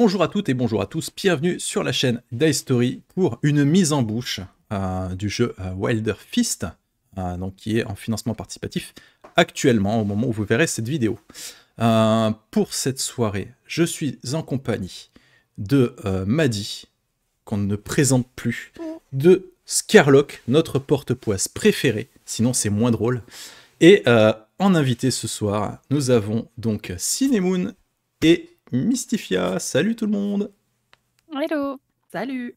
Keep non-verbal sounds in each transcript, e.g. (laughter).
Bonjour à toutes et bonjour à tous, bienvenue sur la chaîne Dice Story pour une mise en bouche euh, du jeu euh, Wilder Fist, euh, donc qui est en financement participatif actuellement au moment où vous verrez cette vidéo. pour cette soirée, je suis en compagnie de Maddy, qu'on ne présente plus, de Scarlock, notre porte-poisse préféré, sinon c'est moins drôle, et en invité ce soir, nous avons donc Cinemoon et Mystifia. Salut tout le monde. Hello. Salut.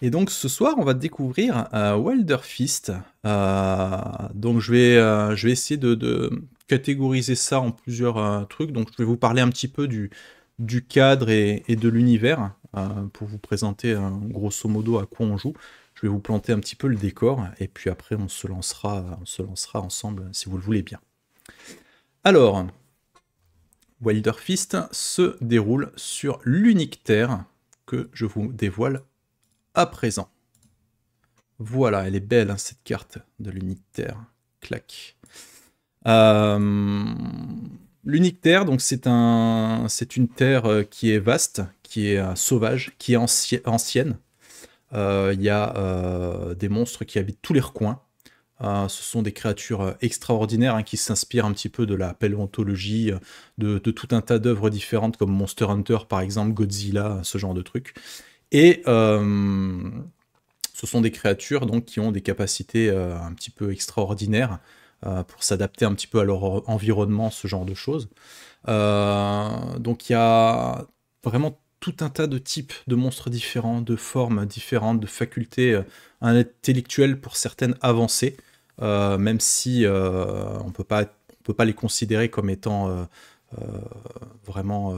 Et donc ce soir, on va découvrir euh, Wilder Fist. Euh, donc je vais, euh, je vais essayer de, catégoriser ça en plusieurs trucs. Donc je vais vous parler un petit peu du, du cadre et, de l'univers pour vous présenter grosso modo à quoi on joue. Je vais vous planter un petit peu le décor et puis après on se lancera, on se lancera ensemble si vous le voulez bien. Alors, Wilder Fist se déroule sur l'unique terre que je vous dévoile à présent. Voilà, elle est belle hein, cette carte de l'unique terre. Clac. Euh, l'unique terre, donc c'est un, c'est une terre euh, qui est vaste, qui est euh, sauvage, qui est ancienne. Il y a des monstres qui habitent tous les recoins. Euh, ce sont des créatures euh, extraordinaires hein, qui s'inspirent un petit peu de la paléontologie, euh, de, tout un tas d'œuvres différentes comme Monster Hunter par exemple, Godzilla, ce genre de trucs. Et ce sont des créatures donc qui ont des capacités un petit peu extraordinaires pour s'adapter un petit peu à leur environnement, ce genre de choses. donc il y a vraiment tout un tas de types de monstres différents, de formes différentes, de facultés intellectuelles pour certaines avancées. Euh, même si euh, on peut pas peut pas les considérer comme étant euh, vraiment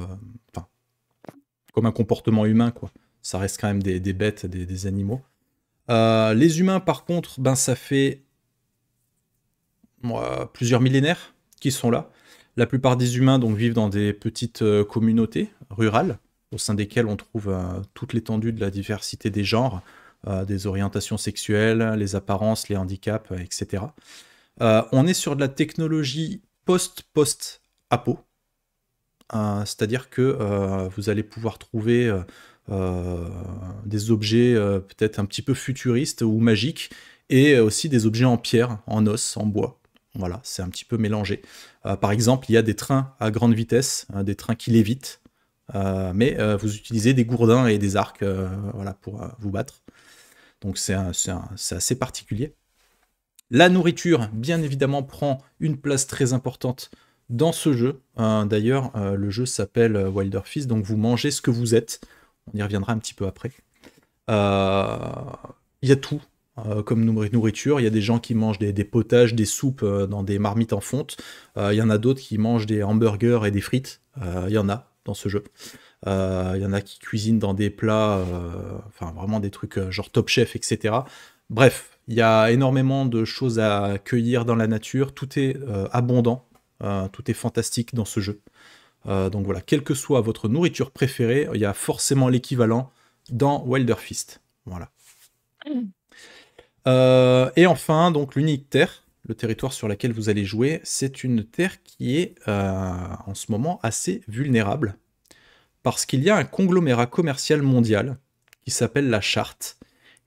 comme un comportement humain quoi. Ça reste quand même des, bêtes, des, animaux. les humains par contre, ben, ça fait plusieurs millénaires qu'ils sont là. La plupart des humains donc vivent dans des petites communautés rurales au sein desquelles on trouve toute l'étendue de la diversité des genres, euh, des orientations sexuelles, les apparences, les handicaps, euh, etc. Euh, on est sur de la technologie post-post-apo, c'est-à-dire que vous allez pouvoir trouver des objets peut-être un petit peu futuristes ou magiques, et aussi des objets en pierre, en os, en bois. Voilà, c'est un petit peu mélangé. par exemple, il y a des trains à grande vitesse, hein, des trains qui lévitent, mais vous utilisez des gourdins et des arcs voilà, pour vous battre. Donc c'est assez particulier. La nourriture, bien évidemment, prend une place très importante dans ce jeu. Euh, d'ailleurs, euh, le jeu s'appelle euh, Wilder Fist, donc vous mangez ce que vous êtes. On y reviendra un petit peu après. Il y a tout comme nourriture. Il y a des gens qui mangent des potages, des soupes dans des marmites en fonte. Il y en a d'autres qui mangent des hamburgers et des frites. Il y en a dans ce jeu. Il euh, y en a qui cuisinent dans des plats, euh, enfin vraiment des trucs euh, genre top chef, etc. Bref, il y a énormément de choses à cueillir dans la nature. Tout est abondant, tout est fantastique dans ce jeu. donc voilà, quelle que soit votre nourriture préférée, il y a forcément l'équivalent dans Wilder Voilà. et enfin, donc l'unique terre, le territoire sur lequel vous allez jouer, c'est une terre qui est en ce moment assez vulnérable. Parce qu'il y a un conglomérat commercial mondial qui s'appelle la charte,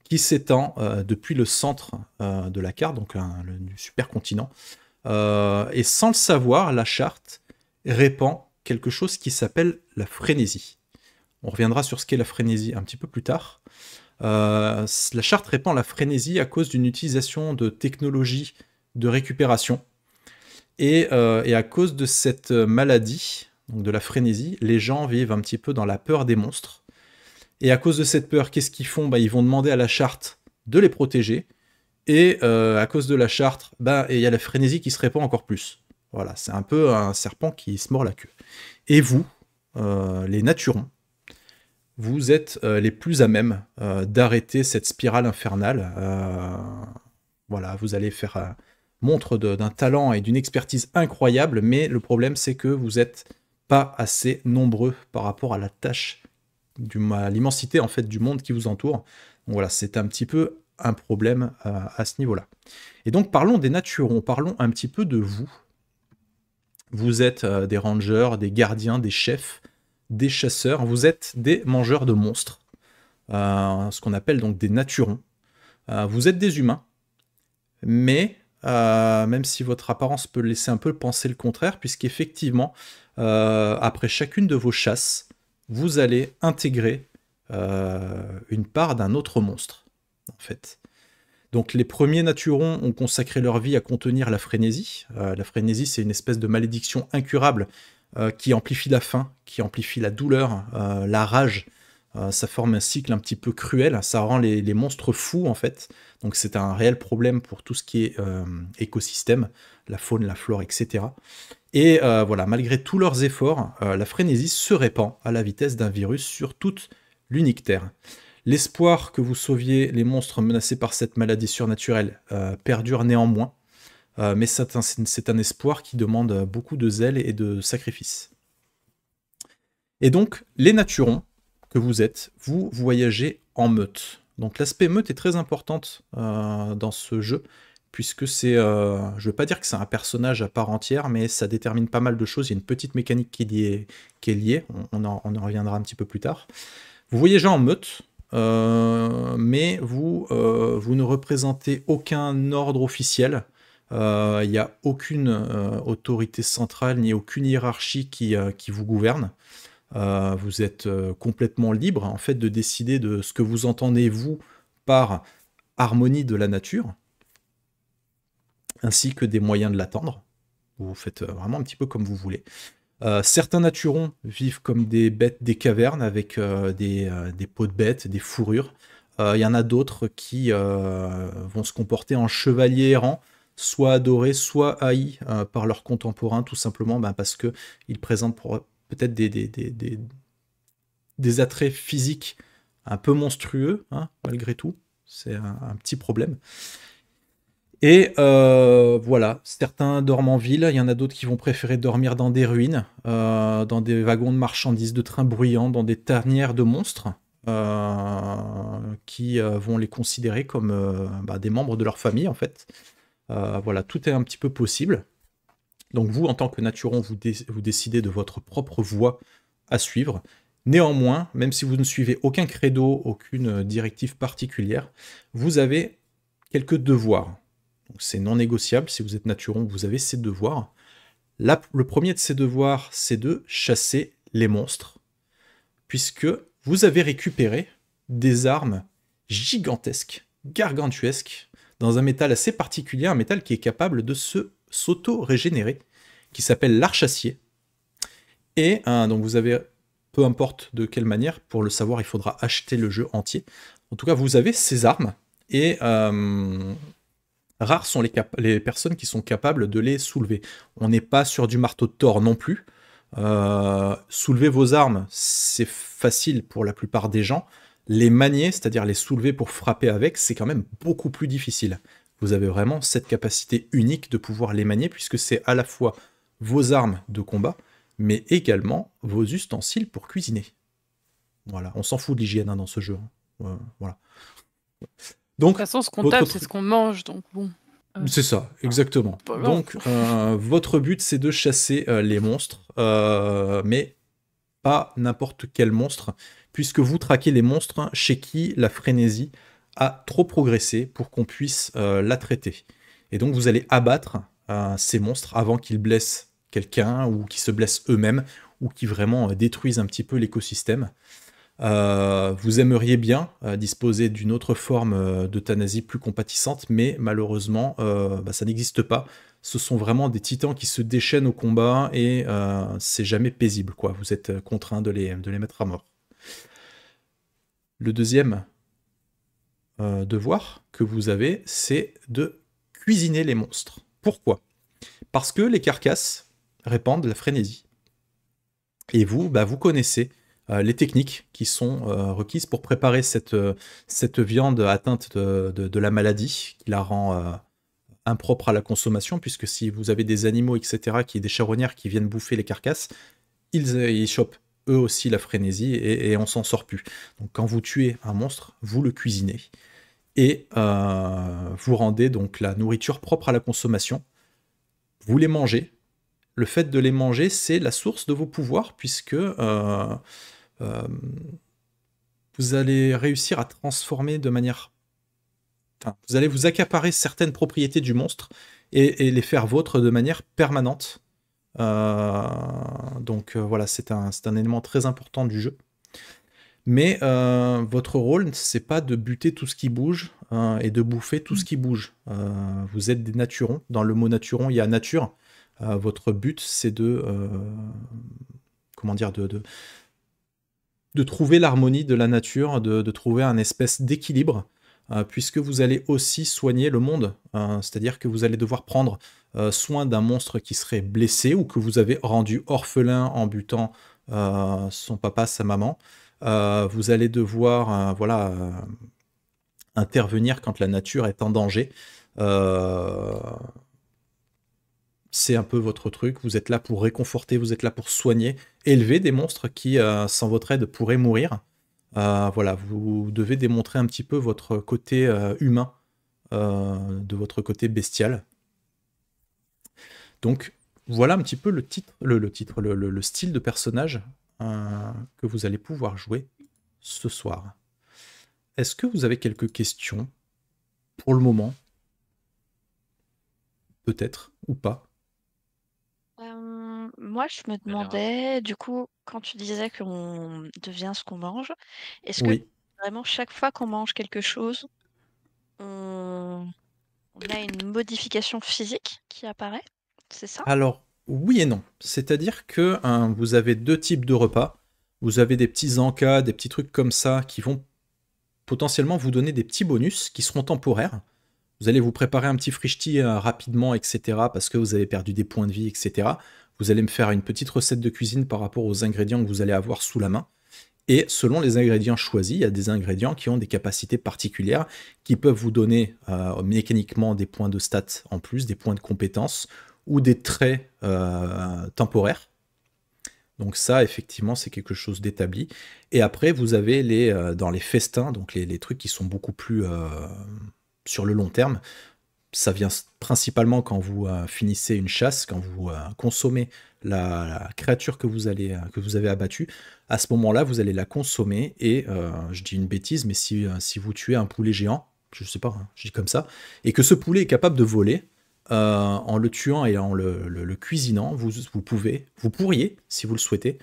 qui s'étend euh, depuis le centre euh, de la carte, donc le, du supercontinent. Euh, et sans le savoir, la charte répand quelque chose qui s'appelle la frénésie. On reviendra sur ce qu'est la frénésie un petit peu plus tard. la charte répand la frénésie à cause d'une utilisation de technologies de récupération et à cause de cette maladie donc de la frénésie. Les gens vivent un petit peu dans la peur des monstres. Et à cause de cette peur, qu'est-ce qu'ils font bah, Ils vont demander à la charte de les protéger. Et euh, à cause de la charte, bah, il y a la frénésie qui se répand encore plus. Voilà, c'est un peu un serpent qui se mord la queue. Et vous, euh, les naturons, vous êtes euh, les plus à même d'arrêter cette spirale infernale. voilà, vous allez faire montre d'un talent et d'une expertise incroyable, mais le problème c'est que vous êtes pas assez nombreux par rapport à la tâche, à l'immensité en fait du monde qui vous entoure. voilà, c'est un petit peu un problème euh, à, ce niveau-là. Et donc parlons des naturons, parlons un petit peu de vous. Vous êtes euh, des rangers, des gardiens, des chefs, des chasseurs, vous êtes des mangeurs de monstres, euh, ce qu'on appelle donc des naturons. vous êtes des humains, mais euh, même si votre apparence peut laisser un peu penser le contraire, puisqu'effectivement, euh, après chacune de vos chasses, vous allez intégrer euh, une part d'un autre monstre, en fait. Donc les premiers Naturons ont consacré leur vie à contenir la frénésie. la frénésie, c'est une espèce de malédiction incurable qui amplifie la faim, qui amplifie la douleur, la rage, euh, ça forme un cycle un petit peu cruel, ça rend les, monstres fous en fait. Donc c'est un réel problème pour tout ce qui est euh, écosystème, la faune, la flore, etc. Et euh, voilà, malgré tous leurs efforts, la frénésie se répand à la vitesse d'un virus sur toute l'unique Terre. L'espoir que vous sauviez les monstres menacés par cette maladie surnaturelle perdure néanmoins, mais c'est un, un espoir qui demande beaucoup de zèle et de sacrifice. Et donc, les Naturons, que vous êtes, vous voyagez en meute. Donc l'aspect meute est très importante euh, dans ce jeu, puisque c'est, euh, je ne veux pas dire que c'est un personnage à part entière, mais ça détermine pas mal de choses. Il y a une petite mécanique qui, est, est liée, on, en, reviendra un petit peu plus tard. Vous voyagez en meute, euh, mais vous, vous ne représentez aucun ordre officiel. Il n'y a aucune autorité centrale ni aucune hiérarchie qui, qui vous gouverne. Euh, vous êtes euh, complètement libre en fait de décider de ce que vous entendez vous par harmonie de la nature, ainsi que des moyens de l'attendre. Vous faites euh, vraiment un petit peu comme vous voulez. certains naturons vivent comme des bêtes des cavernes avec des, peaux de bêtes, des fourrures. Il y en a d'autres qui vont se comporter en chevaliers errants, soit adorés, soit haïs par leurs contemporains, tout simplement ben, parce parce qu'ils présentent pour, peut-être des, des, attraits physiques un peu monstrueux, hein, malgré tout. C'est un, petit problème. Et euh, voilà, certains dorment en ville, il y en a d'autres qui vont préférer dormir dans des ruines, euh, dans des wagons de marchandises, de trains bruyants, dans des tanières de monstres, euh, qui vont les considérer comme bah, des membres de leur famille en fait. voilà, tout est un petit peu possible. Donc vous, en tant que naturon, vous, vous décidez de votre propre voie à suivre. Néanmoins, même si vous ne suivez aucun credo, aucune euh, directive particulière, vous avez quelques devoirs. C'est non négociable, si vous êtes naturon, vous avez ces devoirs. le premier de ces devoirs, c'est de chasser les monstres, puisque vous avez récupéré des armes gigantesques, gargantuesques, dans un métal assez particulier, un métal qui est capable de se s'auto-régénérer, qui s'appelle l'archassier. Et donc vous avez, peu importe de quelle manière, pour le savoir, il faudra acheter le jeu entier. En tout cas, vous avez ces armes, et euh, rares sont les, les, personnes qui sont capables de les soulever. On n'est pas sur du marteau de tort non plus. Euh, soulever vos armes, c'est facile pour la plupart des gens. Les manier, c'est-à-dire les soulever pour frapper avec, c'est quand même beaucoup plus difficile vous avez vraiment cette capacité unique de pouvoir les manier, puisque c'est à la fois vos armes de combat, mais également vos ustensiles pour cuisiner. Voilà, on s'en fout de l'hygiène hein, dans ce jeu. Hein. Euh, voilà. Donc, de toute façon, ce qu'on tape, c'est ce qu'on mange, donc bon. Euh, c'est ça, ah, exactement. donc, euh, votre but, c'est de chasser les monstres, mais pas n'importe quel monstre, puisque vous traquez les monstres hein, chez qui la frénésie trop progressé pour qu'on puisse euh, la traiter. Et donc vous allez abattre euh, ces monstres avant qu'ils blessent quelqu'un ou qu'ils se blessent eux-mêmes ou qui vraiment euh, détruisent un petit peu l'écosystème. vous aimeriez bien disposer d'une autre forme d'euthanasie plus compatissante, mais malheureusement, bah, ça n'existe pas. Ce sont vraiment des titans qui se déchaînent au combat et c'est jamais paisible. Quoi. Vous êtes contraint de les, de les mettre à mort. Le deuxième, euh, devoir que vous avez, c'est de cuisiner les monstres. Pourquoi Parce que les carcasses répandent la frénésie. Et vous, bah, vous connaissez euh, les techniques qui sont euh, requises pour préparer cette, viande atteinte de, la maladie qui la rend impropre à la consommation, puisque si vous avez des animaux, etc., qui des charronnières, qui viennent bouffer les carcasses, ils, ils chopent eux aussi la frénésie et on s'en sort plus. Donc quand vous tuez un monstre, vous le cuisinez et euh, vous rendez donc la nourriture propre à la consommation. Vous les mangez. Le fait de les manger, c'est la source de vos pouvoirs, puisque euh, euh, vous allez réussir à transformer de manière... vous allez vous accaparer certaines propriétés du monstre et, les faire vôtres de manière permanente. donc voilà, c'est un, un, élément très important du jeu. Mais euh, votre rôle, c'est pas de buter tout ce qui bouge hein, et de bouffer tout ce qui bouge. Euh, vous êtes des naturons. Dans le mot naturon, il y a nature. Euh, votre but, c'est de comment dire de, de, trouver l'harmonie de la nature, de, de trouver un espèce d'équilibre puisque vous allez aussi soigner le monde. Hein. C'est-à-dire que vous allez devoir prendre soin d'un monstre qui serait blessé ou que vous avez rendu orphelin en butant son papa, sa maman. Euh, vous allez devoir, euh, voilà, euh, intervenir quand la nature est en danger. c'est un peu votre truc. Vous êtes là pour réconforter, vous êtes là pour soigner, élever des monstres qui, sans votre aide, pourraient mourir. voilà, vous devez démontrer un petit peu votre côté humain de votre côté bestial. Donc voilà un petit peu le titre, le, titre, le style de personnage euh, que vous allez pouvoir jouer ce soir. Est-ce que vous avez quelques questions pour le moment Peut-être ou pas euh, Moi, je me demandais, du coup, quand tu disais qu'on devient ce qu'on mange, est-ce que vraiment chaque fois qu'on mange quelque chose, on... on a une modification physique qui apparaît C'est ça Alors, oui et non. C'est-à-dire que hein, vous avez deux types de repas. Vous avez des petits encas, des petits trucs comme ça qui vont potentiellement vous donner des petits bonus qui seront temporaires. Vous allez vous préparer un petit frishti euh, rapidement, etc. parce que vous avez perdu des points de vie, etc. Vous allez me faire une petite recette de cuisine par rapport aux ingrédients que vous allez avoir sous la main. Et selon les ingrédients choisis, il y a des ingrédients qui ont des capacités particulières qui peuvent vous donner euh, mécaniquement des points de stats en plus, des points de compétences ou des traits euh, temporaires. Donc ça, effectivement, c'est quelque chose d'établi. Et après, vous avez les, euh, dans les festins, donc les, trucs qui sont beaucoup plus euh, sur le long terme. Ça vient principalement quand vous finissez une chasse, quand vous consommez la, créature que vous, allez, que vous avez abattue. À ce moment-là, vous allez la consommer. Et je dis une bêtise, mais si, si vous tuez un poulet géant, je sais pas, hein, je dis comme ça, et que ce poulet est capable de voler, euh, en le tuant et en le, cuisinant, vous, pouvez, vous pourriez, si vous le souhaitez,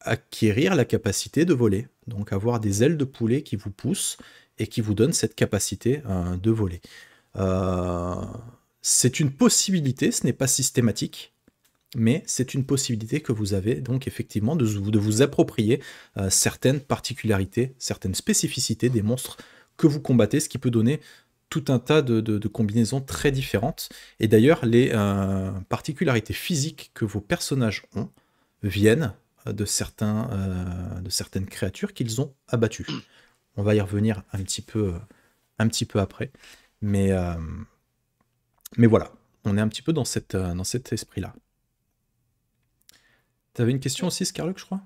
acquérir la capacité de voler. Donc avoir des ailes de poulet qui vous poussent et qui vous donnent cette capacité euh, de voler. Euh, c'est une possibilité, ce n'est pas systématique, mais c'est une possibilité que vous avez donc effectivement de, vous approprier certaines particularités, certaines spécificités des monstres que vous combattez, ce qui peut donner tout un tas de, combinaisons très différentes. Et d'ailleurs, les euh, particularités physiques que vos personnages ont viennent euh, de, certains, euh, de certaines créatures qu'ils ont abattues. On va y revenir un petit peu, un petit peu après. Mais, mais voilà, on est un petit peu dans, cette, dans cet esprit-là. Tu avais une question aussi, Scarlock, je crois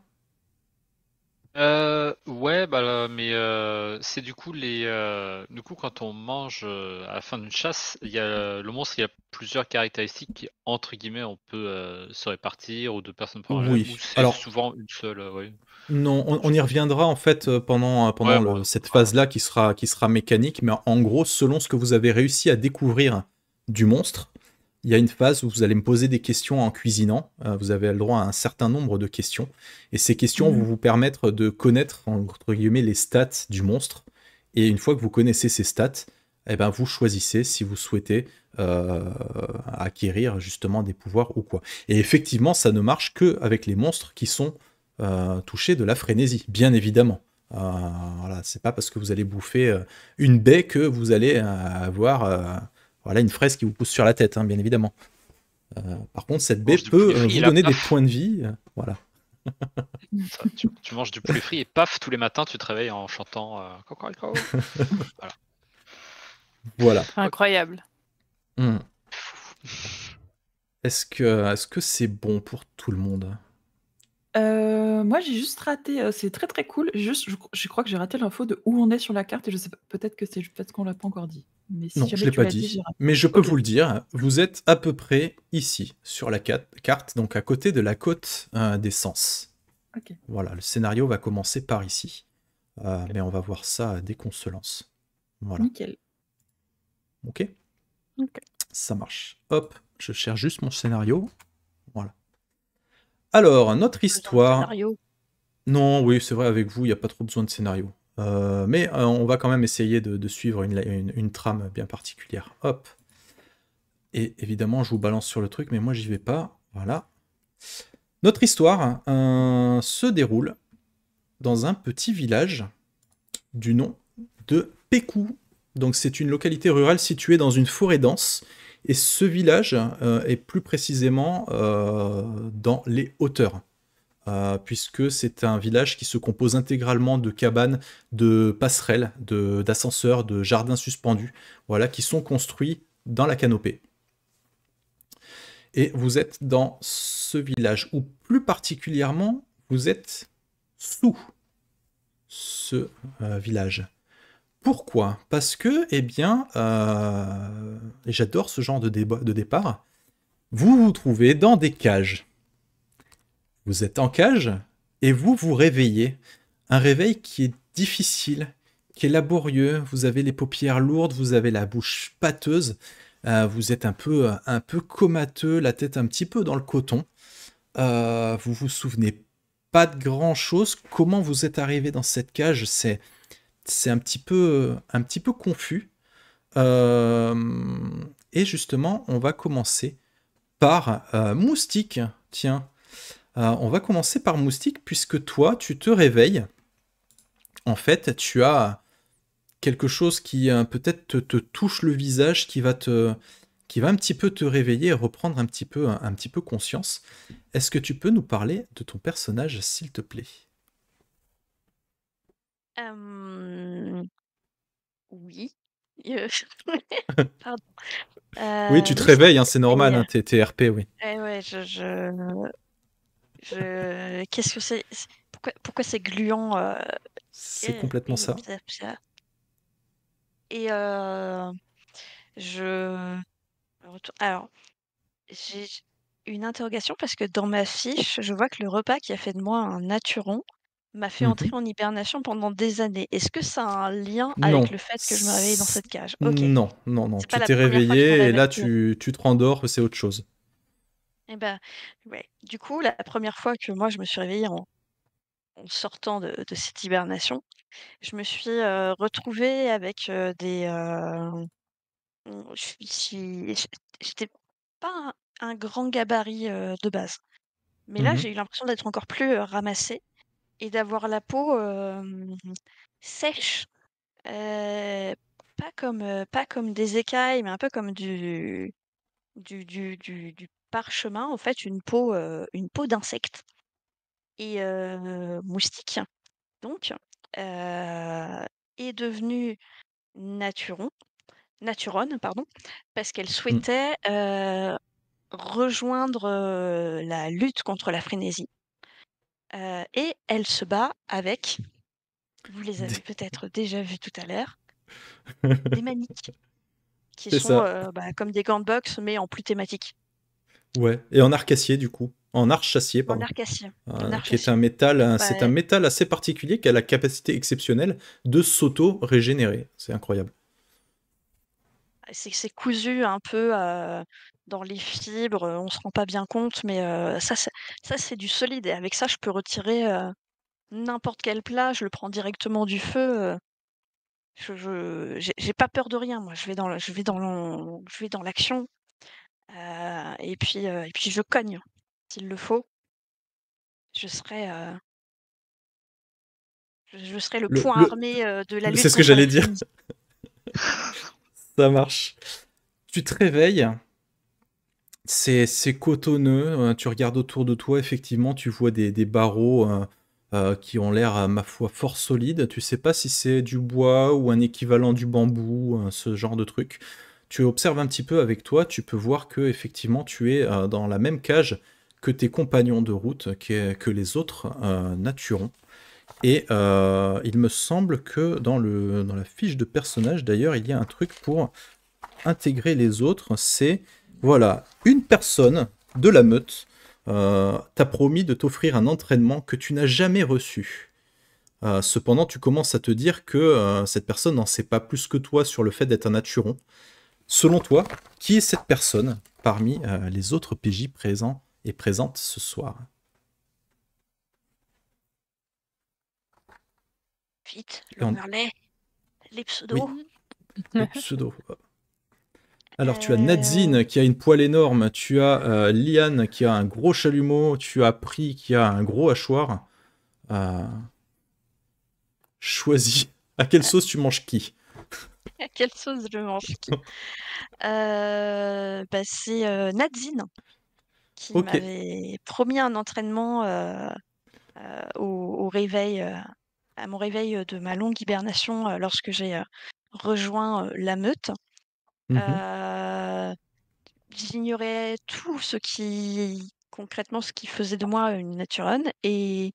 euh, ouais, bah, mais euh, c'est du coup les. Euh, du coup, quand on mange euh, à la fin d'une chasse, il y a le monstre, il y a plusieurs caractéristiques entre guillemets, on peut se répartir ou deux personnes peuvent Oui. Alors, souvent une seule. oui. Non, on, y reviendra en fait pendant, pendant cette phase-là qui sera, qui sera mécanique, mais en gros, selon ce que vous avez réussi à découvrir du monstre, il y a une phase où vous allez me poser des questions en cuisinant. Euh, vous avez le droit à un certain nombre de questions. Et ces questions vont mhm. vous permettre de connaître, entre guillemets, les stats du monstre. Et une fois que vous connaissez ces stats, eh ben, vous choisissez si vous souhaitez euh, acquérir justement des pouvoirs ou quoi. Et effectivement, ça ne marche qu'avec les monstres qui sont euh, touchés de la frénésie, bien évidemment. Euh, voilà, c'est pas parce que vous allez bouffer une baie que vous allez avoir voilà une fraise qui vous pousse sur la tête, hein, bien évidemment. Euh, par contre, cette baie peut euh, vous donner des points de vie. Euh, voilà. tu, manges du poulet frit et paf, tous les matins, tu te réveilles en chantant (laughs) voilà. voilà. Incroyable. Hmm. Est-ce que c'est bon pour tout le monde euh, moi, j'ai juste raté, euh, c'est très, très cool. Juste, je crois que j'ai raté l'info de où on est sur la carte et je sais peut-être que c'est parce qu'on l'a pas encore dit, mais Non, je ne l'ai pas dit, mais je peux vous le dire, vous êtes à peu près ici, sur la carte, donc à côté de la côte, d'essence euh, des Sens. Voilà, le scénario va commencer par ici, mais on va voir ça dès qu'on se lance. Nickel. OK? Ça marche. Hop, je cherche juste mon scénario. Voilà. Alors, notre histoire. Non, oui, c'est vrai, avec vous, il n'y a pas trop besoin de scénario. Euh, mais euh, on va quand même essayer de, suivre une, trame bien particulière. Hop. Et évidemment, je vous balance sur le truc, mais moi, j'y vais pas. Voilà. Notre histoire hein, se déroule dans un petit village du nom de Pécou. Donc, c'est une localité rurale située dans une forêt dense et ce village euh, est plus précisément euh, dans les hauteurs, euh, puisque c'est un village qui se compose intégralement de cabanes, de passerelles, d'ascenseurs, de, de, jardins suspendus, voilà, qui sont construits dans la canopée. Et vous êtes dans ce village, ou plus particulièrement, vous êtes sous ce village. Pourquoi Parce que, eh bien, euh, j'adore ce genre de, de départ, vous vous trouvez dans des cages. Vous êtes en cage et vous vous réveillez. Un réveil qui est difficile, qui est laborieux, vous avez les paupières lourdes, vous avez la bouche pâteuse, euh, vous êtes un peu, un peu comateux, la tête un petit peu dans le coton. Euh, vous vous souvenez pas de grand chose. Comment vous êtes arrivé dans cette cage C'est c'est un petit peu, un petit peu confus. Euh, et justement, on va commencer par euh, Moustique. Tiens, euh, on va commencer par Moustique puisque toi, tu te réveilles. En fait, tu as quelque chose qui peut-être te, touche le visage, qui va te, qui va un petit peu te réveiller et reprendre un petit peu, un, petit peu conscience. Est-ce que tu peux nous parler de ton personnage, s'il te plaît oui. Euh, (laughs) pardon. oui, tu te euh, réveilles, hein, c'est normal, euh, hein, t'es RP, oui. Eh je. je... Qu'est-ce que c'est Pourquoi, c'est gluant C'est complètement ça. Et je. Alors, j'ai une interrogation parce que dans ma fiche, je vois que le repas qui a fait de moi un naturon, m'a fait mmh entrer en hibernation pendant des années. Est-ce que ça a un lien avec le fait que je me réveille dans cette cage Non, non, non. Tu t'es réveillé et là, tu, tu te rendors, c'est autre chose. Eh ben, Du coup, la première fois que moi, je me suis réveillée en, sortant de, cette hibernation, je me suis euh, retrouvée avec euh, des... Euh, suis. J'étais pas un, grand gabarit de base. Mais mmh là, j'ai eu l'impression d'être encore plus ramassée et d'avoir la peau sèche. pas comme, pas comme des écailles, mais un peu comme du, du, parchemin, en fait, une peau, une peau d'insecte et moustique. Donc, est devenue Naturon, Naturonne, pardon, parce qu'elle mmh. souhaitait rejoindre la lutte contre la frénésie et elle se bat avec, vous les avez peut-être déjà vus tout à l'heure, des (laughs) maniques, qui sont bah, comme des gants de boxe, mais en plus thématique. Ouais, et en arcassier du coup. En arche pardon. En arc acier. un métal, bah, c'est un métal assez particulier qui a la capacité exceptionnelle de s'auto-régénérer. C'est incroyable. C'est cousu un peu dans les fibres, on se rend pas bien compte, mais ça, c'est du solide. Et avec ça, je peux retirer n'importe quel plat, je le prends directement du feu. je j'ai pas peur de rien, moi. Je vais dans, je vais dans, je vais dans l'action. et puis, et puis je cogne s'il le faut. Je serai, je serai le, point armé de la lutte. C'est ce que j'allais dire. (laughs) ça marche. Tu te réveilles c'est cotonneux. Hein, tu regardes autour de toi, effectivement, tu vois des, barreaux hein, euh, qui ont l'air, à ma foi, fort solides. Tu sais pas si c'est du bois ou un équivalent du bambou, hein, ce genre de truc. Tu observes un petit peu avec toi, tu peux voir que, effectivement, tu es euh, dans la même cage que tes compagnons de route, que, les autres euh, naturons. Et il me semble que dans, dans la fiche de personnage, d'ailleurs, il y a un truc pour intégrer les autres, c'est voilà, une personne de la meute euh, t'a promis de t'offrir un entraînement que tu n'as jamais reçu. Euh, cependant, tu commences à te dire que euh, cette personne n'en sait pas plus que toi sur le fait d'être un naturon. Selon toi, qui est cette personne parmi les autres PJ présents et présentes ce soir Vite, le les pseudos. les pseudos. Alors tu as Nadzine qui a une poêle énorme, tu as euh, Liane qui a un gros chalumeau, tu as Pri qui a un gros hachoir. Euh, choisis. À quelle sauce tu manges qui À quelle sauce je mange qui euh, bah, C'est Nadzine qui m'avait promis un entraînement au, réveil, à mon réveil de ma longue hibernation lorsque j'ai rejoint la meute. Mmh euh, j'ignorais tout ce qui, concrètement, ce qui faisait de moi une naturelle. Et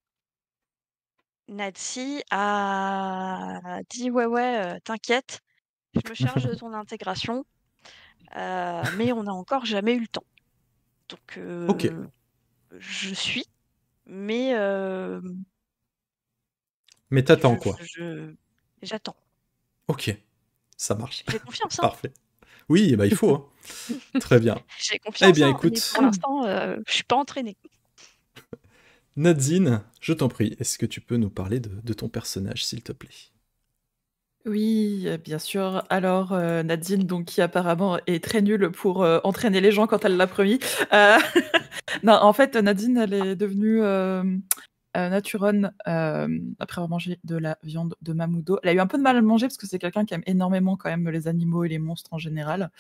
Nancy a dit Ouais, ouais, euh, t'inquiète, je me charge de ton intégration, euh, mais on n'a encore jamais eu le temps. Donc, ok je suis, mais. mais t'attends quoi J'attends. Ok, ça marche. J'ai confiance. Hein. Parfait. Oui, bah, il faut. Hein. (laughs) Très bien. J'ai confiance. Eh bien, écoute. Pour l'instant, je euh, je suis pas entraîné. (laughs) Nadine, je t'en prie, est-ce que tu peux nous parler de, ton personnage, s'il te plaît oui, euh, bien sûr. Alors, euh, Nadine, donc, qui apparemment est très nulle pour entraîner les gens quand elle l'a promis. (laughs) non, en fait, Nadine, elle est devenue euh, Naturon, euh, après avoir mangé de la viande de Mamoudo, elle a eu un peu de mal à manger parce que c'est quelqu'un qui aime énormément quand même les animaux et les monstres en général.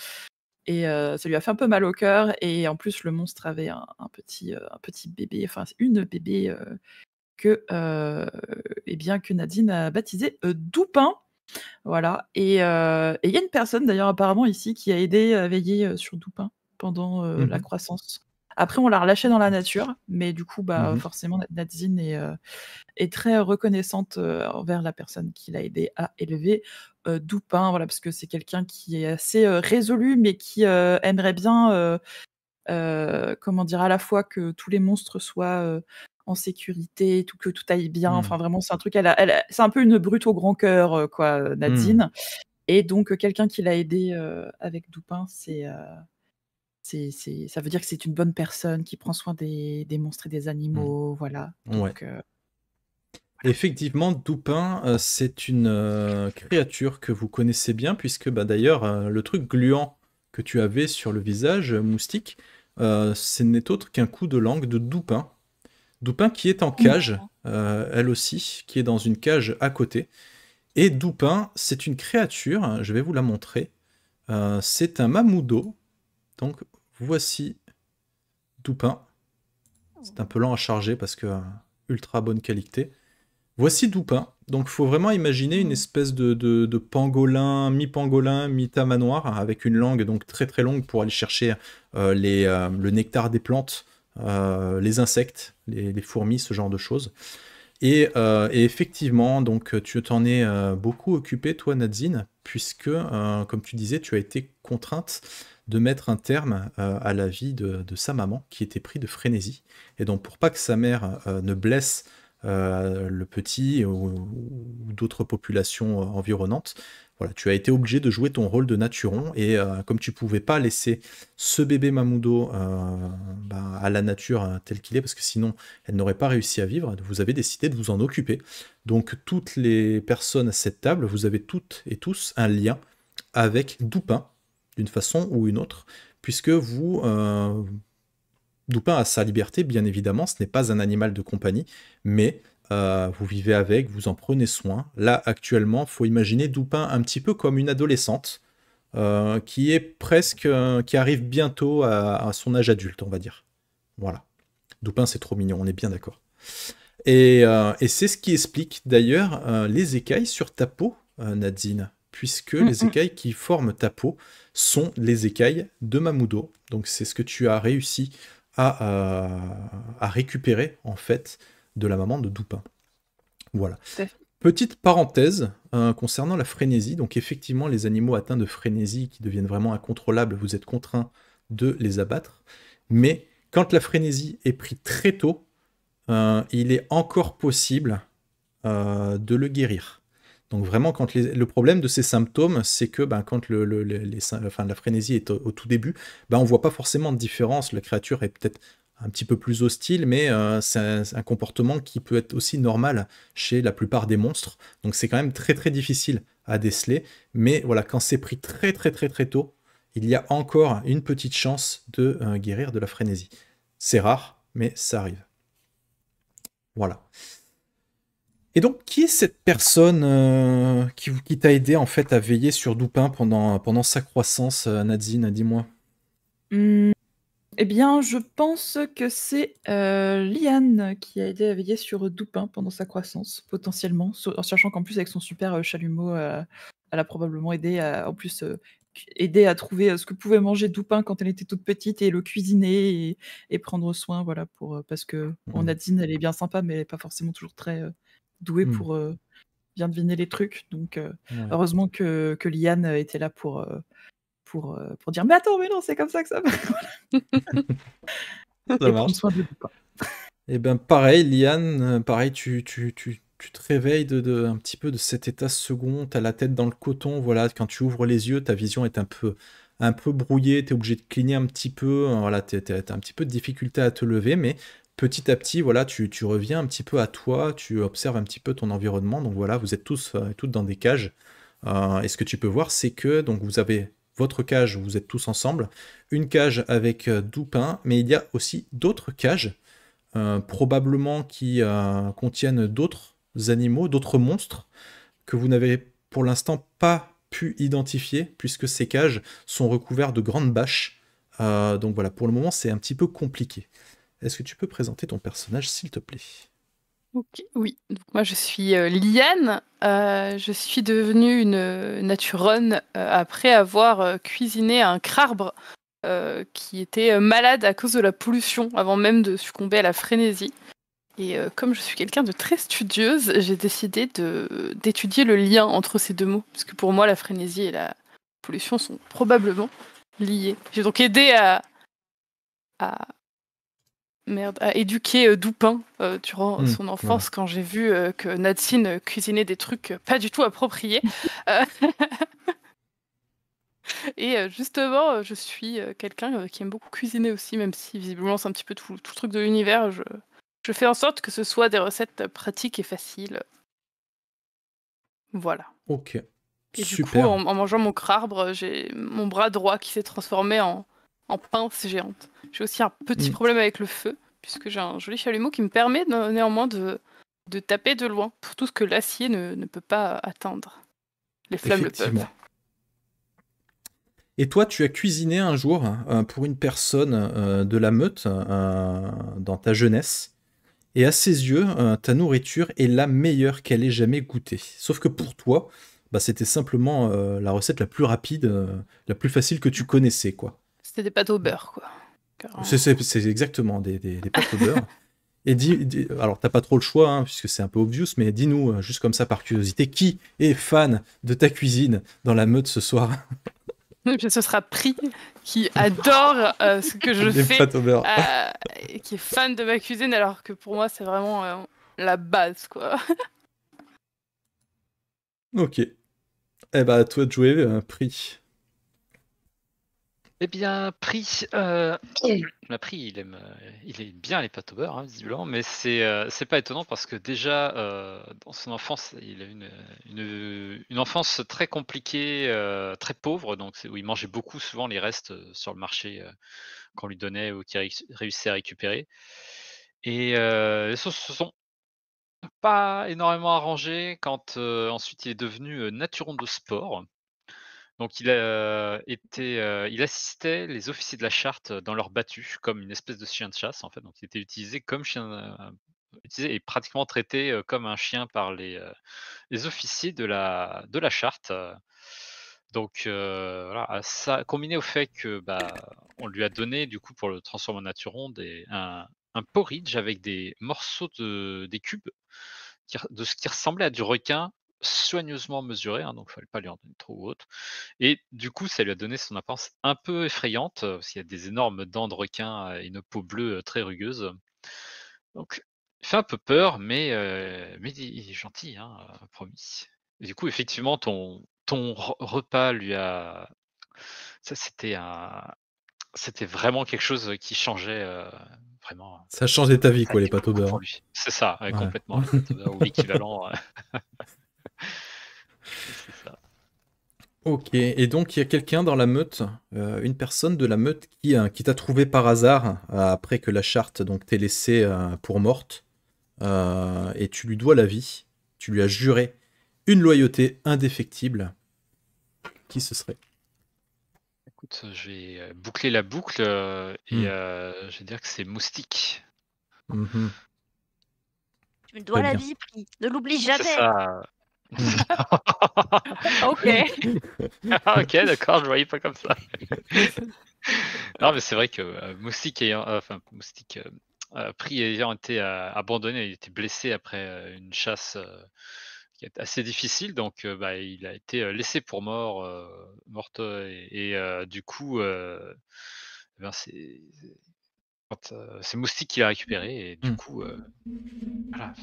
Et euh, ça lui a fait un peu mal au cœur. Et en plus, le monstre avait un, petit, un petit bébé, enfin une bébé que, eh bien, que Nadine a baptisé Doupin. Voilà. Et il y a une personne, d'ailleurs, apparemment ici, qui a aidé à veiller sur Doupin pendant la mhm. croissance. Après, on l'a relâché dans la nature, mais du coup, bah, mmh forcément, Nadine euh, est, très reconnaissante euh, envers la personne qui l'a aidé à élever euh, Doupin, voilà, parce que c'est quelqu'un qui est assez résolu, mais qui aimerait bien, comment dire, à la fois que tous les monstres soient en sécurité, tout, que tout aille bien. Mmh. Enfin, vraiment, c'est un truc, elle, c'est un peu une brute au grand cœur, quoi, mmh. Nadine. Et donc, quelqu'un qui l'a aidé avec Doupin, c'est c'est, ça veut dire que c'est une bonne personne qui prend soin des, monstres et des mmh. animaux, euh, voilà. Effectivement, Dupin, euh, c'est une euh, créature que vous connaissez bien, puisque bah, d'ailleurs, le truc gluant que tu avais sur le visage, moustique, ce n'est autre qu'un coup de langue de Doupin. Dupin qui est en mmh. cage, elle aussi, qui est dans une cage à côté. Et Doupin, c'est une créature, je vais vous la montrer. c'est un mamoudo, donc voici Doupin. C'est un peu lent à charger parce que euh, ultra bonne qualité. Voici Doupin. Donc faut vraiment imaginer une hmm. espèce de, pangolin, mi-pangolin, mi-tamanoir, avec une langue donc très très longue pour aller chercher euh, les, euh, le nectar des plantes, les insectes, les, fourmis, ce genre de choses. Et, effectivement, donc tu t'en es beaucoup occupé, toi, Nadzine, puisque, comme tu disais, tu as été contrainte de mettre un terme euh, à la vie de, sa maman qui était pris de frénésie. Et donc pour pas que sa mère euh, ne blesse euh, le petit ou, d'autres populations environnantes, voilà, tu as été obligé de jouer ton rôle de naturon et comme tu pouvais pas laisser ce bébé mamoudo, ben, à la nature tel qu'il est parce que sinon elle n'aurait pas réussi à vivre, vous avez décidé de vous en occuper. Donc toutes les personnes à cette table, vous avez toutes et tous un lien avec Doupin, d'une façon ou une autre, puisque vous... Euh, Dupin a sa liberté, bien évidemment, ce n'est pas un animal de compagnie, mais euh, vous vivez avec, vous en prenez soin. Là, actuellement, faut imaginer Dupin un petit peu comme une adolescente euh, qui est presque, euh, qui arrive bientôt à, son âge adulte, on va dire. Voilà. Dupin, c'est trop mignon, on est bien d'accord. Et, c'est ce qui explique d'ailleurs les écailles sur ta peau, Nadine, puisque mm, les mm. écailles qui forment ta peau sont les écailles de Mamudo. Donc c'est ce que tu as réussi à, récupérer en fait de la maman de Dupin. Voilà. Petite parenthèse euh, concernant la frénésie. Donc effectivement, les animaux atteints de frénésie qui deviennent vraiment incontrôlables, vous êtes contraint de les abattre. Mais quand la frénésie est prise très tôt, euh, il est encore possible euh, de le guérir. Donc vraiment, quand le problème de ces symptômes, c'est que ben, quand la frénésie est au, tout début, ben, on ne voit pas forcément de différence. La créature est peut-être un petit peu plus hostile, mais euh, c'est un, comportement qui peut être aussi normal chez la plupart des monstres. Donc c'est quand même très très difficile à déceler. Mais voilà, quand c'est pris très très très très tôt, il y a encore une petite chance de euh, guérir de la frénésie. C'est rare, mais ça arrive. Voilà. Et donc, qui est cette personne euh, qui, t'a aidé en fait à veiller sur Dupin pendant, sa croissance, euh, Nadine Dis-moi. Hmm. eh bien, je pense que c'est euh, Liane qui a aidé à veiller sur Dupin pendant sa croissance, potentiellement, en sachant qu'en plus, avec son super chalumeau, elle a probablement aidé à, en plus aider à trouver ce que pouvait manger Doupin quand elle était toute petite et le cuisiner et, prendre soin voilà pour parce que mmh. Nadine elle est bien sympa mais elle n'est pas forcément toujours très doué hmm. pour euh, bien deviner les trucs. Donc, euh, heureusement que, que Liane était là pour, euh, pour, pour dire Mais attends, mais non, c'est comme ça que ça va. (laughs) Et eh ben pareil, Liane, pareil, tu, tu, tu, tu te réveilles de, un petit peu de cet état second, t'as la tête dans le coton, voilà, quand tu ouvres les yeux, ta vision est un peu, un peu brouillée, t'es obligé de cligner un petit peu, voilà, t'as un petit peu de difficulté à te lever, mais petit à petit, voilà, tu, reviens un petit peu à toi, tu observes un petit peu ton environnement. Donc voilà, vous êtes tous euh, toutes dans des cages. Euh, et ce que tu peux voir, c'est que donc vous avez votre cage, vous êtes tous ensemble, une cage avec euh, Doupin, mais il y a aussi d'autres cages, probablement qui contiennent d'autres animaux, d'autres monstres que vous n'avez pour l'instant pas pu identifier, puisque ces cages sont recouvertes de grandes bâches. donc voilà, pour le moment, c'est un petit peu compliqué. Est-ce que tu peux présenter ton personnage, s'il te plaît Ok, Oui, moi je suis euh, Liane. Euh, je suis devenue une naturonne euh, après avoir cuisiné un crabre qui était malade à cause de la pollution avant même de succomber à la frénésie. Et comme je suis quelqu'un de très studieuse, j'ai décidé d'étudier le lien entre ces deux mots, parce que pour moi la frénésie et la pollution sont probablement liées. J'ai donc aidé à, à Merde, à éduquer euh, Doupin euh, durant hmm. son enfance quand j'ai vu euh, que Nadine cuisinait des trucs pas du tout appropriés. (laughs) (laughs) Et justement, je suis quelqu'un qui aime beaucoup cuisiner aussi, même si visiblement c'est un petit peu tout, le truc de l'univers. Je, fais en sorte que ce soit des recettes pratiques et faciles. Voilà. Ok. Et du coup, en, mangeant mon crabre, j'ai mon bras droit qui s'est transformé en, en pince géante. J'ai aussi un petit mm. problème avec le feu, puisque j'ai un joli chalumeau qui me permet néanmoins de, taper de loin, pour tout ce que l'acier ne, peut pas atteindre. Les flammes le peuvent. Et toi, tu as cuisiné un jour euh, pour une personne euh, de la meute euh, dans ta jeunesse. Et à ses yeux, ta nourriture est la meilleure qu'elle ait jamais goûtée. Sauf que pour toi, bah, c'était simplement la recette la plus rapide, la plus facile que tu connaissais, quoi c'est des pâtes au beurre, quoi. Euh, c'est exactement des, pâtes au beurre. Et dis, alors t'as pas trop le choix, hein, puisque c'est un peu obvious, mais dis-nous, euh, juste comme ça par curiosité, qui est fan de ta cuisine dans la meute ce soir (laughs) ce sera Pri, qui adore euh, ce que je (laughs) fais, qui est fan de ma cuisine, alors que pour moi c'est vraiment la base, quoi. ok. Eh bah, à toi de jouer, Pri. Eh bien, Prix euh, bah, euh, il, aime, il est bien les pâtes au beurre, hein, visiblement, mais euh, c'est pas étonnant parce que déjà, euh, dans son enfance, il a eu une, une, enfance très compliquée, très pauvre, donc où il mangeait beaucoup souvent les restes sur le marché qu'on lui donnait ou qu'il réussissait à récupérer. Et les choses se sont pas énormément arrangées quand ensuite il est devenu naturon de sport. Donc il, euh, euh, il assistait les officiers de la charte dans leur battue comme une espèce de chien de chasse en fait. Donc il était utilisé comme chien euh, et pratiquement traité comme un chien par les, officiers de la, de la charte. Donc voilà, ça combiné au fait que bah, on lui a donné du coup pour le transformer en Nature des, un, porridge avec des morceaux de, des cubes de ce qui ressemblait à du requin soigneusement mesuré, hein, donc il ne fallait pas lui en donner trop haute. Et du coup, ça lui a donné son apparence un peu effrayante, parce qu'il y a des énormes dents de requin et une peau bleue très rugueuse. Donc, il fait un peu peur, mais, mais il est gentil, hein, promis. du coup, effectivement, ton, ton repas lui a. Ça, c'était C'était vraiment quelque chose qui changeait vraiment. Ça changeait ta vie, quoi, les pâteaux d'or hein. C'est ça, complètement. ou l'équivalent. (laughs) Ça. Ok, et donc il y a quelqu'un dans la meute, euh, une personne de la meute qui, euh, qui t'a trouvé par hasard euh, après que la charte donc t'ait laissé pour morte, et tu lui dois la vie, tu lui as juré une loyauté indéfectible. Qui ce serait Écoute, vais boucler la boucle et hmm. je vais dire que c'est moustique. Mhm. Tu me dois la vie, Ne l'oublie jamais. (laughs) ok. Ah, ok, d'accord, je voyais pas comme ça. (laughs) non, mais c'est vrai que euh, Moustique ayant, euh, enfin, Moustique euh, été abandonné, il était blessé après une chasse qui est assez difficile, donc bah, il a été laissé pour mort, et, du coup, eh ben, c'est Moustique qui l'a récupéré, et du hmm. coup, voilà,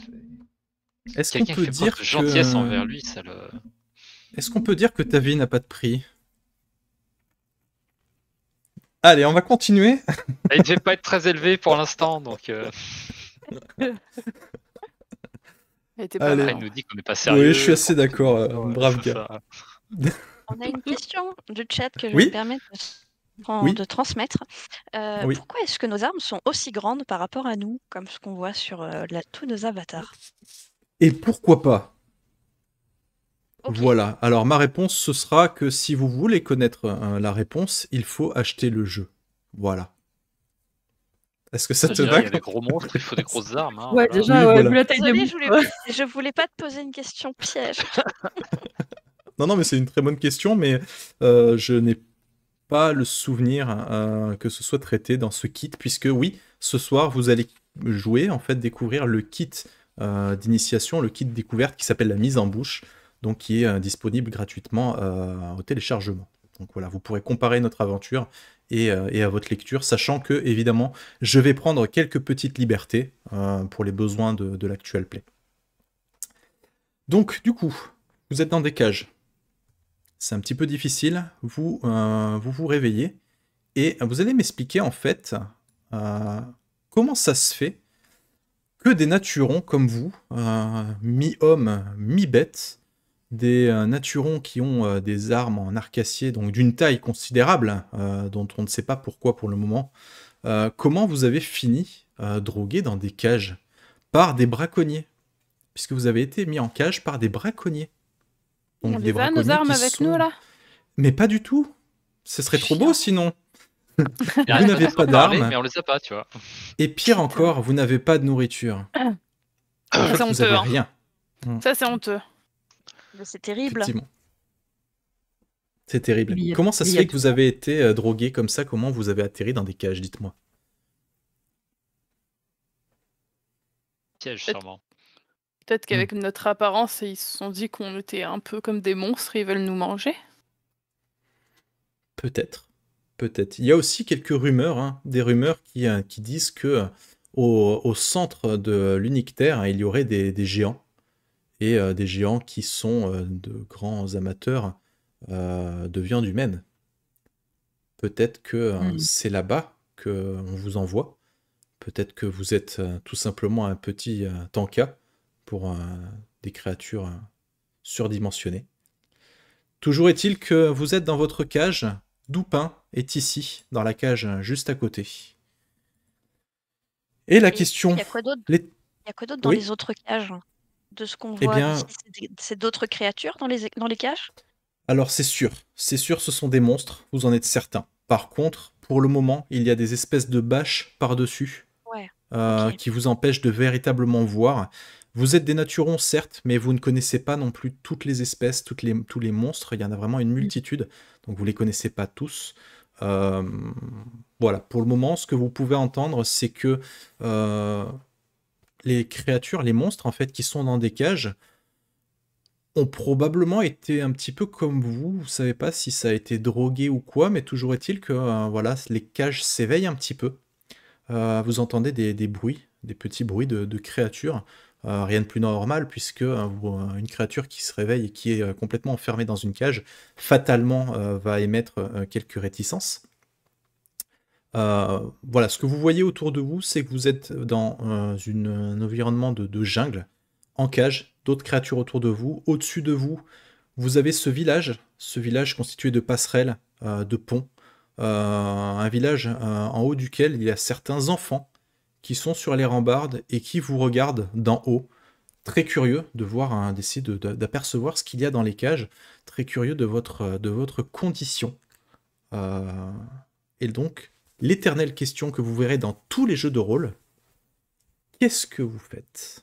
est-ce qu'on peut dire que... gentillesse envers lui, ça Est-ce qu'on peut dire que ta vie n'a pas de prix Allez, on va continuer. Il (laughs) devait pas être très élevé pour l'instant, donc. Euh. (laughs) pas il nous dit qu'on n'est pas sérieux. Oui, je suis assez d'accord, euh, brave gars. (laughs) On a une question du chat que je vais me de, transmettre. Euh, pourquoi est-ce que nos armes sont aussi grandes par rapport à nous, comme ce qu'on voit sur tous nos avatars et pourquoi pas Voilà. Alors ma réponse, ce sera que si vous voulez connaître hein, la réponse, il faut acheter le jeu. Voilà. Est-ce que ça te va Il y a des gros monstres, il faut des grosses armes. Hein. déjà, je, voulais... (laughs) voulais pas te poser une question piège. (laughs) non, non, mais c'est une très bonne question, mais euh, je n'ai pas le souvenir euh, que ce soit traité dans ce kit, puisque oui, ce soir, vous allez jouer, en fait, découvrir le kit euh, d'initiation, le kit découverte qui s'appelle la mise en bouche, donc qui est euh, disponible gratuitement euh, au téléchargement. Donc voilà, vous pourrez comparer notre aventure et, à votre lecture, sachant que, évidemment, je vais prendre quelques petites libertés pour les besoins de, de l'actuel play. Donc, du coup, vous êtes dans des cages. C'est un petit peu difficile. Vous, vous vous réveillez et vous allez m'expliquer, en fait, comment ça se fait que des naturons comme vous, euh, mi-homme, mi-bête, des euh, naturons qui ont euh, des armes en arcacier, donc d'une taille considérable, dont on ne sait pas pourquoi pour le moment. comment vous avez fini drogué dans des cages par des braconniers puisque vous avez été mis en cage par des braconniers. on des nos armes avec nous là Mais pas du tout. Ce serait trop beau sinon vous n'avez pas d'armes. Et pire encore, vous n'avez pas de nourriture. Ça, c'est honteux. Hein. Rien. Ça, c'est honteux. C'est terrible. C'est terrible. Comment ça se fait que vous avez été euh, drogué comme ça Comment vous avez atterri dans des cages Dites-moi. Piège, sûrement. Peut-être qu'avec hmm. notre apparence, ils se sont dit qu'on était un peu comme des monstres et ils veulent nous manger. Peut-être. Peut-être. Il y a aussi quelques rumeurs, hein, des rumeurs qui, euh, disent que euh, au, centre de l'unique Terre, hein, il y aurait des, géants. Et euh, des géants qui sont de grands amateurs de viande humaine. Peut-être que hmm. c'est là-bas qu'on vous envoie. Peut-être que vous êtes tout simplement un petit tanka pour des créatures surdimensionnées. Toujours est-il que vous êtes dans votre cage, Doupin est ici, dans la cage juste à côté. Et la question. Il y a quoi d'autre dans les autres cages hein, De ce qu'on eh voit, bien... c'est d'autres créatures dans les, dans les cages Alors c'est sûr, c'est sûr, ce sont des monstres, vous en êtes certain. Par contre, pour le moment, il y a des espèces de bâches par-dessus euh, qui vous empêchent de véritablement voir. Vous êtes des naturons, certes, mais vous ne connaissez pas non plus toutes les espèces, tous les monstres. Il y en a vraiment une mm. multitude, donc vous ne les connaissez pas tous. Euh, voilà, pour le moment, ce que vous pouvez entendre, c'est que euh, les créatures, les monstres, en fait, qui sont dans des cages, ont probablement été un petit peu comme vous. Vous ne savez pas si ça a été drogué ou quoi, mais toujours est-il que euh, voilà, les cages s'éveillent un petit peu. vous entendez des, bruits, des petits bruits de créatures euh, rien de plus normal, puisque euh, euh, une créature qui se réveille et qui est complètement enfermée dans une cage, fatalement va émettre quelques réticences. voilà, ce que vous voyez autour de vous, c'est que vous êtes dans un environnement de, de, jungle, en cage, d'autres créatures autour de vous. Au-dessus de vous, vous avez ce village, ce village constitué de passerelles, de ponts, un village en haut duquel il y a certains enfants qui sont sur les rambardes et qui vous regardent d'en haut. Très curieux de voir, hein, d'essayer d'apercevoir ce qu'il y a dans les cages. Très curieux de votre, euh, de votre condition. Euh, et donc, l'éternelle question que vous verrez dans tous les jeux de rôle, qu'est-ce que vous faites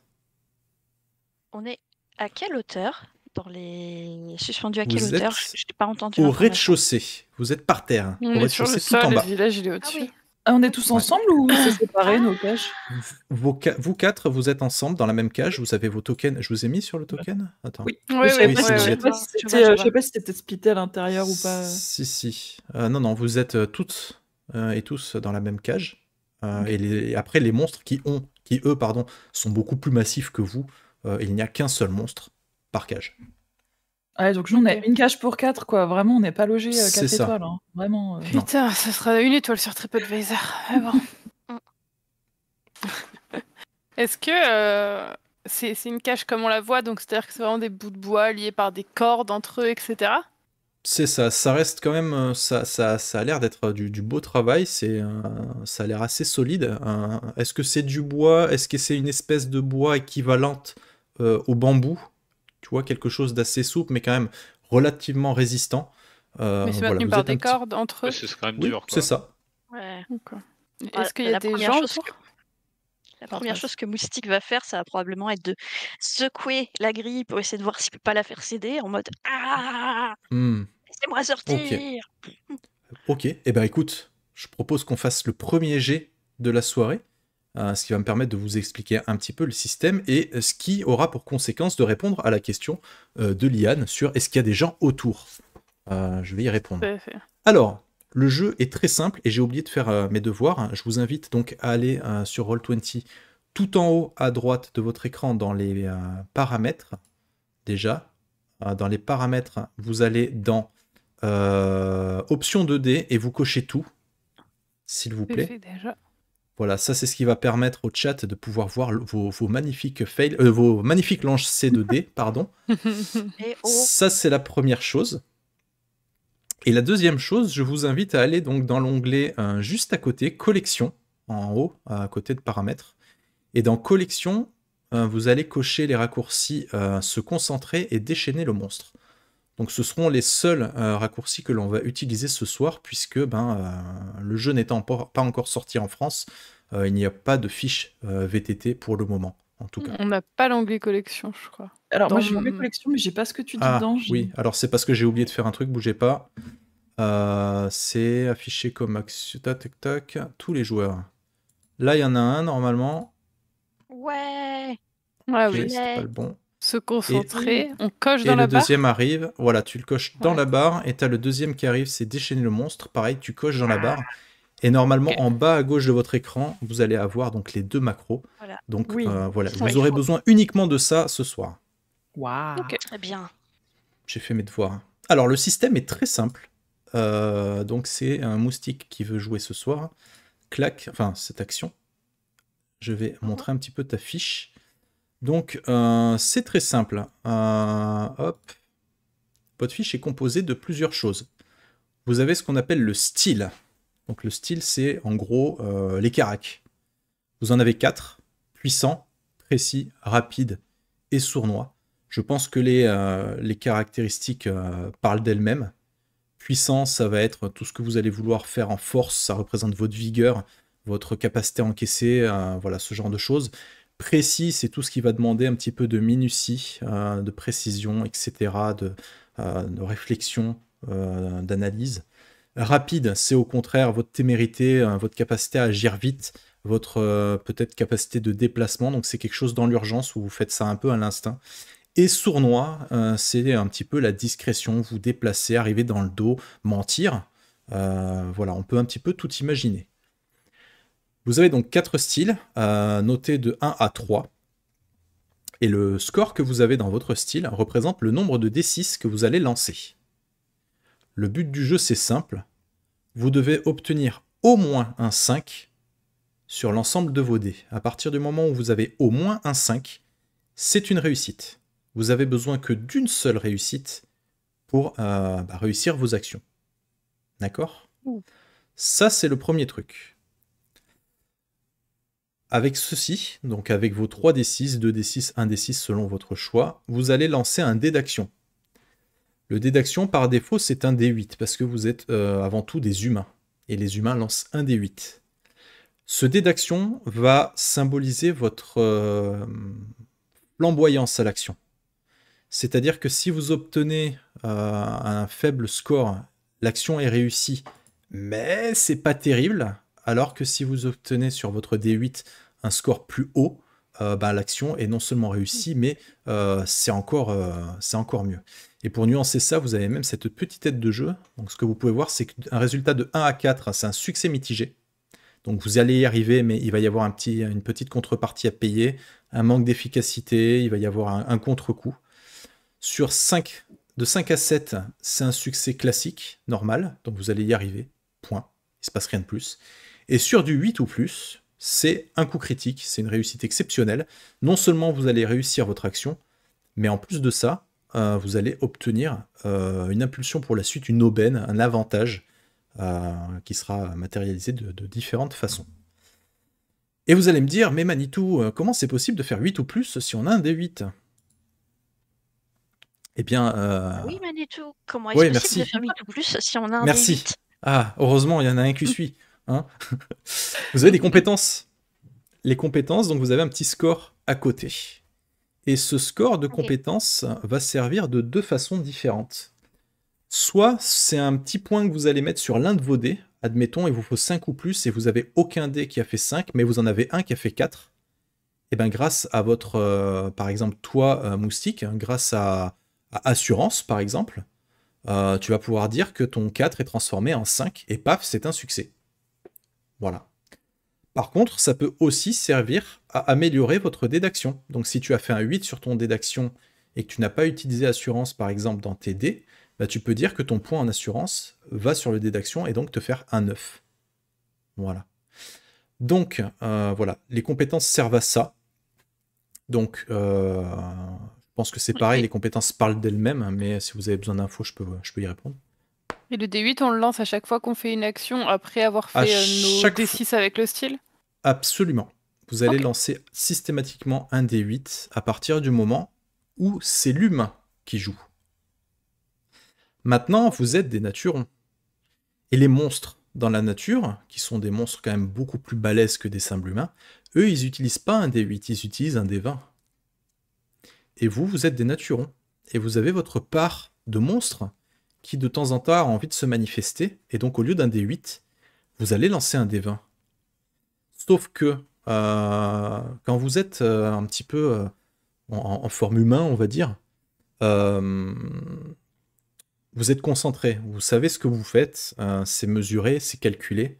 On est à quelle hauteur dans les suspendus à quelle hauteur Je n'ai pas entendu. Au rez-de-chaussée. Vous êtes par terre. On hein. au rez de en bas. Le village, est au-dessus. Ah ah, on est tous ensemble ou c'est séparé nos cages vous, quatre, vous êtes ensemble dans la même cage, vous avez vos tokens. Je vous ai mis sur le token Oui, je ne sais pas si c'était splitté à l'intérieur ou pas. Si, si. Euh, non, non, vous êtes euh, toutes euh, et tous dans la même cage. et, après, les monstres qui ont, qui eux, pardon, sont beaucoup plus massifs que vous, il n'y a qu'un seul monstre par cage. Ah ouais, donc j'en on une cage pour quatre, quoi. Vraiment, on n'est pas logé 4 euh, étoiles. Hein. Vraiment. Euh. Putain, ça sera une étoile sur TripAdvisor. Ah (laughs) est-ce que euh, c'est une cage comme on la voit, donc c'est-à-dire que c'est vraiment des bouts de bois liés par des cordes entre eux, etc. C'est ça, ça reste quand même, ça, ça, a l'air d'être du, beau travail, c'est, ça a l'air assez solide. est-ce que c'est du bois Est-ce que c'est une espèce de bois équivalente au bambou tu vois, quelque chose d'assez souple, mais quand même relativement résistant. Euh, mais c'est maintenu par des cordes entre C'est ça. Ouais. Est-ce qu'il y a des gens la première chose que Moustique va faire, ça va probablement être de secouer la grille pour essayer de voir s'il peut pas la faire céder en mode Ah hmm. Laissez-moi sortir Ok, et eh bien écoute, je propose qu'on fasse le premier jet de la soirée. Euh, ce qui va me permettre de vous expliquer un petit peu le système et euh, ce qui aura pour conséquence de répondre à la question euh, de Liane sur est-ce qu'il y a des gens autour. je vais y répondre. Alors, le jeu est très simple et j'ai oublié de faire mes devoirs. Je vous invite donc à aller sur Roll20 tout en haut à droite de votre écran dans les paramètres. Déjà, dans les paramètres, vous allez dans Options 2D et vous cochez tout, s'il vous plaît. Voilà, ça c'est ce qui va permettre au chat de pouvoir voir vos, magnifiques fail, euh, vos magnifiques langes C2D, (laughs) pardon. Oh. Ça c'est la première chose. Et la deuxième chose, je vous invite à aller donc dans l'onglet euh, juste à côté, collection, en haut, à côté de paramètres. Et dans collection, euh, vous allez cocher les raccourcis se concentrer et déchaîner le monstre. Donc ce seront les seuls euh, raccourcis que l'on va utiliser ce soir, puisque ben, euh, le jeu n'étant pas encore sorti en France, euh, il n'y a pas de fiche VTT pour le moment, en tout cas. On n'a pas l'anglais collection, je crois. Alors moi j'ai l'anglais collection, mais j'ai pas ce que tu dis ah, dedans. Oui, alors c'est parce que j'ai oublié de faire un truc, bougez pas. c'est affiché comme action, tac tac, tous les joueurs. Là, il y en a un, normalement. Ouais ah Ouais, oui, c'est pas le bon concentrer. on coche dans la barre. Et le deuxième arrive. Voilà, tu le coches dans la barre. Et tu as le deuxième qui arrive, c'est déchaîner le monstre. Pareil, tu coches dans la ah. barre. Et normalement, en bas à gauche de votre écran, vous allez avoir donc les deux macros. Donc euh, voilà, vous aurez besoin uniquement de ça ce soir. Waouh. Wow. très bien. J'ai fait mes devoirs. Alors le système est très simple. Euh, donc c'est un moustique qui veut jouer ce soir. Clac, enfin cette action. Je vais mhm. montrer un petit peu ta fiche. Donc, euh, c'est très simple. Euh, hop. Votre fiche est composée de plusieurs choses. Vous avez ce qu'on appelle le style. Donc, le style, c'est en gros euh, les caracs. Vous en avez quatre. Puissant, précis, rapide et sournois. Je pense que les, les caractéristiques parlent d'elles-mêmes. Puissant, ça va être tout ce que vous allez vouloir faire en force. Ça représente votre vigueur, votre capacité à encaisser, voilà, ce genre de choses précis, c'est tout ce qui va demander un petit peu de minutie, euh, de précision, etc., euh, de, réflexion, euh, d'analyse. Rapide, c'est au contraire votre témérité, votre capacité à agir vite, votre peut-être capacité de déplacement. Donc c'est quelque chose dans l'urgence où vous faites ça un peu à l'instinct. Et sournois, c'est un petit peu la discrétion, vous déplacer, arriver dans le dos, mentir. voilà, on peut un petit peu tout imaginer. Vous avez donc quatre styles notés de 1 à 3. Et le score que vous avez dans votre style représente le nombre de D6 que vous allez lancer. Le but du jeu, c'est simple. Vous devez obtenir au moins un 5 sur l'ensemble de vos dés. À partir du moment où vous avez au moins un 5, c'est une réussite. Vous avez besoin que d'une seule réussite pour euh, bah, réussir vos actions. D'accord Ça, c'est le premier truc. Avec ceci, donc avec vos 3D6, 2D6, 1D6 selon votre choix, vous allez lancer un dé d'action. Le dé d'action, par défaut, c'est un D8, parce que vous êtes euh, avant tout des humains. Et les humains lancent un D8. Ce dé d'action va symboliser votre euh, flamboyance à l'action. C'est-à-dire que si vous obtenez euh, un faible score, l'action est réussie, mais c'est pas terrible, alors que si vous obtenez sur votre D8 un score plus haut, euh, bah, l'action est non seulement réussie, mais euh, c'est encore, euh, encore mieux. Et pour nuancer ça, vous avez même cette petite aide de jeu. Donc ce que vous pouvez voir, c'est qu'un résultat de 1 à 4, c'est un succès mitigé. Donc vous allez y arriver, mais il va y avoir une petite contrepartie à payer, un manque d'efficacité, il va y avoir un, contre-coup. Sur 5, de 5 à 7, c'est un succès classique, normal, donc vous allez y arriver, point. Il ne se passe rien de plus. Et sur du 8 ou plus, c'est un coup critique, c'est une réussite exceptionnelle. Non seulement vous allez réussir votre action, mais en plus de ça, euh, vous allez obtenir euh, une impulsion pour la suite, une aubaine, un avantage euh, qui sera matérialisé de, différentes façons. Et vous allez me dire, mais Manitou, comment c'est possible de faire 8 ou plus si on a un des 8 Eh bien... Oui Manitou, comment est-ce possible de faire 8 ou plus si on a un merci. D8 ah, heureusement, il y en a un qui mmh. suit. Hein. (laughs) vous avez des compétences. Les compétences, donc vous avez un petit score à côté. Et ce score de compétences va servir de deux façons différentes. Soit c'est un petit point que vous allez mettre sur l'un de vos dés, admettons, il vous faut 5 ou plus et vous n'avez aucun dé qui a fait 5, mais vous en avez un qui a fait 4. Et bien grâce à votre, euh, par exemple, toi, euh, moustique, hein, grâce à, assurance, par exemple, euh, tu vas pouvoir dire que ton 4 est transformé en 5 et paf, c'est un succès. Voilà. Par contre, ça peut aussi servir à améliorer votre dédaction. Donc si tu as fait un 8 sur ton dédaction et que tu n'as pas utilisé assurance par exemple dans tes dés, bah, tu peux dire que ton point en assurance va sur le dédaction et donc te faire un 9. Voilà. Donc euh, voilà, les compétences servent à ça. Donc euh, je pense que c'est pareil, les compétences parlent d'elles-mêmes, hein, mais si vous avez besoin d'infos, je peux, je peux y répondre. Et le D8, on le lance à chaque fois qu'on fait une action après avoir fait euh, nos D6 avec le style Absolument. Vous allez lancer systématiquement un D8 à partir du moment où c'est l'humain qui joue. Maintenant, vous êtes des naturons. Et les monstres dans la nature, qui sont des monstres quand même beaucoup plus balèzes que des simples humains, eux, ils n'utilisent pas un D8, ils utilisent un D20. Et vous, vous êtes des naturons. Et vous avez votre part de monstres qui de temps en temps a envie de se manifester, et donc au lieu d'un D8, vous allez lancer un D20. Sauf que euh, quand vous êtes euh, un petit peu euh, en, en, forme humain, on va dire, vous êtes concentré, vous savez ce que vous faites, c'est mesuré, c'est calculé,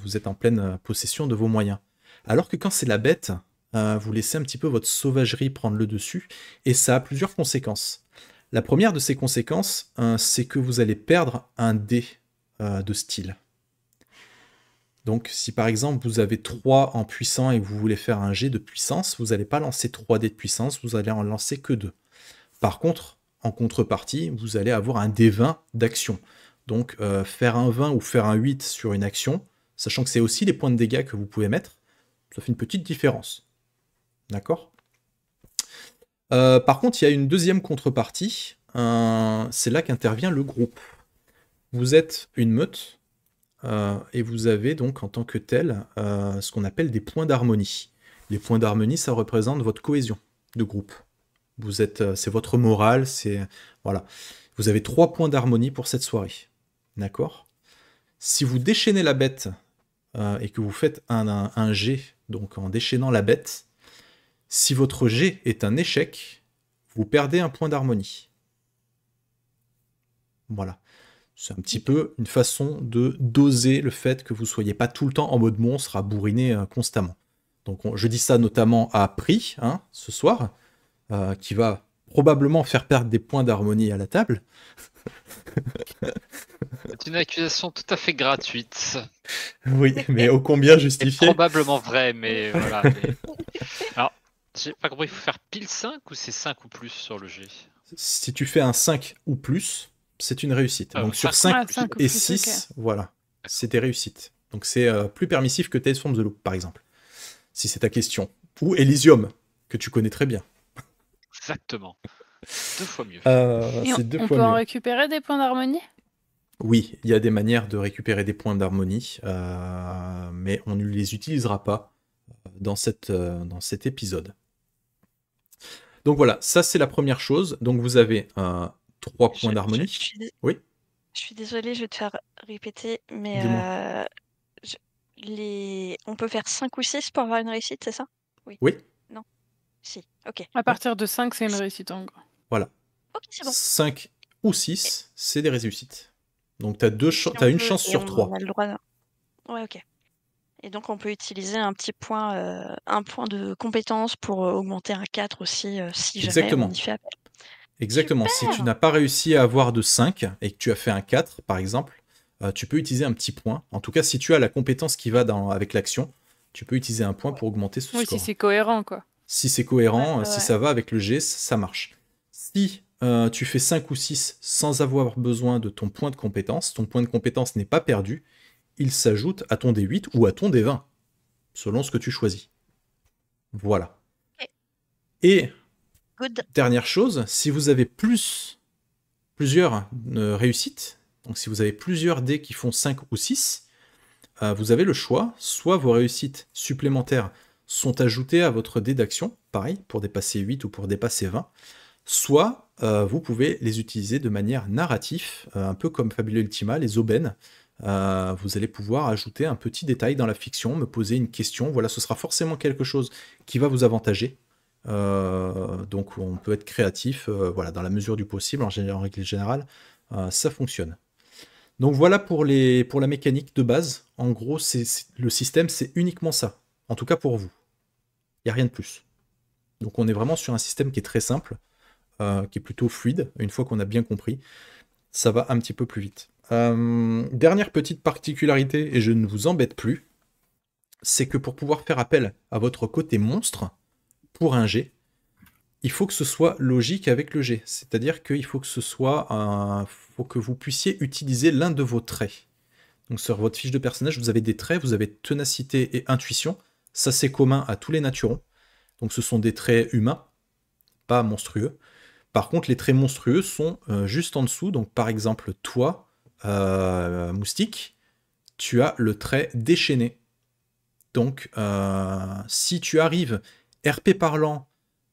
vous êtes en pleine possession de vos moyens. Alors que quand c'est la bête, vous laissez un petit peu votre sauvagerie prendre le dessus, et ça a plusieurs conséquences. La première de ces conséquences, hein, c'est que vous allez perdre un dé euh, de style. Donc si par exemple vous avez 3 en puissant et que vous voulez faire un G de puissance, vous n'allez pas lancer 3 dés de puissance, vous allez en lancer que 2. Par contre, en contrepartie, vous allez avoir un D20 d'action. Donc euh, faire un 20 ou faire un 8 sur une action, sachant que c'est aussi les points de dégâts que vous pouvez mettre, ça fait une petite différence. D'accord euh, par contre, il y a une deuxième contrepartie. C'est là qu'intervient le groupe. Vous êtes une meute euh, et vous avez donc en tant que tel euh, ce qu'on appelle des points d'harmonie. Les points d'harmonie, ça représente votre cohésion de groupe. Vous êtes, c'est votre morale, c'est voilà. Vous avez trois points d'harmonie pour cette soirée, d'accord Si vous déchaînez la bête et que vous faites un, un G, donc en déchaînant la bête, si votre G est un échec, vous perdez un point d'harmonie. Voilà. C'est un petit peu une façon de doser le fait que vous soyez pas tout le temps en mode monstre à bourriner euh, constamment. Donc je dis ça notamment à Prix, hein, ce soir, euh, qui va probablement faire perdre des points d'harmonie à la table. C'est une accusation tout à fait gratuite. Oui, mais ô combien justifiée. Probablement vrai, mais voilà. (laughs) Alors, j'ai pas compris, il faut faire pile 5 ou c'est 5 ou plus sur le G Si tu fais un 5 ou plus, c'est une réussite. Euh, Donc sur 5, et 6, voilà, c'est des réussites. Donc c'est euh, plus permissif que Tales from the Loop, par exemple, si c'est ta question. Ou Elysium, que tu connais très bien. Exactement. Deux fois mieux. Euh, on, peut en récupérer des points d'harmonie Oui, il y a des manières de récupérer des points d'harmonie, mais on ne les utilisera pas dans, cette, dans cet épisode. Donc voilà, ça c'est la première chose. Donc vous avez un euh, 3 points d'harmonie. Je, oui. Je suis désolée, je vais te faire répéter, mais euh, les... on peut faire 5 ou 6 pour avoir une réussite, c'est ça Oui. Oui. Non. Si, ok. À partir de 5, c'est une réussite en gros. Voilà. Ok, c'est bon. 5 ou 6, c'est des réussites. Donc tu as, deux si as une chance sur 3. On a le droit. Ouais, ok. Et donc, on peut utiliser un petit point, euh, un point de compétence pour euh, augmenter un 4 aussi, euh, si jamais Exactement. on fait appel. Exactement. si tu n'as pas réussi à avoir de 5 et que tu as fait un 4, par exemple, tu peux utiliser un petit point. En tout cas, si tu as la compétence qui va avec l'action, tu peux utiliser un point pour augmenter ce score. Oui, si c'est cohérent, quoi. Si c'est cohérent, si ça va avec le G, ça marche. Si tu fais 5 ou 6 sans avoir besoin de ton point de compétence, ton point de compétence n'est pas perdu, il s'ajoute à ton D8 ou à ton D20, selon ce que tu choisis. Voilà. Et dernière chose, si vous avez plus plusieurs euh, réussites, donc si vous avez plusieurs dés qui font 5 ou 6, euh, vous avez le choix, soit vos réussites supplémentaires sont ajoutées à votre dé d'action, pareil, pour dépasser 8 ou pour dépasser 20, soit euh, vous pouvez les utiliser de manière narrative, un peu comme Fabuleux Ultima, les aubaines, euh, vous allez pouvoir ajouter un petit détail dans la fiction, me poser une question. Voilà, ce sera forcément quelque chose qui va vous avantager. Euh, donc on peut être créatif, euh, voilà, dans la mesure du possible, en, règle générale, ça fonctionne. Donc voilà pour, les, pour la mécanique de base. En gros, c'est le système, c'est uniquement ça. En tout cas pour vous. Il n'y a rien de plus. Donc on est vraiment sur un système qui est très simple, qui est plutôt fluide, une fois qu'on a bien compris. Ça va un petit peu plus vite. Euh, dernière petite particularité, et je ne vous embête plus, c'est que pour pouvoir faire appel à votre côté monstre pour un G, il faut que ce soit logique avec le G. C'est-à-dire qu'il faut que ce soit un... faut que vous puissiez utiliser l'un de vos traits. Donc sur votre fiche de personnage, vous avez des traits, vous avez ténacité et intuition. Ça c'est commun à tous les naturons. Donc ce sont des traits humains, pas monstrueux. Par contre, les traits monstrueux sont euh, juste en dessous. Donc par exemple, toi, euh, moustique, tu as le trait déchaîné. Donc, euh, si tu arrives, RP parlant,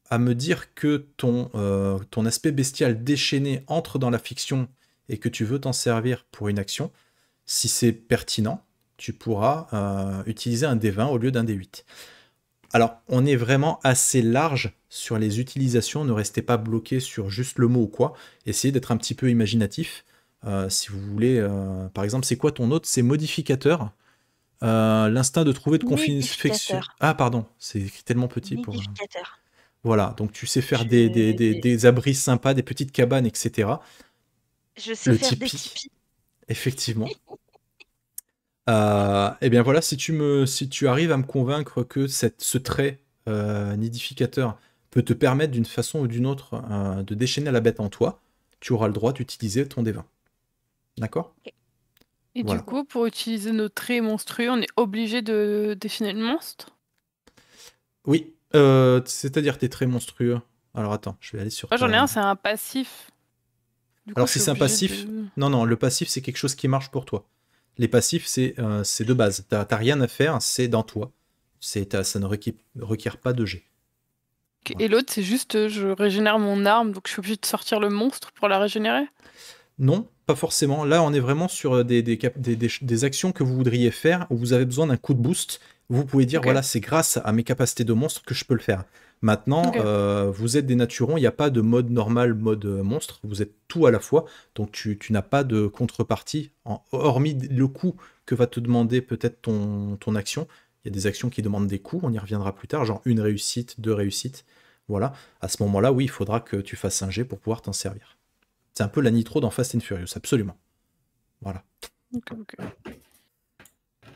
à me dire que ton, euh, ton aspect bestial déchaîné entre dans la fiction et que tu veux t'en servir pour une action, si c'est pertinent, tu pourras utiliser un D20 au lieu d'un D8. Alors, on est vraiment assez large sur les utilisations, ne restez pas bloqué sur juste le mot ou quoi, essayez d'être un petit peu imaginatif. Euh, si vous voulez, euh, par exemple, c'est quoi ton autre C'est modificateur. Euh, l'instinct de trouver de confinés... Ah, pardon, c'est tellement petit pour. Voilà, donc tu sais faire des, des, des, abris sympas, des petites cabanes, etc. Je sais faire des tipis. Effectivement. Eh bien voilà, si tu, me, si tu arrives à me convaincre que cette, ce trait nidificateur peut te permettre d'une façon ou d'une autre de déchaîner la bête en toi, tu auras le droit d'utiliser ton dévin. D'accord Et du coup, pour utiliser nos traits monstrueux, on est obligé de définir le monstre Oui, euh, c'est-à-dire tes traits monstrueux. Alors attends, je vais aller sur. Moi j'en ai un, c'est un passif. Alors si c'est un passif, non, non, le passif c'est quelque chose qui marche pour toi. Les passifs c'est euh, de base. T'as rien à faire, c'est dans toi. Ça ne requiert pas de jet. Et l'autre, c'est juste euh, je régénère mon arme, donc je suis obligé de sortir le monstre pour la régénérer non, pas forcément. Là, on est vraiment sur euh, des, des, actions que vous voudriez faire où vous avez besoin d'un coup de boost. Vous pouvez dire, voilà, c'est grâce à mes capacités de monstre que je peux le faire. Maintenant, euh, vous êtes des naturons, il n'y a pas de mode normal, mode euh, monstre, vous êtes tout à la fois, donc tu, n'as pas de contrepartie, en, hormis le coup que va te demander peut-être ton, ton action. Il y a des actions qui demandent des coups on y reviendra plus tard, genre une réussite, deux réussites. Voilà, à ce moment-là, oui, il faudra que tu fasses un G pour pouvoir t'en servir. C'est un peu la Nitro dans Fast and Furious, absolument. Voilà.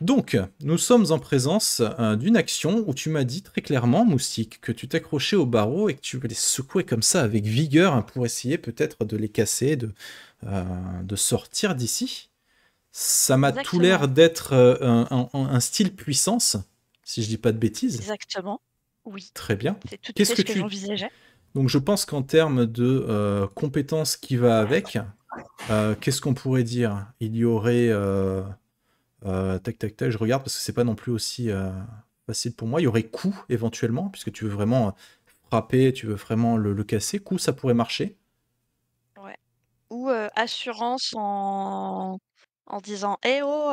Donc, nous sommes en présence euh, d'une action où tu m'as dit très clairement, Moustique, que tu t'accrochais au barreau et que tu les secouer comme ça avec vigueur hein, pour essayer peut-être de les casser, de, euh, de sortir d'ici. Ça m'a tout l'air d'être euh, un, style puissance, si je ne dis pas de bêtises. Exactement, oui. Très bien. C'est tout ce que, que tu donc je pense qu'en termes de euh, compétences qui va avec, euh, qu'est-ce qu'on pourrait dire Il y aurait... Euh, tac, tac, tac, je regarde parce que c'est pas non plus aussi facile pour moi. Il y aurait coup éventuellement, puisque tu veux vraiment frapper, tu veux vraiment le, casser. Coup, ça pourrait marcher. Ouais. Ou assurance en... disant Eh oh,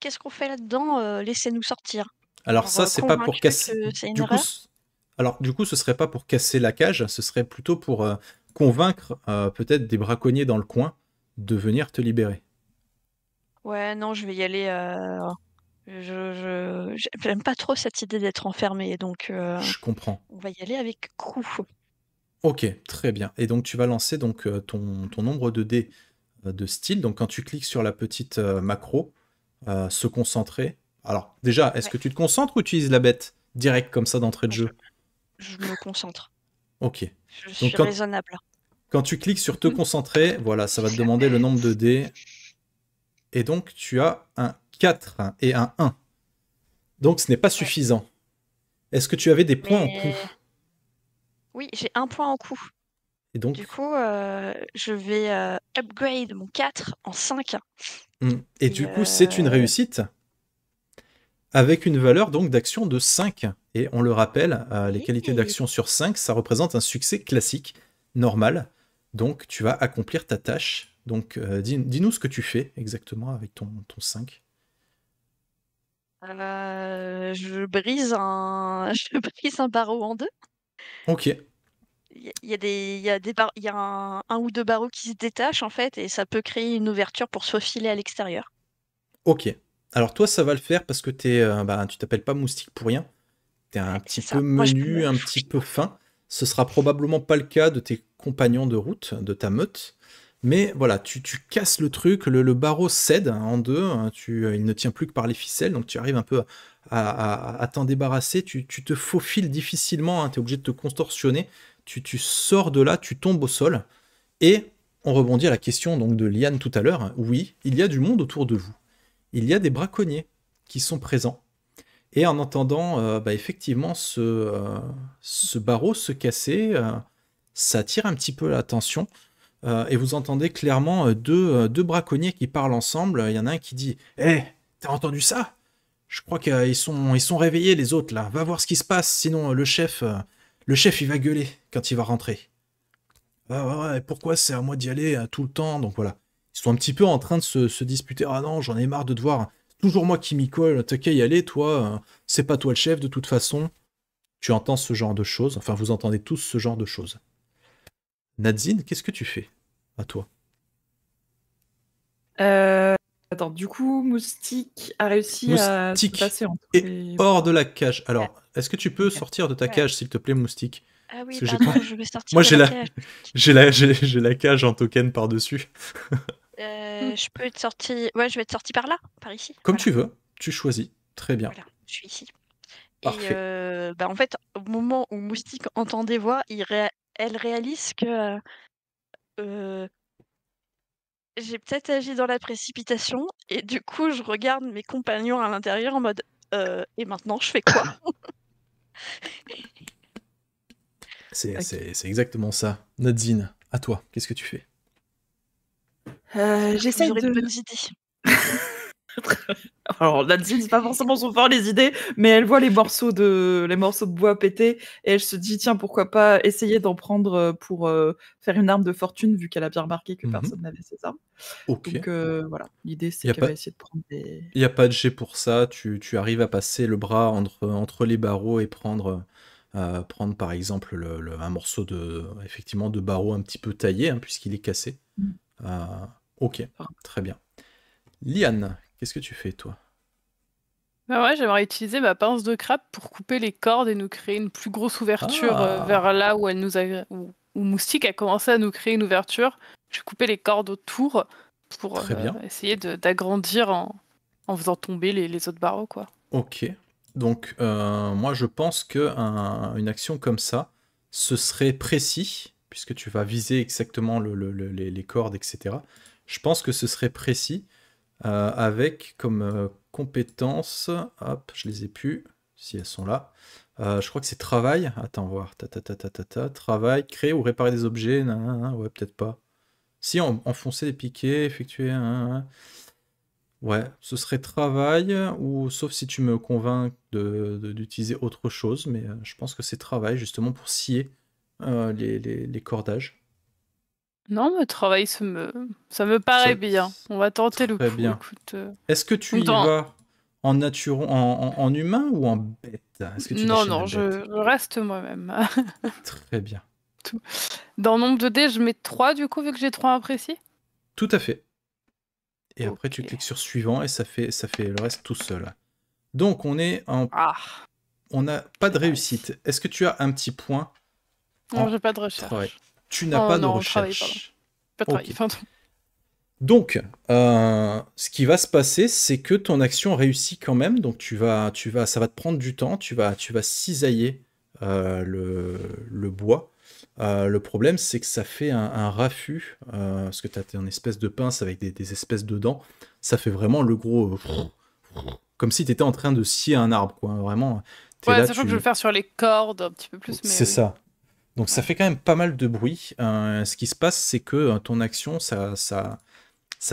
qu'est-ce qu'on fait là-dedans Laissez-nous sortir. Alors, ça, c'est pas pour casser. Du coup, alors du coup, ce serait pas pour casser la cage, ce serait plutôt pour euh, convaincre euh, peut-être des braconniers dans le coin de venir te libérer. Ouais, non, je vais y aller. Euh, je j'aime pas trop cette idée d'être enfermé, donc. je comprends. On va y aller avec coup. Ok, très bien. Et donc tu vas lancer donc ton, nombre de dés de style. Donc quand tu cliques sur la petite macro, se concentrer. Alors déjà, est-ce que tu te concentres ou tu utilises la bête direct comme ça d'entrée de jeu je me concentre. Ok. Je suis quand, raisonnable. Quand tu cliques sur te concentrer, voilà, ça va te demander le nombre de dés. Et donc, tu as un 4 et un 1. Donc, ce n'est pas suffisant. Est-ce que tu avais des points en coup Oui, j'ai un point en coup. Et donc... Du coup, euh, je vais euh, upgrade mon 4 en 5. Mmh. Et, du coup, c'est une euh, réussite avec une valeur donc d'action de 5. Et on le rappelle, euh, les qualités d'action sur 5, ça représente un succès classique, normal. Donc tu vas accomplir ta tâche. Donc euh, dis-nous ce que tu fais exactement avec ton, ton 5. Euh, je, brise un... (laughs) je brise un barreau en deux. Ok. Il y a, des, y a, des y a un, ou deux barreaux qui se détachent en fait et ça peut créer une ouverture pour se faufiler à l'extérieur. Ok. Alors toi ça va le faire parce que es, ne bah, tu t'appelles pas moustique pour rien tu un petit peu menu, un petit peu fin. Ce sera probablement pas le cas de tes compagnons de route, de ta meute. Mais voilà, tu, tu casses le truc, le, barreau cède hein, en deux, hein, tu, euh, il ne tient plus que par les ficelles, donc tu arrives un peu à, t'en débarrasser, tu, te faufiles difficilement, hein, tu es obligé de te contorsionner, tu, tu sors de là, tu tombes au sol, et on rebondit à la question donc de Liane tout à l'heure, oui, il y a du monde autour de vous, il y a des braconniers qui sont présents, et en entendant euh, bah, effectivement euh, ce, barreau se casser, euh, ça attire un petit peu l'attention. et vous entendez clairement deux, braconniers qui parlent ensemble. Il y en a un qui dit Hé, eh, t'as entendu ça Je crois qu'ils sont, sont réveillés, les autres, là. Va voir ce qui se passe, sinon le chef, le chef, il va gueuler quand il va rentrer. Ah, pourquoi c'est à moi d'y aller tout le temps Donc voilà. Ils sont un petit peu en train de se, se disputer. Ah non, j'en ai marre de devoir toujours moi qui m'y colle, t'as qu'à y aller, toi, euh, c'est pas toi le chef de toute façon. Tu entends ce genre de choses, enfin vous entendez tous ce genre de choses. Nadzine, qu'est-ce que tu fais à toi euh, Attends, du coup, Moustique a réussi à passer entre et hors de la cage. Alors, est-ce que tu peux sortir de ta cage, s'il te plaît, Moustique ah oui, je vais sortir Moi, j'ai la, j'ai la, j'ai la cage en token par dessus. (laughs) Euh, je peux être sorti. Ouais, je vais être sorti par là, par ici. Comme tu veux, tu choisis. Très bien. Voilà, je suis ici. Et euh, bah, en fait, au moment où Moustique entend des voix, il elle réalise que euh, j'ai peut-être agi dans la précipitation. Et du coup, je regarde mes compagnons à l'intérieur en mode Et maintenant, je fais quoi (laughs) C'est exactement ça. Nadine, à toi, qu'est-ce que tu fais euh, J'essaie de. bonnes idées. (laughs) Alors, Nancy, c'est pas forcément son fort les idées, mais elle voit les morceaux de, les morceaux de bois péter et elle se dit tiens, pourquoi pas essayer d'en prendre euh, pour euh, faire une arme de fortune vu qu'elle a bien remarqué que mmh personne n'avait ces armes. Donc euh, voilà, l'idée c'est qu'elle va essayer de prendre des. Il n'y a pas de jet pour ça, tu, tu, arrives à passer le bras entre, entre les barreaux et prendre. prendre par exemple un morceau de effectivement de barreau un petit peu taillé hein, puisqu'il est cassé mmh. Ok, très bien. Liane, qu'est-ce que tu fais toi bah ouais, j'aimerais utiliser ma pince de crabe pour couper les cordes et nous créer une plus grosse ouverture euh, ah. vers là où elle nous a, Moustique a commencé à nous créer une ouverture. Je vais couper les cordes autour pour euh, essayer d'agrandir en, faisant tomber les, autres barreaux. Quoi. Ok. Donc, euh, moi, je pense qu'une action comme ça, ce serait précis, puisque tu vas viser exactement les, cordes, etc je pense que ce serait précis euh, avec comme euh, compétence, hop, je les ai plus, si elles sont là. Euh, je crois que c'est travail. Attends, voir. Ta, ta, ta, ta, ta, Travail, créer ou réparer des objets. Non, Ouais, peut-être pas. Si, enfoncer les piquets, effectuer. ouais, ce serait travail, ou sauf si tu me convainc d'utiliser autre chose, mais je pense que c'est travail justement pour scier les cordages. Non, le travail, ça me, ça me paraît bien. On va tenter le coup. Euh, Est-ce que tu y vas en, nature... en, humain ou en bête Non, non, je... reste moi-même. (laughs) Très bien. Dans nombre de dés, je mets 3 du coup, vu que j'ai 3 appréciés Tout à fait. Et après, tu cliques sur suivant et ça fait, ça fait le reste tout seul. Donc, on est en. Ah. On n'a pas de réussite. Est-ce que tu as un petit point Non, j'ai pas de recherche tu n'as pas de recherche. Pas donc, euh, ce qui va se passer, c'est que ton action réussit quand même. Donc, tu vas, tu vas, ça va te prendre du temps. Tu vas, tu vas cisailler euh, le, bois. Euh, le problème, c'est que ça fait un, un raffut, parce que tu as une espèce de pince avec des, espèces de dents. Ça fait vraiment le gros. comme si tu étais en train de scier un arbre, quoi. Vraiment. ouais, sachant que je vais faire sur les cordes un petit peu plus. C'est ça. Donc ça fait quand même pas mal de bruit. Euh, ce qui se passe, c'est que euh, ton action, ça,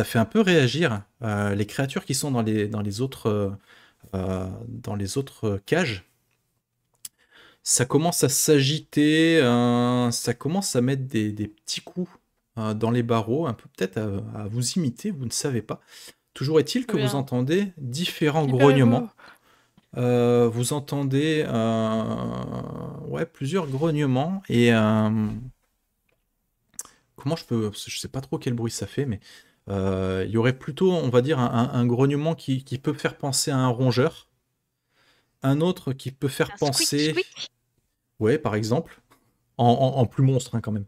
fait un peu réagir euh, les créatures qui sont dans les, dans les, autres, dans les autres cages. Ça commence à s'agiter, ça commence à mettre des, petits coups dans les barreaux, un peu peut-être à, vous imiter, vous ne savez pas. Toujours est-il que vous entendez différents eh grognements. Euh, vous entendez euh, ouais, plusieurs grognements et euh, comment je peux, je sais pas trop quel bruit ça fait, mais il y aurait plutôt, on va dire, un, grognement qui, peut faire penser à un rongeur, un autre qui peut faire penser, ouais, par exemple, en, plus monstre hein, quand même.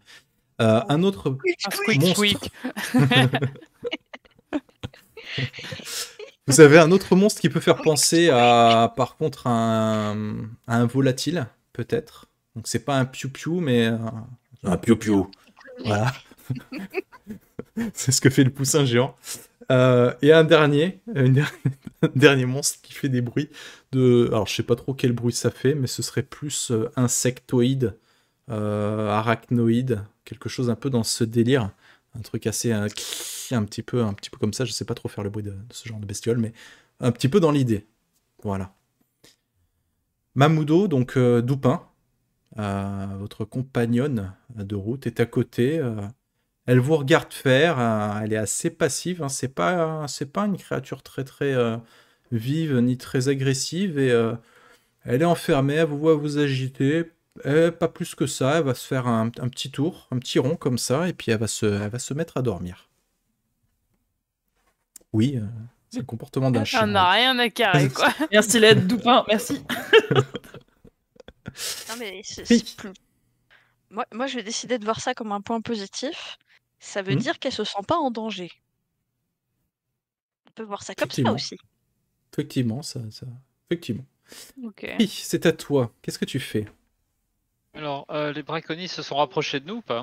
un autre monstre. (laughs) (laughs) (laughs) Vous avez un autre monstre qui peut faire penser à, par contre, un, volatile, peut-être. Donc c'est pas un piou-piou, mais un, euh, un piou Voilà. (laughs) c'est ce que fait le poussin géant. Euh, et un dernier, (laughs) un dernier monstre qui fait des bruits de. Alors je sais pas trop quel bruit ça fait, mais ce serait plus euh, insectoïde, arachnoïde, quelque chose un peu dans ce délire un truc assez un, euh, un, petit peu un petit peu comme ça. Je sais pas trop faire le bruit de, ce genre de bestiole, mais un petit peu dans l'idée. Voilà. Mamoudo, donc euh, Doupin, euh, votre compagnonne de route, est à côté. elle vous regarde faire. elle est assez passive. Hein. c'est pas c'est pas une créature très très vive ni très agressive et elle est enfermée. Elle vous voit vous agiter. Euh, pas plus que ça, elle va se faire un, petit tour, un petit rond comme ça, et puis elle va se, elle va se mettre à dormir. Oui, euh, c'est le comportement d'un ah, chien. On n'a rien à carrer, (laughs) quoi. merci l'aide, Doupin, merci. non, mais moi, je vais décider de voir ça comme un point positif. Ça veut hmm. dire qu'elle se sent pas en danger. On peut voir ça comme ça aussi. Effectivement, ça, ça... Effectivement. Ok. Oui, c'est à toi. Qu'est-ce que tu fais alors, euh, les braconniers se sont rapprochés de nous pas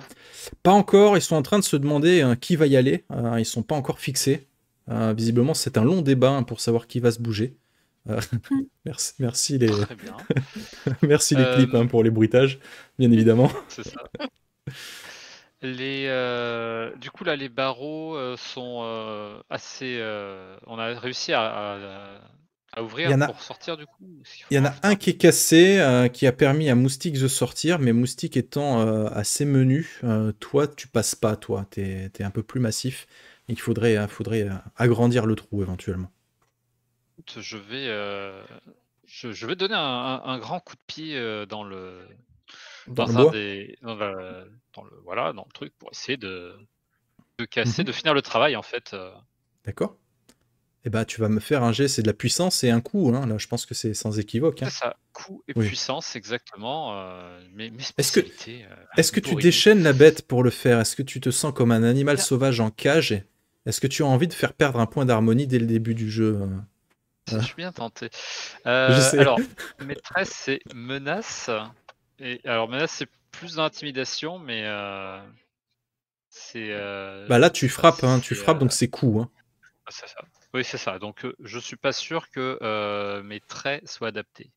Pas encore, ils sont en train de se demander hein, qui va y aller. ils euh, ils sont pas encore fixés. Euh, visiblement, c'est un long débat hein, pour savoir qui va se bouger. (laughs) merci, merci les, (laughs) merci les clips hein, pour les bruitages, bien évidemment. (laughs) C'est ça. Les, du coup, là, les barreaux sont assez. on a réussi à, ouvrir il y en a... pour sortir du coup Il y en a un qui est cassé, euh, qui a permis à Moustique de sortir, mais Moustique étant assez euh, menu, euh, toi tu passes pas, toi, tu es, un peu plus massif, et il faudrait, faudrait agrandir le trou éventuellement. Je vais, je, vais donner un, grand coup de pied dans le... Dans, le voilà dans le truc pour essayer de, casser, mhm. de finir le travail en fait. D'accord eh ben, tu vas me faire un jet, c'est de la puissance et un coup. Hein. Là, je pense que c'est sans équivoque. Hein. ça, coup et puissance, exactement. Euh, mes, Est-ce que, euh, tu déchaînes la bête pour le faire Est-ce que tu te sens comme un animal sauvage en cage Est-ce que tu as envie de faire perdre un point d'harmonie dès le début du jeu hein? Je suis bien tenté. Euh, alors, (laughs) maîtresse, c'est menace. Et, alors, menace, c'est plus d'intimidation, mais. Euh, c'est. Bah là, tu frappes, hein, tu frappes, donc c'est coup. Hein. C'est ça. Oui, c'est ça. Donc, je euh, je suis pas sûr que euh, mes traits soient adaptés.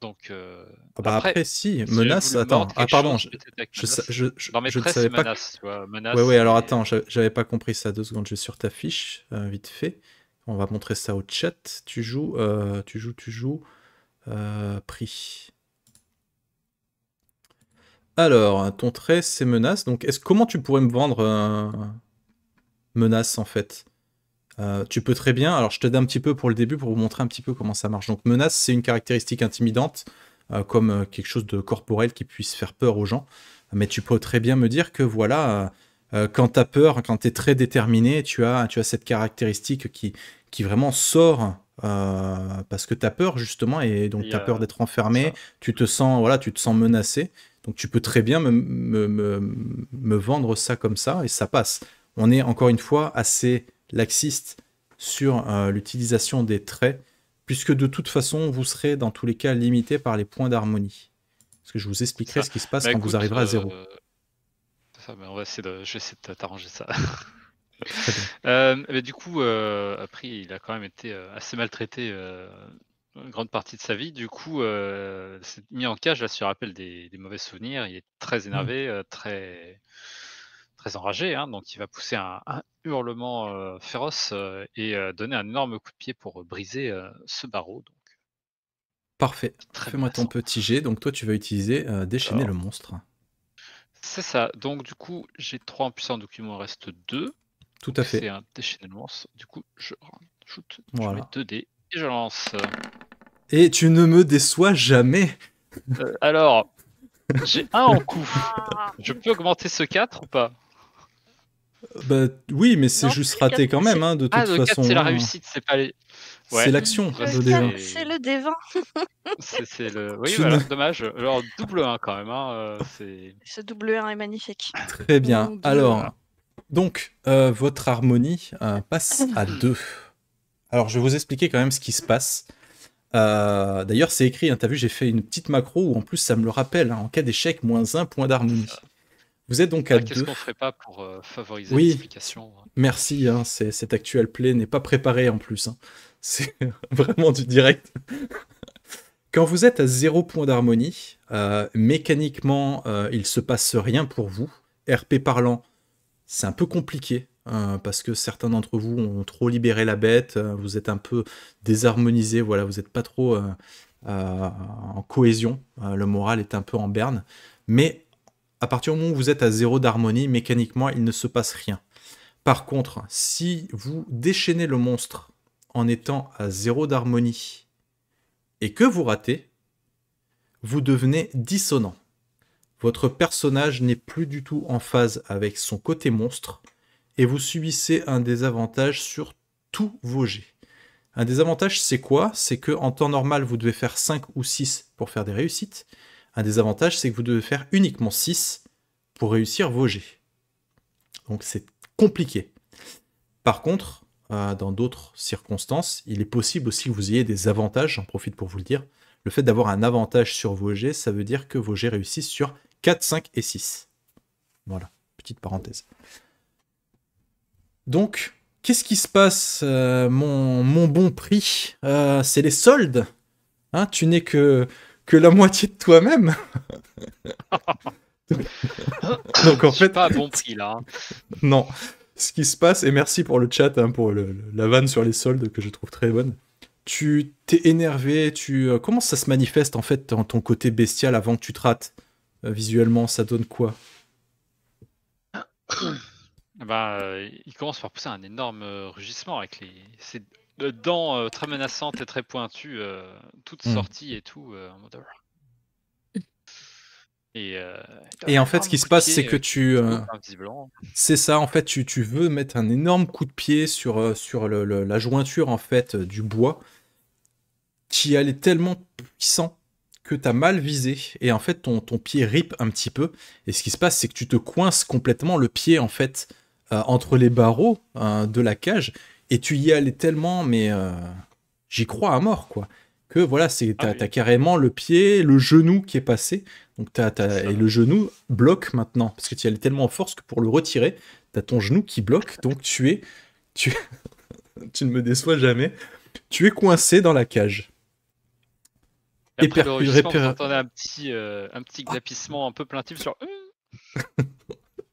Donc, euh, ah bah après, si, menace, attends, ah pardon, je, je, je, je, savais pas. Menace, oui alors attends, j'avais pas compris ça, deux secondes, je vais sur ta fiche, vite fait, on va montrer ça au chat, tu joues, tu joues, tu joues, prix. Alors, ton trait, c'est menace, donc est-ce comment tu pourrais me vendre menace en fait euh, tu peux très bien, alors je te donne un petit peu pour le début pour vous montrer un petit peu comment ça marche. Donc menace, c'est une caractéristique intimidante, euh, comme euh, quelque chose de corporel qui puisse faire peur aux gens. Mais tu peux très bien me dire que voilà, quand tu as peur, quand tu es très déterminé, tu as, tu as cette caractéristique qui, qui vraiment sort parce que tu as peur justement, et donc tu as peur d'être enfermé, tu te, sens, voilà, tu te sens menacé. Donc tu peux très bien me, me, me vendre ça comme ça, et ça passe. On est encore une fois assez laxiste sur euh, l'utilisation des traits, puisque de toute façon, vous serez dans tous les cas limité par les points d'harmonie. Parce que je vous expliquerai ce qui se passe bah, quand vous arriverez à euh, zéro. Ça, mais bah, on va essayer de... Je vais essayer de t'arranger ça. (laughs) Euh, mais du coup, après, il a quand même été assez maltraité une grande partie de sa vie. Du coup, s'est mis en cage, là, sur rappel des, des mauvais souvenirs. Il est très mmh. énervé, très enragé, hein, donc il va pousser un, hurlement euh, féroce euh, et euh, donner un énorme coup de pied pour briser ce barreau. Donc. Parfait. Fais-moi ton petit jet. Donc toi, tu vas utiliser déchaîner le monstre. C'est ça. Donc du coup, j'ai 3 en puissance, donc il m'en reste 2. Tout à fait. C'est un déchaîner le monstre. Du coup, je shoot. 2 dés et je lance. Et tu ne me déçois jamais. alors, j'ai un en coup. Ah. je peux augmenter ce 4 ou pas bah, oui, mais c'est juste raté quand même, hein, de ah, toute façon. C'est la hein. réussite, c'est pas les. C'est l'action. C'est le dévin. (laughs) C'est le. Oui, voilà, dommage. Alors, double 1 quand même. Hein, euh, ce double 1 est magnifique. Très bien. Alors, donc, euh, votre harmonie euh, passe à 2. (laughs) Alors, je vais vous expliquer quand même ce qui se passe. D'ailleurs, c'est écrit, t'as vu, j'ai fait une petite macro où en plus ça me le rappelle. en cas d'échec, moins 1 point d'harmonie. Vous êtes donc à ah, Qu'est-ce qu'on ferait pas pour euh, favoriser oui. Hein Merci, hein, cette actuelle play n'est pas préparée en plus. Hein. (laughs) C'est vraiment du direct. Quand vous êtes à zéro point d'harmonie, euh, mécaniquement, euh, il se passe rien pour vous. RP parlant, c'est un peu compliqué hein, parce que certains d'entre vous ont trop libéré la bête. Euh, vous êtes un peu désharmonisé. Voilà, vous n'êtes pas trop en cohésion. le moral est un peu en berne. Mais à partir du moment où vous êtes à zéro d'harmonie, mécaniquement, il ne se passe rien. Par contre, si vous déchaînez le monstre en étant à zéro d'harmonie et que vous ratez, vous devenez dissonant. Votre personnage n'est plus du tout en phase avec son côté monstre et vous subissez un désavantage sur tous vos jets. Un désavantage, c'est quoi C'est qu'en temps normal, vous devez faire 5 ou 6 pour faire des réussites. Un des avantages, c'est que vous devez faire uniquement 6 pour réussir vos G. Donc c'est compliqué. Par contre, euh, dans d'autres circonstances, il est possible aussi que vous ayez des avantages, j'en profite pour vous le dire. Le fait d'avoir un avantage sur vos G, ça veut dire que vos G réussissent sur 4, 5 et 6. Voilà, petite parenthèse. Donc, qu'est-ce qui se passe, euh, mon, bon prix euh, C'est les soldes. Hein, tu n'es que que la moitié de toi-même. (laughs) Donc en fait, pas bon prix là. Hein. non, ce qui se passe et merci pour le chat hein, pour la vanne sur les soldes que je trouve très bonne. Tu t'es énervé, tu euh, comment ça se manifeste en fait dans ton côté bestial avant que tu te rates euh, visuellement, ça donne quoi (coughs) bah, il commence par pousser un énorme rugissement avec les dents euh, très menaçantes et très pointues, euh, toutes hmm. sorties et tout. Euh, et, et en fait, ce qui se passe, c'est que tu. c'est ça, en fait, tu, veux mettre un énorme coup de pied sur, sur la jointure en fait du bois qui allait tellement puissant que tu as mal visé et en fait ton, pied rippe un petit peu et ce qui se passe c'est que tu te coinces complètement le pied en fait entre les barreaux hein, de la cage et tu y allais tellement, mais euh, j'y crois à mort, quoi. Que voilà, c'est ah t'as carrément le pied, le genou qui est passé. Donc et le genou bloque maintenant parce que tu y allais tellement en force que pour le retirer, t'as ton genou qui bloque. Donc tu es, tu, (laughs) tu ne me déçois jamais. Tu es coincé dans la cage. Et, puis, et le un petit, euh, un petit glapissement un peu plaintif sur. Euh.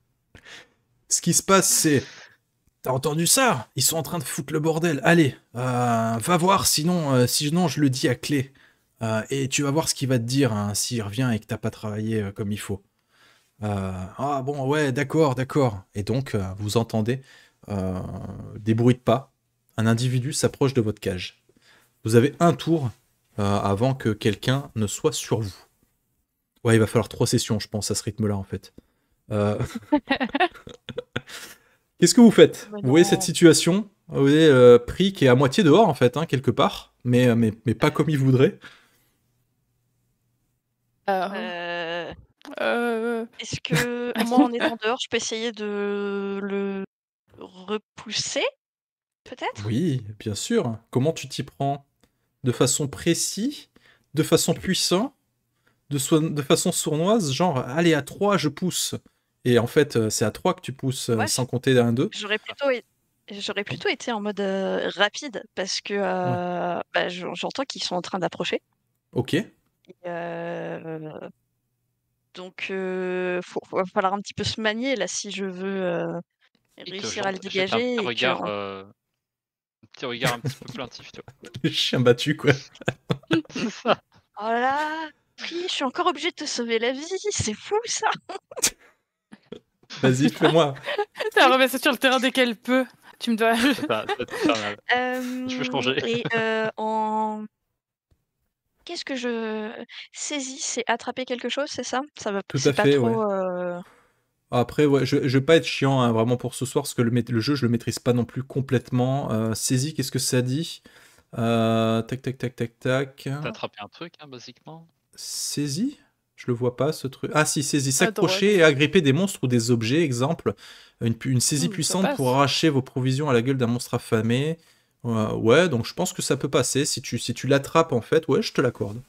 (laughs) Ce qui se passe, c'est T'as entendu ça Ils sont en train de foutre le bordel. Allez, euh, va voir, sinon, euh, sinon je le dis à clé. Euh, et tu vas voir ce qu'il va te dire hein, s'il revient et que t'as pas travaillé comme il faut. ah bon, ouais, d'accord, d'accord. Et donc, vous entendez des bruits de pas. Un individu s'approche de votre cage. Vous avez un tour avant que quelqu'un ne soit sur vous. Ouais, il va falloir trois sessions, je pense, à ce rythme-là, en fait. (laughs) (laughs) Qu'est-ce que vous faites oh Vous voyez cette situation Vous voyez euh, Prix qui est à moitié dehors, en fait, hein, quelque part, euh, mais, mais, pas comme il voudrait. Euh. Est-ce que, moi, en étant dehors, je peux essayer de le repousser Peut-être Oui, bien sûr. Comment tu t'y prends De façon précise De façon puissante de, de façon sournoise, genre allez à 3 je pousse. Et en fait, euh, c'est à 3 que tu pousses euh, sans compter un 2. J'aurais plutôt, j'aurais plutôt été en mode euh, rapide parce que bah, j'entends qu'ils sont en train d'approcher. Ok. donc, il va falloir un petit peu se manier là si je veux réussir à le dégager. Un, un petit regard un petit peu plaintif, tu vois. (laughs) Le chien battu, quoi. (laughs) oh là, oui, je suis encore obligé de te sauver la vie, c'est fou ça. (laughs) Vas-y, fais-moi. (laughs) T'as remis ça sur le terrain dès qu'elle peut. Tu me dois. Euh, je peux changer. Euh, qu'est-ce que je saisis C'est attraper quelque chose, c'est ça Ça va Tout à pas trop, euh, Après, je, je vais pas être chiant hein, vraiment pour ce soir, parce que le, jeu, je le maîtrise pas non plus complètement. Saisis, qu'est-ce que ça dit Tac, tac, tac, tac, tac. T'as attrapé un truc, hein, basiquement Saisis je le vois pas ce truc. Ah si, saisie, s'accrocher et agripper des monstres ou des objets, exemple. Une, saisie hmm, puissante pour arracher vos provisions à la gueule d'un monstre affamé. ouais, donc je pense que ça peut passer. Si tu, si tu l'attrapes en fait, ouais, je te l'accorde.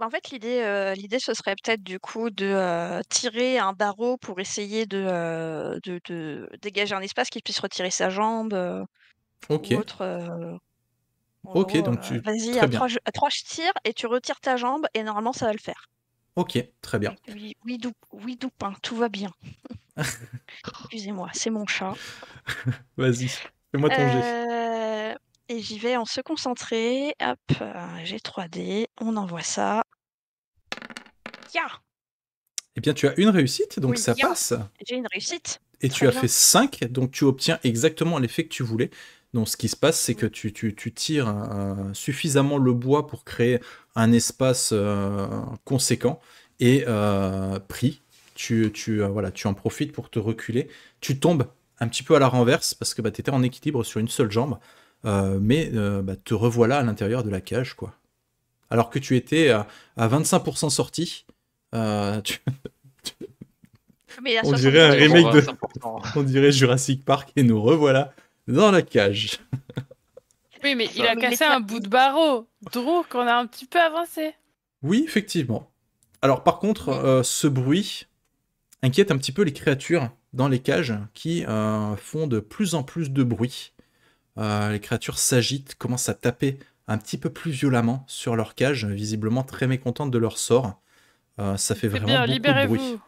En fait, l'idée, euh, l'idée, ce serait peut-être du coup de euh, tirer un barreau pour essayer euh, de, de, dégager un espace qui puisse retirer sa jambe. ok. Ou autre, ok, donc tu. Vas-y, à trois, je tire et tu retires ta jambe et normalement ça va le faire. Ok, très bien. Oui, oui, Doupin, oui, tout va bien. (laughs) Excusez-moi, c'est mon chat. (laughs) Vas-y, fais-moi ton euh... Et j'y vais en se concentrer. Hop, euh, j'ai 3D, on envoie ça. Ya Eh bien, tu as une réussite, donc ça passe. J'ai une réussite. Et tu as fait 5, donc tu obtiens exactement l'effet que tu voulais. Donc ce qui se passe, c'est que tu, tires suffisamment le bois pour créer un espace euh, conséquent et euh, pris. Tu, euh, voilà, tu en profites pour te reculer. Tu tombes un petit peu à la renverse parce que bah, tu étais en équilibre sur une seule jambe, mais bah, te revoilà à l'intérieur de la cage. quoi. Alors que tu étais à, 25% sorti, on dirait un remake de... On dirait Jurassic Park et nous revoilà dans la cage. Oui, mais il a cassé un bout de barreau. Drôle qu'on a un petit peu avancé. Oui, effectivement. Alors par contre, euh, ce bruit inquiète un petit peu les créatures dans les cages qui euh, font de plus en plus de bruit. Euh, les créatures s'agitent, commencent à taper un petit peu plus violemment sur leur cage, visiblement très mécontentes de leur sort. ça fait vraiment beaucoup de bruit.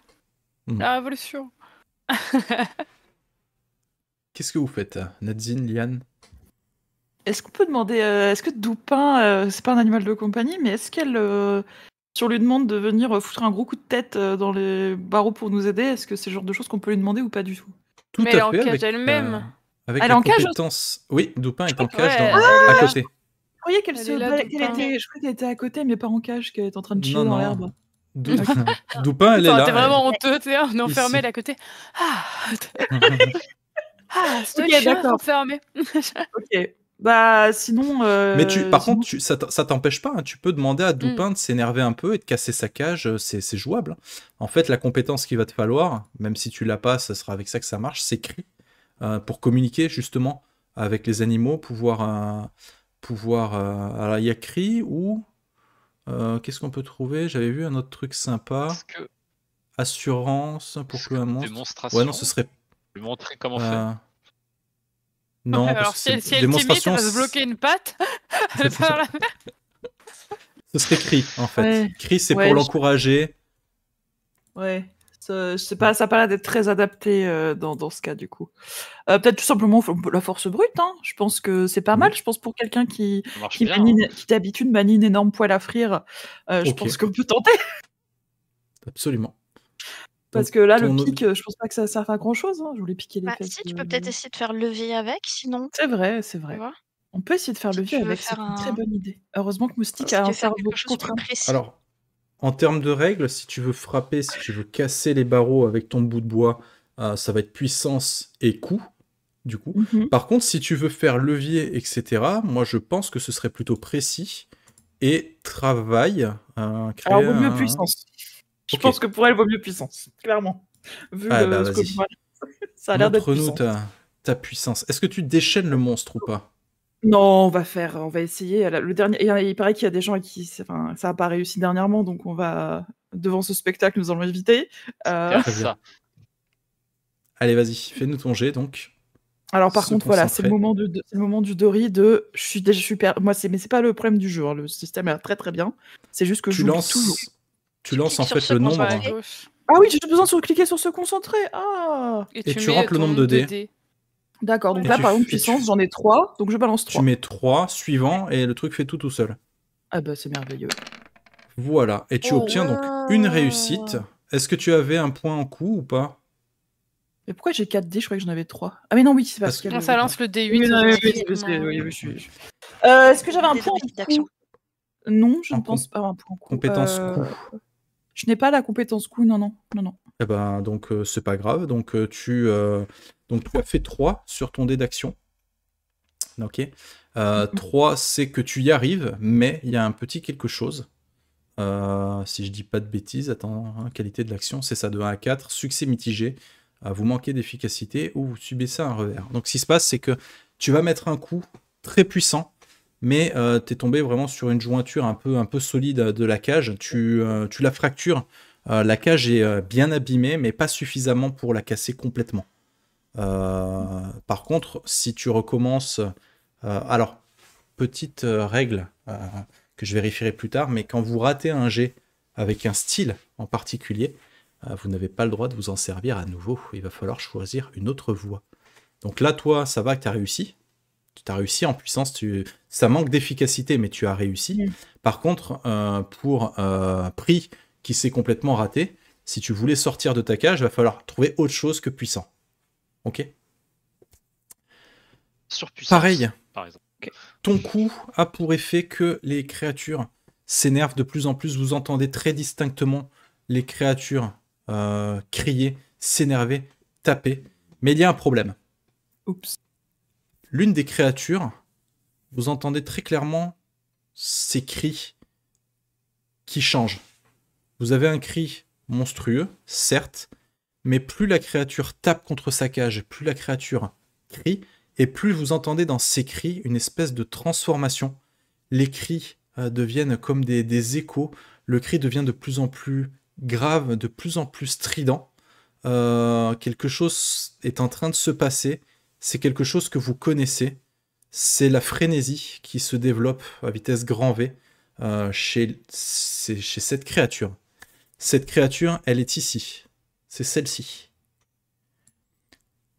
Mm. La révolution. (laughs) Qu'est-ce que vous faites, Nadine, Liane Est-ce qu'on peut demander, euh, est-ce que Doupin, euh, c'est pas un animal de compagnie, mais est-ce qu'elle, euh, si on lui demande de venir foutre un gros coup de tête dans les barreaux pour nous aider, est-ce que c'est le genre de choses qu'on peut lui demander ou pas du tout Tout mais à elle fait. en cage elle-même. Avec la compétence... Oui, Doupin est en cage à côté. Je croyais qu'elle était... Je qu'elle était à côté, mais pas en cage, qu'elle était en train de chiller dans l'herbe. (laughs) Doupin, elle est là. T'es vraiment honteux, est enfermé à côté. Ah, (laughs) Ah, d'accord. Fermer. (laughs) ok. Bah, sinon. Euh, Mais tu, par contre, ça t'empêche pas. Hein, tu peux demander à hmm. dupin de s'énerver un peu et de casser sa cage. Euh, c'est jouable. En fait, la compétence qu'il va te falloir, même si tu l'as pas, ça sera avec ça que ça marche, c'est cri. Euh, pour communiquer justement avec les animaux, pouvoir. pouvoir alors, il y a cri ou. Qu'est-ce qu'on peut trouver J'avais vu un autre truc sympa. Assurance pour que, un monstre. Ouais, non, ce serait montrer comment faire. Euh, (laughs) non, alors si, elle timide, elle va se bloquer une patte. (laughs) (laughs) Ce serait cri en fait. Ouais. Cri, c'est pour l'encourager. Ouais. Je sais pas, ça n'a pas l'air d'être très adapté euh, dans, dans, ce cas du coup. Euh, peut-être tout simplement la force brute. Hein. Je pense que c'est pas mm. mal. Je pense pour quelqu'un qui, hein. qui, d'habitude manie une énorme poêle à frire, je pense qu'on peut tenter. Absolument. Parce que là, le pic, euh, je pense pas que ça sert à grand chose. Hein. Je voulais piquer les bah, Si, tu peux peut-être essayer de faire levier avec, sinon. C'est vrai, c'est vrai. On peut essayer de faire levier avec, c'est une très bonne idée. Heureusement que Moustique a un cerveau précises. Alors, en termes de règles, si tu veux frapper, si tu veux casser les barreaux avec ton bout de bois, euh, ça va être puissance et coût, Du coup. Mmh Par contre, si tu veux faire levier, etc., moi je pense que ce serait plutôt précis et travail. Hein, Alors, au mieux puissance. Je pense que pour elle, vaut mieux puissance, clairement. Vu ce le, bah, ce (laughs) ça a l'air d'être puissant. Ta, ta puissance. Est-ce que tu déchaînes le monstre ou pas Non, on va faire, on va essayer. Le dernier, il paraît qu'il y a des gens qui, enfin, ça n'a pas réussi dernièrement, donc on va devant ce spectacle, nous allons éviter. Ça. Allez, vas-y, fais-nous ton jet donc. Alors par contre, voilà, c'est le moment du, Dory de, je suis déjà super. Moi, c'est, mais c'est pas le problème du jeu. Hein. le système est très très bien. C'est juste que je lances. Toujours tu, lances en fait le nombre. Ah oui, j'ai besoin de cliquer sur se concentrer. Ah Et tu, rentres le nombre de dés. D'accord, donc là par exemple puissance, j'en ai 3, donc je balance 3. Tu mets 3, suivant, et le truc fait tout tout seul. Ah bah c'est merveilleux. Voilà, et tu oh obtiens donc une réussite. Est-ce que tu avais un point en coup ou pas Mais pourquoi j'ai 4 dés Je croyais que j'en avais 3. Ah mais non, oui, c'est parce, que... ça le D8. Euh, est-ce que j'avais un point en coup Non, je ne pense pas avoir un point en coup. Compétence coup. Je n'ai pas la compétence coup, non, non, non, non. Eh ben, donc, euh, c'est pas grave. Donc, euh, tu, euh, donc tu as fait 3 sur ton dé d'action. Ok. 3, c'est que tu y arrives, mais il y a un petit quelque chose. si je dis pas de bêtises, attends, hein, qualité de l'action, c'est ça, de 1 à 4, succès mitigé, vous manquez d'efficacité ou vous subissez un revers. Donc, ce qui se passe, c'est que tu vas mettre un coup très puissant mais euh, tu es tombé vraiment sur une jointure un peu, un peu solide euh, de la cage. Tu, euh, tu la fractures. la cage est bien abîmée, mais pas suffisamment pour la casser complètement. par contre, si tu recommences. alors, petite règle que je vérifierai plus tard, mais quand vous ratez un jet avec un style en particulier, vous n'avez pas le droit de vous en servir à nouveau. Il va falloir choisir une autre voie. Donc là, toi, ça va que tu as réussi, tu as réussi en puissance, tu... ça manque d'efficacité, mais tu as réussi. Mm. Par contre, euh, pour un euh, prix qui s'est complètement raté, si tu voulais sortir de ta cage, il va falloir trouver autre chose que puissant. Ok Sur Pareil. Par exemple. Ton coup a pour effet que les créatures s'énervent de plus en plus. Vous entendez très distinctement les créatures euh, crier, s'énerver, taper. Mais il y a un problème. Oups l'une des créatures, vous entendez très clairement ses cris qui changent. Vous avez un cri monstrueux, certes, mais plus la créature tape contre sa cage, plus la créature crie, et plus vous entendez dans ces cris une espèce de transformation. Les cris euh, deviennent comme des, échos, le cri devient de plus en plus grave, de plus en plus strident. Euh, quelque chose est en train de se passer, c'est quelque chose que vous connaissez. C'est la frénésie qui se développe à vitesse grand V euh, chez, cette créature. Cette créature, elle est ici. C'est celle-ci.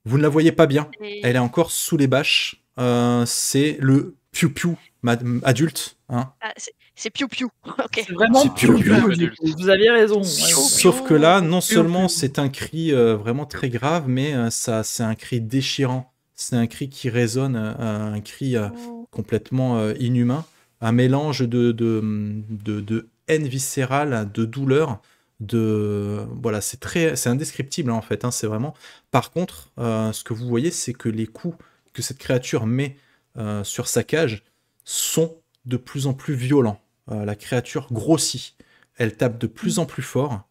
Vous ne la voyez pas bien. Elle est encore sous les bâches. Euh, c'est le piou piou adulte. Hein. Ah, c'est piou piou. (laughs) C'est vraiment piou piou. Vous aviez raison. Sauf que là, non seulement c'est un cri euh, vraiment très grave, mais ça, c'est un cri déchirant c'est un cri qui résonne, euh, un, cri euh, oh. complètement euh, inhumain, un mélange de, de, de, haine viscérale, de douleur, de voilà, c'est très, c'est indescriptible hein, en fait. Hein, c'est vraiment. Par contre, ce que vous voyez, c'est que les coups que cette créature met sur sa cage sont de plus en plus violents. la créature grossit, elle tape de plus en plus fort,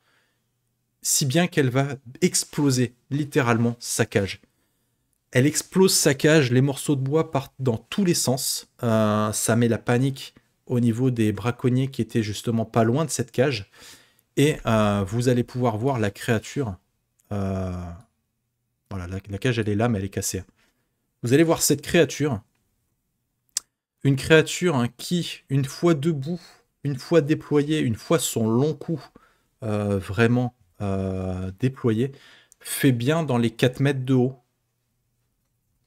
si bien qu'elle va exploser littéralement sa cage elle explose sa cage, les morceaux de bois partent dans tous les sens. Euh, ça met la panique au niveau des braconniers qui étaient justement pas loin de cette cage. Et euh, vous allez pouvoir voir la créature. Euh, voilà, la, cage elle est là, mais elle est cassée. Vous allez voir cette créature. Une créature hein, qui, une fois debout, une fois déployée, une fois son long cou vraiment déployé, fait bien dans les 4 mètres de haut.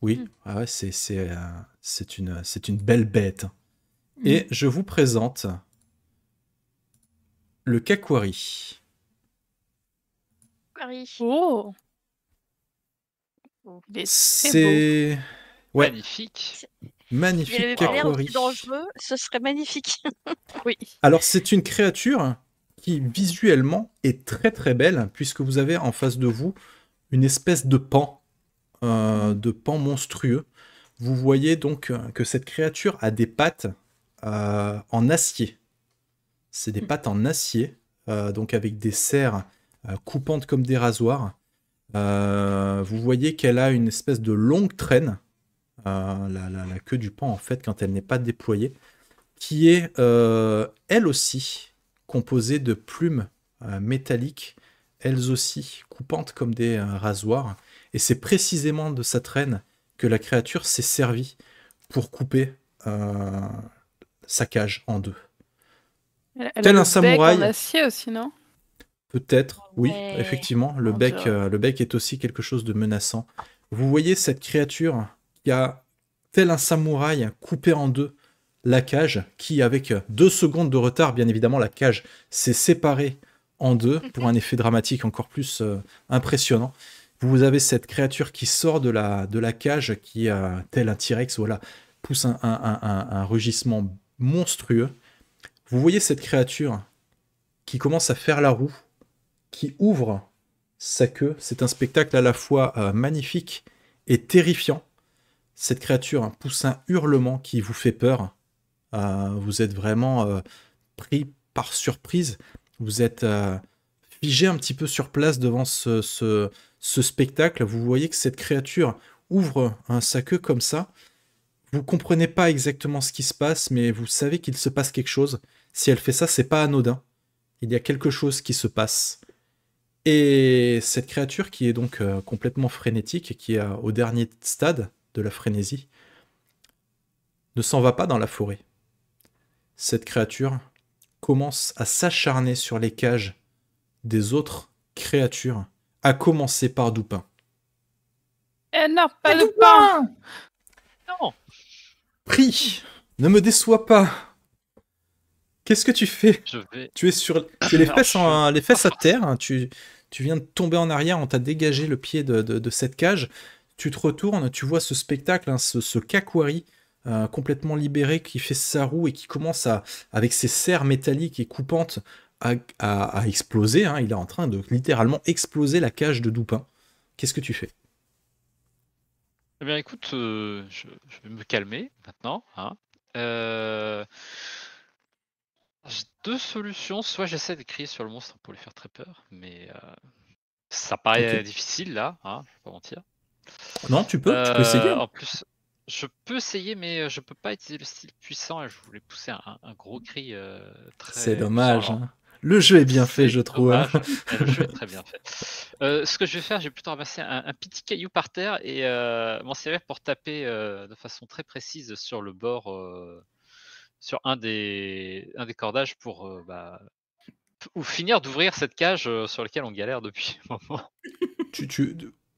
Oui, mmh. ah euh, c'est une, belle bête. Mmh. Et je vous présente le Kakwari. Oh, oh C'est magnifique. Magnifique ce serait magnifique. (laughs) oui. Alors c'est une créature qui visuellement est très très belle puisque vous avez en face de vous une espèce de pan euh, de pans monstrueux. Vous voyez donc euh, que cette créature a des pattes euh, en acier. C'est des mm. pattes en acier, donc avec des serres coupantes comme des rasoirs. vous voyez qu'elle a une espèce de longue traîne, la, la, queue du pan en fait, quand elle n'est pas déployée, qui est elle aussi composée de plumes métalliques, elles aussi coupantes comme des rasoirs et c'est précisément de cette reine que la créature s'est servie pour couper euh, sa cage en deux. Tel un samouraï. En acier aussi, non Peut-être, oui, effectivement. Le bec, euh, le bec est aussi quelque chose de menaçant. Vous voyez cette créature qui a, tel un samouraï, coupé en deux la cage, qui, avec deux secondes de retard, bien évidemment, la cage s'est séparée en deux pour un effet dramatique encore plus euh, impressionnant. Vous avez cette créature qui sort de la, de la cage, qui, tel un T-Rex, voilà, pousse un, rugissement monstrueux. Vous voyez cette créature qui commence à faire la roue, qui ouvre sa queue. C'est un spectacle à la fois euh, magnifique et terrifiant. Cette créature pousse un hurlement qui vous fait peur. Euh, vous êtes vraiment euh, pris par surprise. Vous êtes figé un petit peu sur place devant ce, ce spectacle, vous voyez que cette créature ouvre un sa queue comme ça. Vous comprenez pas exactement ce qui se passe, mais vous savez qu'il se passe quelque chose. Si elle fait ça, c'est pas anodin. Il y a quelque chose qui se passe. Et cette créature qui est donc euh, complètement frénétique qui est euh, au dernier stade de la frénésie, ne s'en va pas dans la forêt. Cette créature commence à s'acharner sur les cages des autres créatures à commencer par Doupin. Eh non, pas Non Prie, Ne me déçois pas Qu'est-ce que tu fais Tu es sur tu les, fesses en, les fesses à terre, hein. tu, tu viens de tomber en arrière, on t'a dégagé le pied de, cette cage. Tu te retournes, tu vois ce spectacle, hein, ce, ce euh, complètement libéré qui fait sa roue et qui commence à, avec ses serres métalliques et coupantes, a, a, explosé, hein, il est en train de littéralement exploser la cage de Doupin. Qu'est-ce que tu fais Eh bien écoute, euh, je, vais me calmer maintenant. Hein. Euh, j'ai deux solutions, soit j'essaie de crier sur le monstre pour lui faire très peur, mais euh, ça paraît difficile là, hein, ne vais pas mentir. Non, tu peux, tu peux essayer. En plus, je peux essayer, mais je peux pas utiliser le style puissant. Je voulais pousser un, gros cri très. C'est dommage. Hein. Le jeu est bien fait, je trouve. le jeu est très bien fait. Euh, ce que je vais faire, j'ai plutôt ramasser un, petit caillou par terre et euh, m'en servir pour taper euh, de façon très précise sur le bord, sur un des, un des cordages pour bah, ou finir d'ouvrir cette cage sur laquelle on galère depuis un moment. (laughs) tu, tu,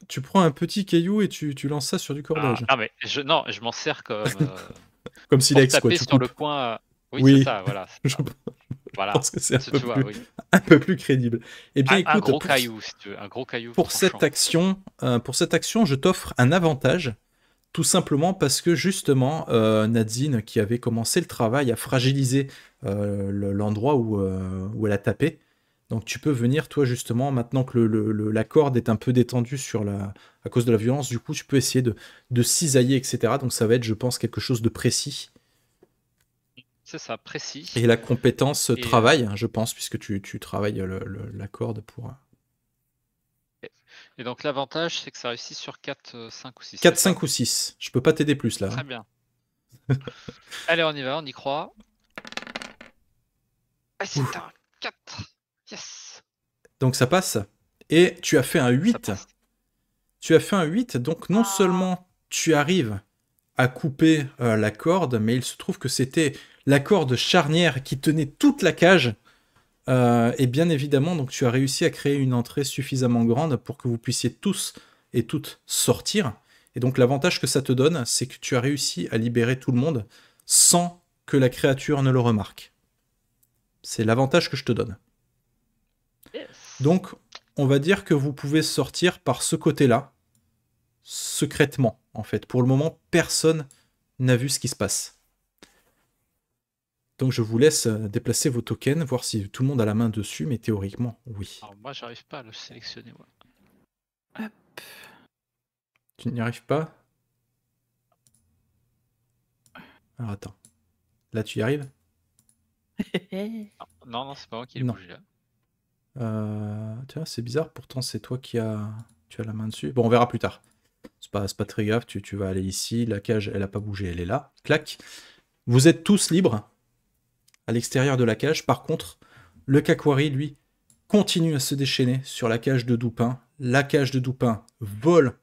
tu prends un petit caillou et tu, tu lances ça sur du ah, cordage. Ah, non, mais je, non, je m'en sers comme. (laughs) comme a a quoi. sur le point... Oui, ça, voilà. (laughs) (laughs) Voilà. que c'est (laughs) un, peu plus, crédible. Eh bien, écoute, pour, caillou, tu pour cette action, euh, pour cette action, je t'offre un avantage, tout simplement parce que justement, euh, Nadine, qui avait commencé le travail, a fragilisé euh, l'endroit où, où, elle a tapé. Donc tu peux venir, toi justement, maintenant que la corde est un peu détendue sur la, à cause de la violence, du coup tu peux essayer de cisailler, etc. Donc ça va être, je pense, quelque chose de précis ça, précis. Et la compétence travaille euh, travail, hein, je pense, puisque tu, travailles le, la corde pour. Euh, et donc l'avantage, c'est que ça réussit sur 4, 5 euh, ou 6. 4, 5 ou 6. Je peux pas t'aider plus là. Très hein. bien. (laughs) Allez, on y va, on y croit. 4. Ah, yes. Donc ça passe. Et tu as fait un 8. Tu as fait un 8, donc non ah. seulement tu arrives à couper euh, la corde, mais il se trouve que c'était la corde charnière qui tenait toute la cage. Euh, et bien évidemment, donc tu as réussi à créer une entrée suffisamment grande pour que vous puissiez tous et toutes sortir. Et donc l'avantage que ça te donne, c'est que tu as réussi à libérer tout le monde sans que la créature ne le remarque. C'est l'avantage que je te donne. Donc, on va dire que vous pouvez sortir par ce côté-là, secrètement en fait. Pour le moment, personne n'a vu ce qui se passe. Donc je vous laisse euh, déplacer vos tokens, voir si tout le monde a la main dessus, mais théoriquement, oui. moi, j'arrive pas à le sélectionner. Hop. Tu n'y arrives pas Alors attends. Là, tu y arrives (laughs) Non, non, c'est pas moi qui l'ai bougé là. Euh, tiens, c'est bizarre, pourtant c'est toi qui as... Tu as la main dessus. Bon, on verra plus tard pas, pas très grave, tu, vas aller ici, la cage, elle a pas bougé, elle est là, clac. Vous êtes tous libres à l'extérieur de la cage. Par contre, le Kakwari, lui, continue à se déchaîner sur la cage de Doupin. La cage de Doupin vole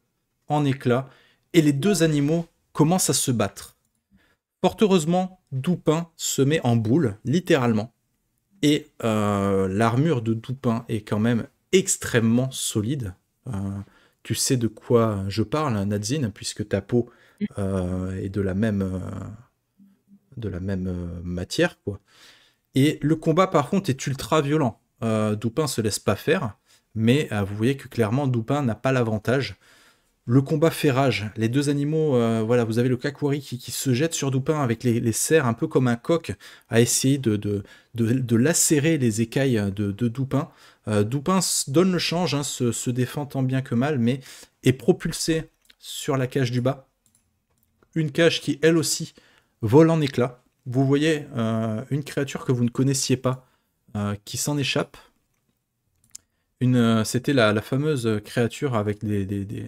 en éclats et les deux animaux commencent à se battre. Fort heureusement, Doupin se met en boule, littéralement. Et euh, l'armure de Doupin est quand même extrêmement solide. Euh, tu sais de quoi je parle, hein, Nadzine, puisque ta peau euh, est de la même, euh, de la même euh, matière. Quoi. Et le combat, par contre, est ultra violent. Doupin se laisse pas faire, mais vous voyez que clairement, Dupin n'a pas l'avantage le combat fait rage. Les deux animaux, euh, voilà, vous avez le kakouri qui, se jette sur Dupin avec les, serres, un peu comme un coq, à essayer de, lacérer les écailles de, de Dupin. Euh, Dupin donne le change, hein, se, défend tant bien que mal, mais est propulsé sur la cage du bas. Une cage qui, elle aussi, vole en éclats. Vous voyez euh, une créature que vous ne connaissiez pas qui s'en échappe. C'était la, fameuse créature avec des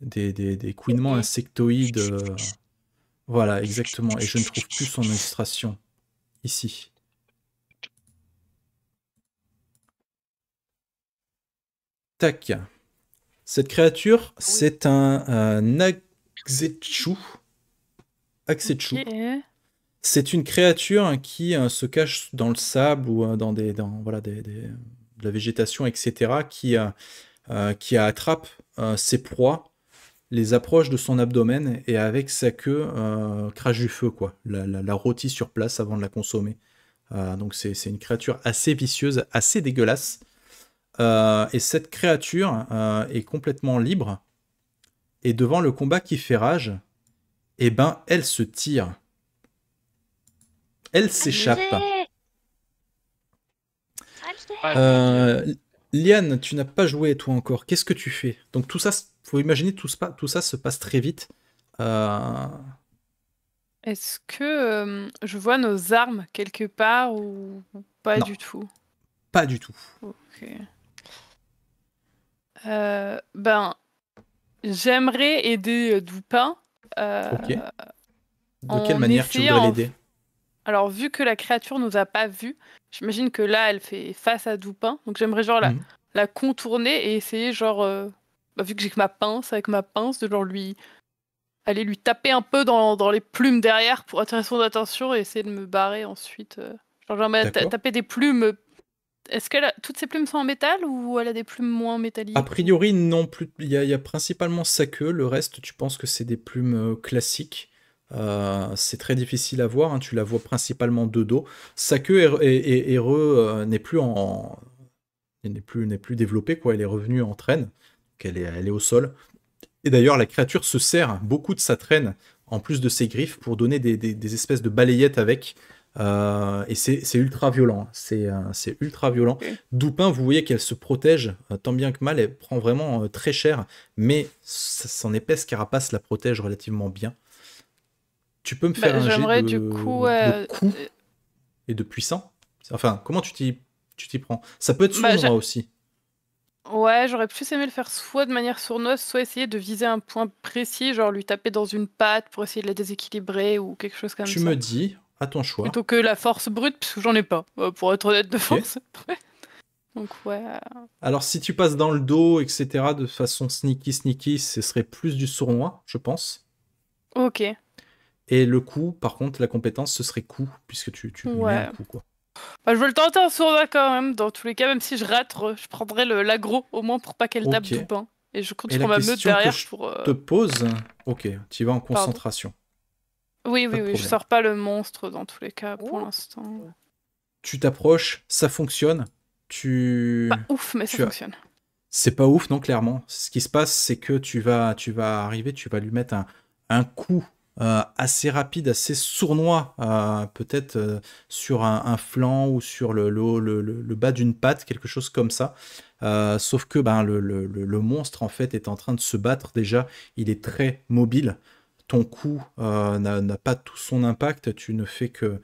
des, des, couinements insectoïdes. Euh, voilà, exactement. Et je ne trouve plus son illustration ici. Tac. Cette créature, c'est un, un Axéchou. C'est une créature hein, qui euh, se cache dans le sable ou euh, dans, des, dans, voilà, la végétation, etc., qui, qui attrape ses proies les approche de son abdomen et avec sa queue euh, crache du feu, quoi. La, la, rôtit sur place avant de la consommer. Euh, donc c'est une créature assez vicieuse, assez dégueulasse. Euh, et cette créature est complètement libre. Et devant le combat qui fait rage, eh ben elle se tire. Elle s'échappe. Liane, tu n'as pas joué toi encore. Qu'est-ce que tu fais Donc tout ça, faut imaginer tout, tout ça se passe très vite. Euh, Est-ce que euh, je vois nos armes quelque part ou pas du tout Pas du tout. Euh, ben, j'aimerais aider Doupin. De quelle manière tu voudrais l'aider Alors, vu que la créature nous a pas vus, j'imagine que là, elle fait face à Doupin. Donc, j'aimerais genre la, mhm. la contourner et essayer genre bah, vu que j'ai que ma pince, avec ma pince, de genre lui aller lui taper un peu dans, les plumes derrière pour attirer son attention et essayer de me barrer ensuite. Euh. Genre, taper des plumes. Est-ce que toutes ces plumes sont en métal ou elle a des plumes moins métalliques A priori, non plus. Il y, a, principalement sa queue. Le reste, tu penses que c'est des plumes euh, classiques. Euh, c'est très difficile à voir. Hein, tu la vois principalement de dos. Sa queue n'est plus en n'est plus n'est plus développée quoi. Elle est revenue en traîne qu'elle est, elle est au sol. Et d'ailleurs, la créature se sert beaucoup de sa traîne, en plus de ses griffes, pour donner des, espèces de balayettes avec. Euh, et c'est ultra violent. C'est euh, ultra violent. Doupin, vous voyez qu'elle se protège euh, tant bien que mal. Elle prend vraiment très cher, mais son épaisse carapace la protège relativement bien. Tu peux me bah, faire un jet de, du coup, et de puissant. Enfin, comment tu t'y prends Ça peut être bah, sur moi aussi. Ouais, j'aurais plus aimé le faire soit de manière sournoise, soit essayer de viser un point précis, genre lui taper dans une patte pour essayer de la déséquilibrer ou quelque chose comme ça. Tu me dis, à ton choix. Plutôt que la force brute, parce que j'en ai pas, euh, pour être honnête de force. (laughs) Donc ouais. Alors si tu passes dans le dos, etc., de façon sneaky sneaky, ce serait plus du sournois, je pense. Ok. Et le coup, par contre, la compétence, ce serait coup, puisque tu, tu mets un coup, quoi. Bah, je vais le tenter en sourd quand même. Dans tous les cas, même si je rate, je prendrai l'agro au moins pour pas qu'elle tape du tout pain. Et je compte sur ma meute derrière que je euh, Te pose. Ok, tu vas en concentration. Oui, oui, oui. Je sors pas le monstre dans tous les cas pour oh. l'instant. Tu t'approches, ça fonctionne. Tu. Pas ouf, mais ça fonctionne. C'est pas ouf, non, clairement. Ce qui se passe, c'est que tu vas, tu vas arriver, tu vas lui mettre un, un coup euh, assez rapide, assez sournois, euh, peut-être euh, sur un, flanc ou sur le, bas d'une patte, quelque chose comme ça. sauf que ben, le, monstre en fait est en train de se battre déjà, il est très mobile, ton coup n'a pas tout son impact, tu ne fais que,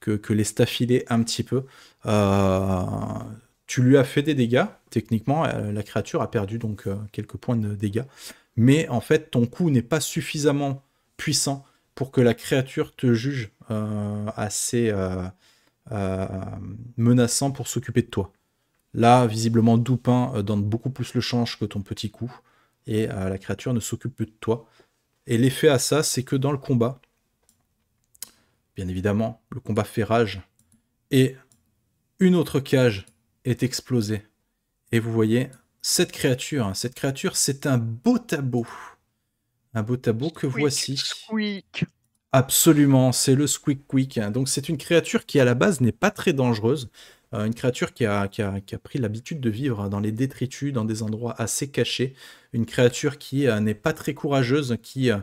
que, que l'estafiler un petit peu. tu lui as fait des dégâts, techniquement, la créature a perdu donc quelques points de dégâts, mais en fait ton coup n'est pas suffisamment puissant pour que la créature te juge euh, assez euh, euh, menaçant pour s'occuper de toi. Là, visiblement, Doupin donne beaucoup plus le change que ton petit coup, et la créature ne s'occupe plus de toi. Et l'effet à ça, c'est que dans le combat, bien évidemment, le combat fait rage, et une autre cage est explosée. Et vous voyez, cette créature, hein, cette créature, c'est un beau tableau. Un beau tabou que voici. Squeak. Absolument, c'est le Squeak Quick. Donc c'est une créature qui à la base n'est pas très dangereuse. Euh, une créature qui a, pris l'habitude de vivre dans les détritus, dans des endroits assez cachés. Une créature qui euh, n'est pas très courageuse, qui euh,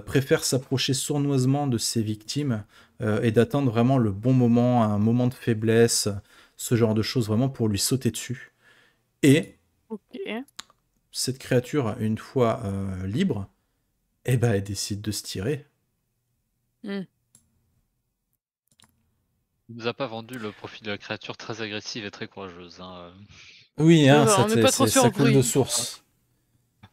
préfère s'approcher sournoisement de ses victimes et d'attendre vraiment le bon moment, un moment de faiblesse, ce genre de choses vraiment pour lui sauter dessus. Et cette créature, une fois libre, eh ben, elle décide de se tirer. Mm. Il nous a pas vendu le profil de la créature très agressive et très courageuse. Hein, euh. Oui, hein, bah, ça, coule de source.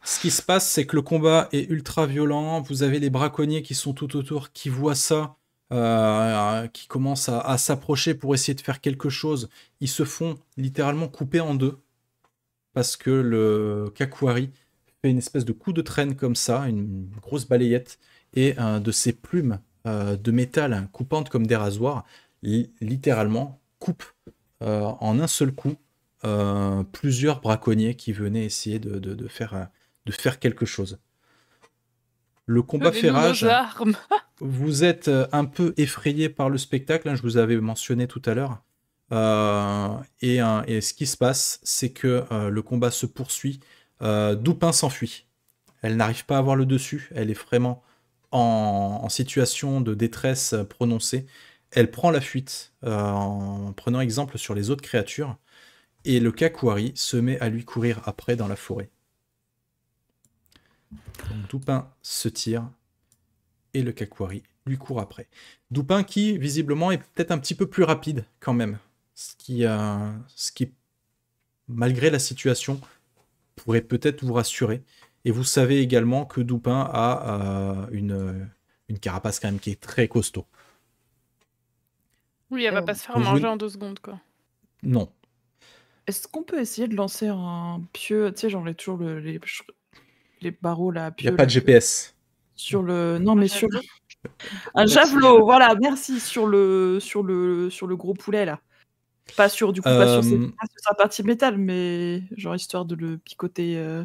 Ce qui se passe, c'est que le combat est ultra violent. Vous avez les braconniers qui sont tout autour, qui voient ça, euh, qui commencent à, s'approcher pour essayer de faire quelque chose. Ils se font littéralement couper en deux parce que le Kakuari fait une espèce de coup de traîne comme ça, une grosse balayette, et de ses plumes euh, de métal coupantes comme des rasoirs, littéralement coupe euh, en un seul coup euh, plusieurs braconniers qui venaient essayer de, faire, de faire quelque chose. Le combat fait rage. (laughs) Vous êtes un peu effrayé par le spectacle, hein, je vous avais mentionné tout à l'heure. et, ce qui se passe, c'est que le combat se poursuit euh, Dupin s'enfuit. Elle n'arrive pas à voir le dessus. Elle est vraiment en, situation de détresse prononcée. Elle prend la fuite euh, en prenant exemple sur les autres créatures. Et le Kakuari se met à lui courir après dans la forêt. Doupin se tire et le Kakuari lui court après. Doupin qui, visiblement, est peut-être un petit peu plus rapide quand même. Ce qui, euh, ce qui malgré la situation, pourrait peut-être vous rassurer. Et vous savez également que dupin a euh, une, euh, une carapace quand même qui est très costaud. Oui, elle va pas se faire euh, manger en deux secondes, quoi. Non. Est-ce qu'on peut essayer de lancer un pieu Tu sais, j'en toujours les, les barreaux là. Il n'y a pas de GPS. Sur le. Non, mais sur. Un javelot, voilà, merci. Sur le, sur le, sur le gros poulet là. Pas sûr du coup, pas euh, c'est pas sa partie métal, mais genre histoire de le picoter. Euh.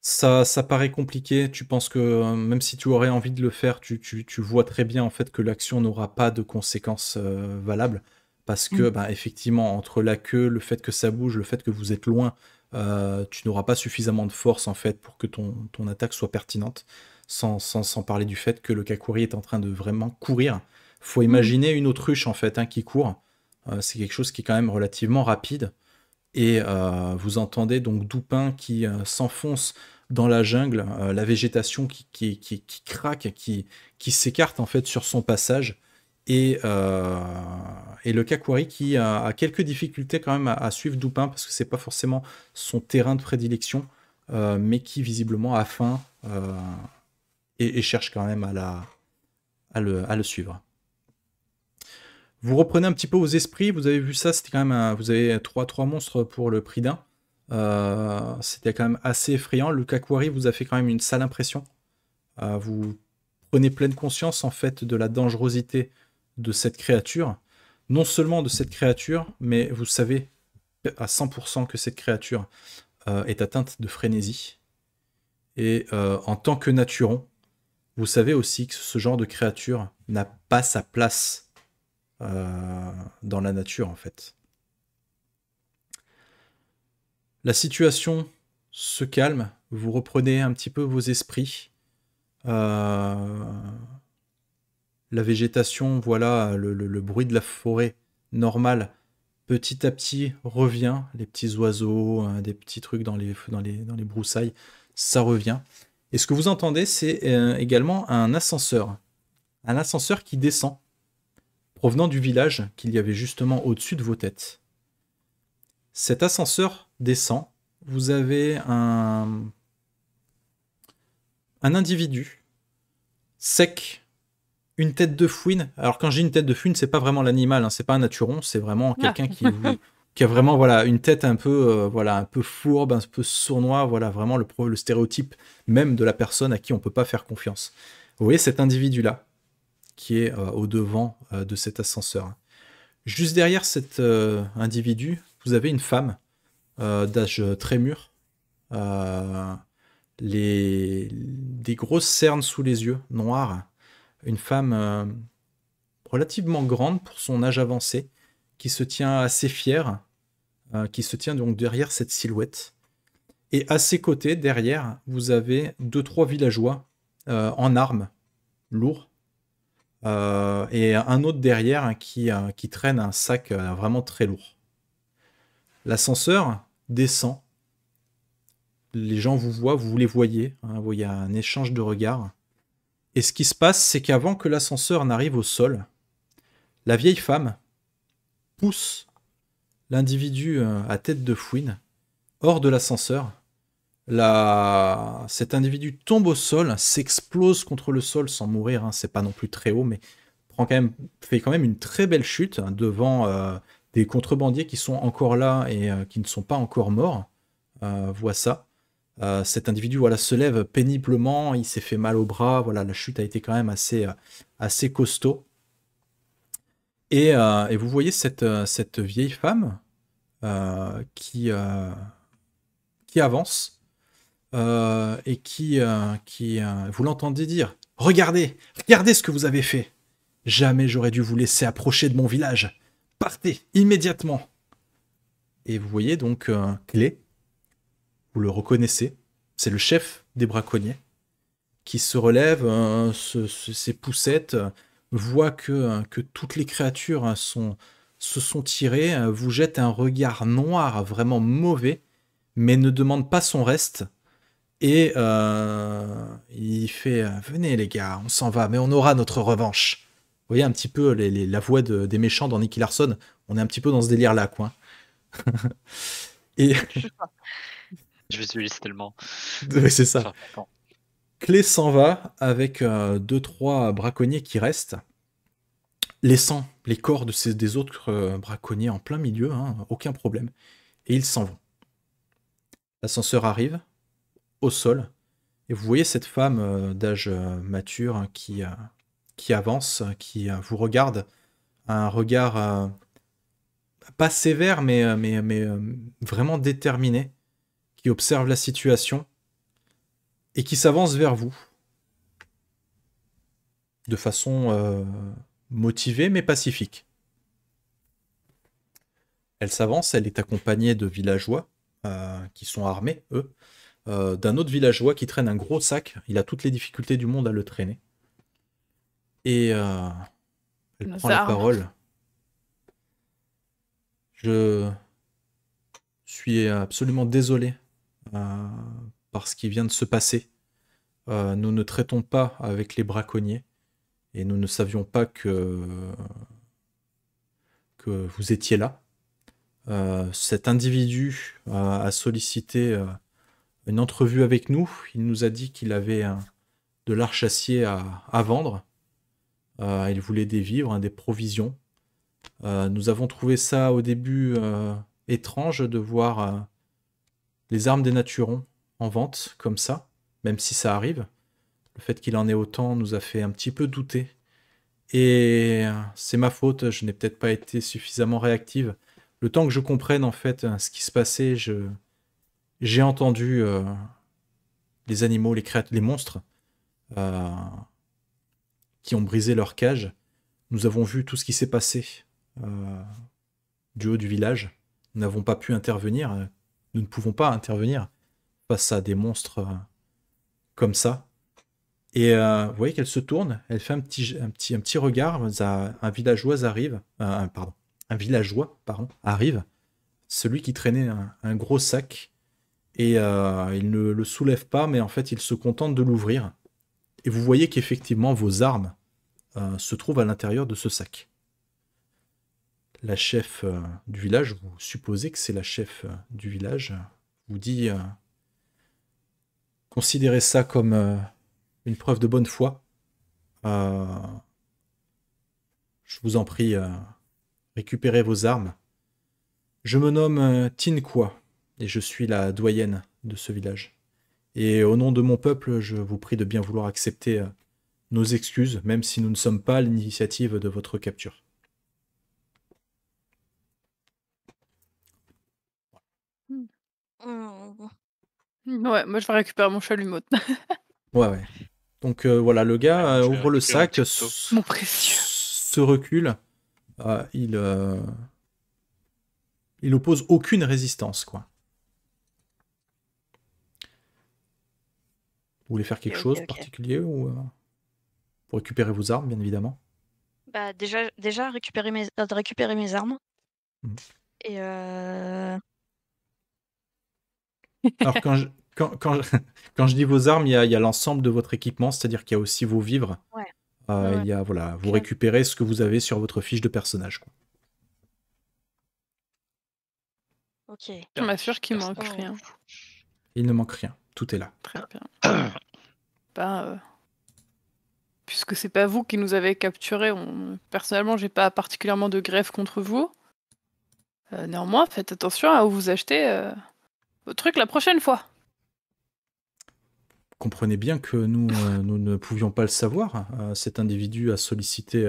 Ça, ça, paraît compliqué. Tu penses que euh, même si tu aurais envie de le faire, tu, vois très bien en fait que l'action n'aura pas de conséquences valables parce que, mm. bah, effectivement, entre la queue, le fait que ça bouge, le fait que vous êtes loin, tu n'auras pas suffisamment de force en fait pour que ton, ton attaque soit pertinente. Sans, parler du fait que le Kakuri est en train de vraiment courir. Faut mm. imaginer une autruche en fait hein, qui court. Euh, c'est quelque chose qui est quand même relativement rapide. Et euh, vous entendez donc Doupin qui euh, s'enfonce dans la jungle, la végétation qui, qui, qui, craque, qui, qui s'écarte en fait sur son passage. Et, et, le Kakwari qui a, quelques difficultés quand même à, suivre Doupin parce que c'est pas forcément son terrain de prédilection, mais qui visiblement a faim et, et, cherche quand même à, la, à le suivre. Vous reprenez un petit peu aux esprits, vous avez vu ça, c'était quand même. vous avez 3, 3 monstres pour le prix d'un. Euh, c'était quand même assez effrayant. Le Kakwari vous a fait quand même une sale impression. Euh, vous prenez pleine conscience en fait de la dangerosité de cette créature. Non seulement de cette créature, mais vous savez à 100% que cette créature euh, est atteinte de frénésie. Et en tant que naturon, vous savez aussi que ce genre de créature n'a pas sa place euh, dans la nature en fait. La situation se calme, vous reprenez un petit peu vos esprits. Euh, la végétation, voilà, le, bruit de la forêt normal, petit à petit revient. Les petits oiseaux, hein, des petits trucs dans les, broussailles, ça revient. Et ce que vous entendez, c'est euh, également un ascenseur. Un ascenseur qui descend provenant du village qu'il y avait justement au-dessus de vos têtes. Cet ascenseur descend, vous avez un, un individu sec, une tête de fouine. Alors quand j'ai une tête de fouine, c'est pas vraiment l'animal, hein, c'est pas un naturon, c'est vraiment ah. quelqu'un qui, qui a vraiment voilà une tête un peu euh, voilà un peu fourbe, un peu sournois, voilà vraiment le, le stéréotype même de la personne à qui on peut pas faire confiance. Vous voyez cet individu là, qui est euh, au devant euh, de cet ascenseur. Juste derrière cet euh, individu, vous avez une femme d'âge très mûr, des grosses cernes sous les yeux, noires, une femme relativement grande pour son âge avancé, qui se tient assez fière, qui se tient donc derrière cette silhouette. Et à ses côtés, derrière, vous avez deux trois villageois en armes, lourds, euh, et un autre derrière hein, euh, qui, traîne un sac euh, vraiment très lourd. L'ascenseur descend. Les gens vous voient, vous les hein, voyez. il y a un échange de regards. Et ce qui se passe, c'est qu'avant que l'ascenseur n'arrive au sol, la vieille femme pousse l'individu à tête de fouine hors de l'ascenseur cet individu tombe au sol, s'explose contre le sol sans mourir, hein, c'est pas non plus très haut, mais prend quand même, fait quand même une très belle chute hein, devant euh, des contrebandiers qui sont encore là et euh, qui ne sont pas encore morts. Euh, ça. Euh, cet individu voilà, se lève péniblement, il s'est fait mal au bras, voilà, la chute a été quand même assez, assez costaud. Et, vous voyez cette, cette vieille femme qui, qui avance euh, et qui, euh, qui euh, vous l'entendez dire Regardez, regardez ce que vous avez fait. Jamais j'aurais dû vous laisser approcher de mon village. Partez immédiatement. Et vous voyez donc Clé, vous le reconnaissez, c'est le chef des braconniers, qui se relève, ses poussettes, voit que, toutes les créatures hein, se sont tirées, vous jette un regard noir vraiment mauvais, mais ne demande pas son reste, et euh, il fait euh, Venez les gars, on s'en va, mais on aura notre revanche. Vous voyez un petit peu la voix des méchants dans Nicky Larson. On est un petit peu dans ce délire-là, quoi. (laughs) et. Je suis tellement. (laughs) c'est ça. Clé s'en va avec euh, deux, trois braconniers qui restent, laissant les corps des autres braconniers en plein milieu, hein, aucun problème. Et ils s'en vont. L'ascenseur arrive, au sol. Et vous voyez cette femme euh, d'âge euh, mature hein, qui, euh, qui avance, qui vous regarde, un regard pas sévère, mais, mais, vraiment déterminé, qui observe la situation et qui s'avance vers vous de façon motivée mais pacifique. Elle s'avance, elle est accompagnée de villageois qui sont armés, eux, euh, d'un autre villageois qui traîne un gros sac. Il a toutes les difficultés du monde à le traîner. Et euh, elle prend la parole. Je suis absolument désolé euh, par ce qui vient de se passer. nous ne traitons pas avec les braconniers et nous ne savions pas que, que vous étiez là. cet individu a sollicité une entrevue avec nous. Il nous a dit qu'il avait de l'arche à, vendre. Euh, il voulait des vivres, hein, des provisions. Euh, nous avons trouvé ça au début euh, étrange de voir les armes des Naturons en vente comme ça, même si ça arrive. Le fait qu'il en ait autant nous a fait un petit peu douter. Et c'est ma faute, je n'ai peut-être pas été suffisamment réactive. Le temps que je comprenne en fait hein, ce qui se passait, je, j'ai entendu euh, les animaux, les, créatures, les monstres euh, qui ont brisé leur cage. Nous avons vu tout ce qui s'est passé euh, du haut du village. Nous n'avons pas pu intervenir. Nous ne pouvons pas intervenir face à des monstres comme ça. Et vous voyez qu'elle se tourne, elle fait un petit, un petit, un petit regard, un villageois arrive, pardon, un villageois pardon, arrive, celui qui traînait un gros sac et euh, il ne le soulève pas, mais en fait il se contente de l'ouvrir. Et vous voyez qu'effectivement vos armes euh, se trouvent à l'intérieur de ce sac. La chef euh, du village, vous supposez que c'est la chef du village, vous dit considérez ça comme une preuve de bonne foi. je vous en prie, récupérez vos armes. Je me nomme Tinkwa et je suis la doyenne de ce village. Et au nom de mon peuple, je vous prie de bien vouloir accepter euh, nos excuses, même si nous ne sommes pas l'initiative de votre capture. Hmm. Ouais, moi je vais récupérer mon chalumeau. (laughs) ouais, ouais. Donc euh, voilà, le gars euh, ouvre le sac, mon précieux. se recule. Ah, il, il oppose aucune résistance, quoi. Vous voulez faire quelque chose particulier ou euh, pour récupérer vos armes, bien évidemment bah, déjà, déjà récupérer mes, euh, récupérer mes armes. Mmh. Et euh, Alors quand je, (laughs) quand, quand, (laughs) quand je dis vos armes, il y a, l'ensemble de votre équipement, c'est-à-dire qu'il y a aussi vos vivres. Il y a voilà, vous récupérez ce que vous avez sur votre fiche de personnage. Quoi. Ok. Je m'assure qu'il manque rien. Il ne manque rien. Tout est là. Très bien. (coughs) Bah, euh, puisque c'est pas vous qui nous avez capturés, personnellement, personnellement, j'ai pas particulièrement de grève contre vous. Euh, néanmoins, faites attention à où vous achetez euh, vos trucs la prochaine fois. Comprenez bien que nous, (laughs) nous ne pouvions pas le savoir. cet individu a sollicité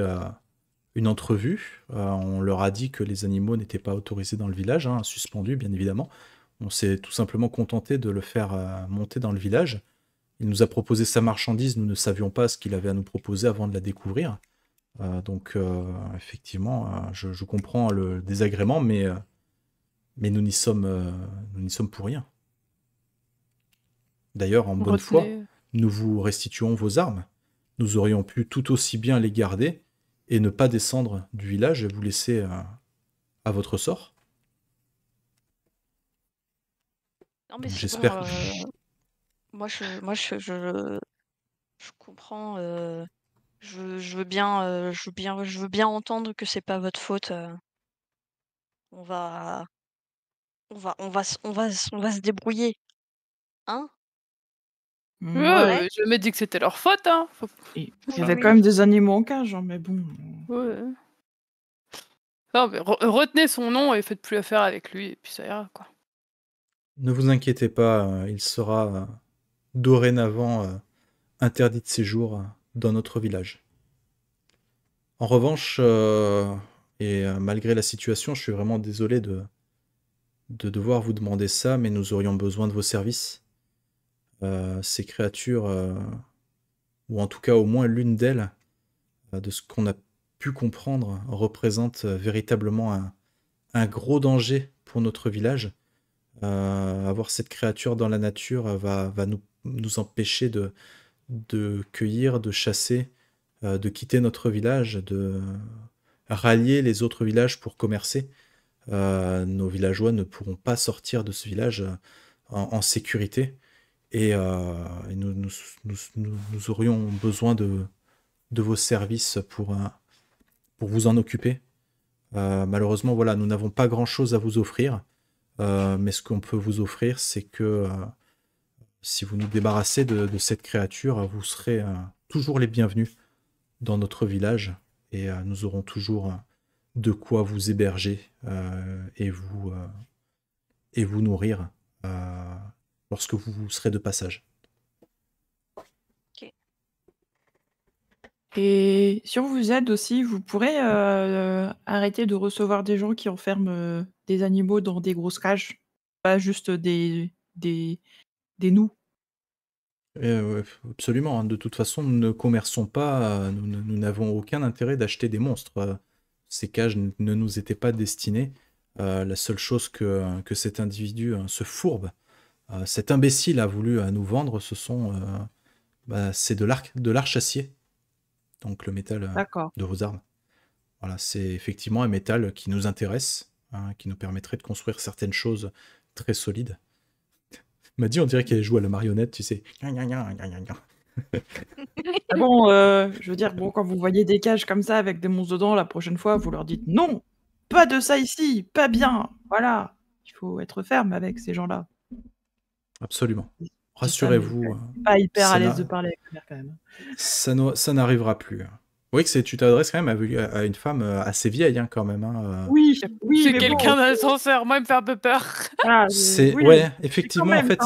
une entrevue. on leur a dit que les animaux n'étaient pas autorisés dans le village, hein, suspendus bien évidemment. On s'est tout simplement contenté de le faire euh, monter dans le village. Il nous a proposé sa marchandise, nous ne savions pas ce qu'il avait à nous proposer avant de la découvrir. Euh, donc euh, effectivement, je, comprends le désagrément, mais, mais nous n'y sommes, sommes pour rien. D'ailleurs, en bonne foi, nous vous restituons vos armes. Nous aurions pu tout aussi bien les garder et ne pas descendre du village et vous laisser à votre sort. J'espère. Euh, moi, je, moi je, comprends. Euh, je, veux bien, euh, je, veux bien, je veux bien entendre que c'est pas votre faute. on va. On va, on, va, on, va, on va se débrouiller. Hein Je me dis que c'était leur faute. Hein. Il y avait quand même des animaux en cage, hein, mais bon. mais retenez son nom et faites plus affaire avec lui, et puis ça ira, quoi. Ne vous inquiétez pas, euh, il sera euh, dorénavant euh, interdit de séjour dans notre village. En revanche, et malgré la situation, je suis vraiment désolé de, devoir vous demander ça, mais nous aurions besoin de vos services. ces créatures, ou en tout cas au moins l'une d'elles, de ce qu'on a pu comprendre, représente véritablement un, gros danger pour notre village. Euh, avoir cette créature dans la nature va, nous, empêcher de, cueillir, de chasser, euh, de quitter notre village, de rallier les autres villages pour commercer. Euh, nos villageois ne pourront pas sortir de ce village en, sécurité et, nous, aurions besoin de, vos services pour, pour vous en occuper. malheureusement, voilà, nous n'avons pas grand-chose à vous offrir euh, mais ce qu'on peut vous offrir, c'est que euh, si vous nous débarrassez de, cette créature, vous serez euh, toujours les bienvenus dans notre village et nous aurons toujours de quoi vous héberger et, vous, et vous nourrir lorsque vous serez de passage. Et si on vous aide aussi, vous pourrez euh, arrêter de recevoir des gens qui enferment euh, des animaux dans des grosses cages, pas juste des, des, nous. Eh absolument, hein. de toute façon, nous ne commerçons pas, nous n'avons aucun intérêt d'acheter des monstres. Euh. Ces cages ne nous étaient pas destinées. la seule chose que, que cet individu, hein, se fourbe, cet imbécile a voulu nous vendre, ce sont bah, c'est de l'arc de donc le métal euh, de vos armes. Voilà, c'est effectivement un métal qui nous intéresse, hein, qui nous permettrait de construire certaines choses très solides. (laughs) M'a dit, on dirait qu'elle joue à la marionnette, tu sais. (laughs) Ah bon, euh, je veux dire, bon, quand vous voyez des cages comme ça avec des monstres dedans, la prochaine fois, vous leur dites non, pas de ça ici, pas bien. Voilà, il faut être ferme avec ces gens-là. Absolument. Rassurez-vous. Euh, pas hyper à l'aise de parler avec ma quand même. Ça, n'arrivera plus. Hein. Oui, que tu t'adresses quand même à, une femme euh, assez vieille hein, quand même. Hein, euh. Oui, oui c'est quelqu'un bon, d'ascenseur. Moi, il me fait un peu peur. Ah, (laughs) oui, effectivement. en fait,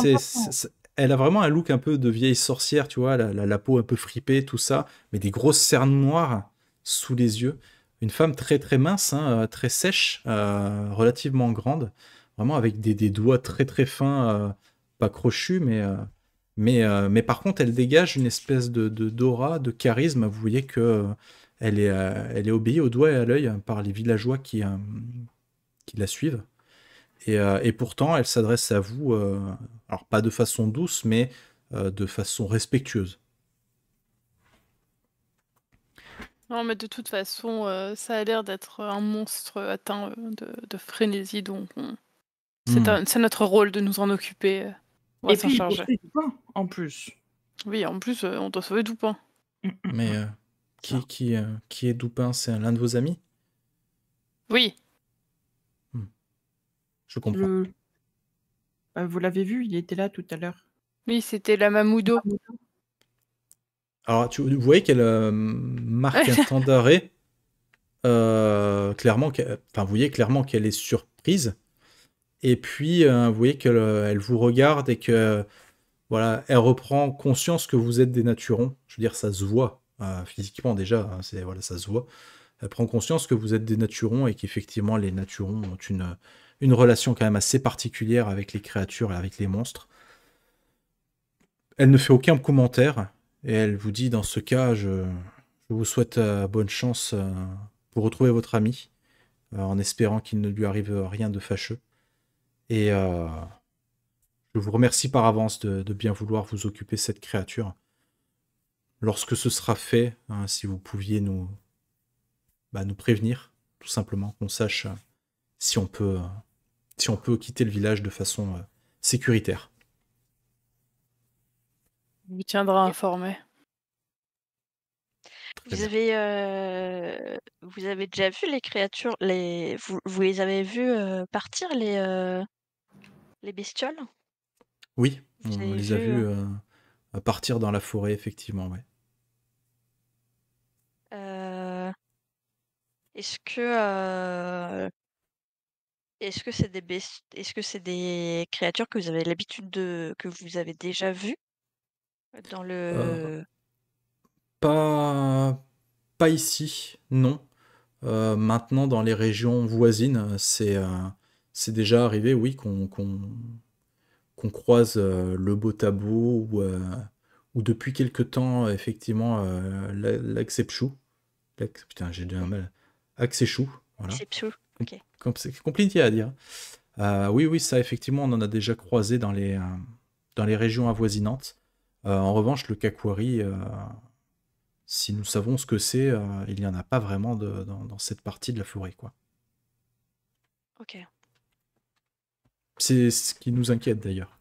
elle a vraiment un look un peu de vieille sorcière, tu vois, la, peau un peu fripée, tout ça, mais des grosses cernes noires sous les yeux. Une femme très très mince, très sèche, relativement grande, vraiment avec des, doigts très très fins pas crochu, mais, euh, mais, euh, mais par contre, elle dégage une espèce de d'aura, de, charisme. Vous voyez que euh, elle, est, elle est obéie au doigt et à l'œil par les villageois qui, qui la suivent. Et, pourtant, elle s'adresse à vous, alors pas de façon douce, mais de façon respectueuse. Non, mais de toute façon, ça a l'air d'être un monstre atteint de, frénésie, donc hmm. c'est notre rôle de nous en occuper. Et puis, en plus. Oui, en plus, euh, on doit sauver Doupin. Mais mm. Euh, qui, qui, euh, qui est Doupin C'est l'un de vos amis Oui, hmm. Je comprends. Bah, vous l'avez vu, il était là tout à l'heure. oui, c'était la Mamoudo. Alors, vous voyez qu'elle marque un temps d'arrêt. clairement, enfin, vous voyez clairement qu'elle est surprise. Et puis, euh, vous voyez qu'elle vous regarde et que voilà, elle reprend conscience que vous êtes des naturons. Je veux dire, ça se voit euh, physiquement déjà. Hein, c'est voilà, ça se voit. Elle prend conscience que vous êtes des naturons et qu'effectivement les naturons ont une une relation quand même assez particulière avec les créatures et avec les monstres. Elle ne fait aucun commentaire et elle vous dit dans ce cas, je, vous souhaite euh, bonne chance pour retrouver votre ami, en espérant qu'il ne lui arrive rien de fâcheux. Et euh, je vous remercie par avance de, bien vouloir vous occuper cette créature. Lorsque ce sera fait, hein, si vous pouviez nous, bah, nous prévenir, tout simplement, qu'on sache euh, si on, peut, euh, si on peut quitter le village de façon sécuritaire. il vous tiendra informé. Vous avez, vous avez déjà vu les créatures, les, vous, les avez vues partir, les, les bestioles. Oui, on, les a vus à euh, euh, partir dans la forêt, effectivement, ouais. Euh, est-ce que est-ce que c'est des best... est-ce que c'est des créatures que vous avez l'habitude de que vous avez déjà vues dans le pas pas ici non maintenant dans les régions voisines c'est c'est déjà arrivé, oui, qu'on qu qu'on croise euh, le beau tabou ou, euh, ou depuis quelque temps, effectivement, euh, Putain, j'ai du mal. Axéchou, Voilà. ok. C'est compliqué à dire. Euh, oui, oui, ça, effectivement, on en a déjà croisé dans les, dans les régions avoisinantes. en revanche, le kakwari, si nous savons ce que c'est, il n'y en a pas vraiment dans, cette partie de la forêt, quoi. Ok. C'est ce qui nous inquiète d'ailleurs.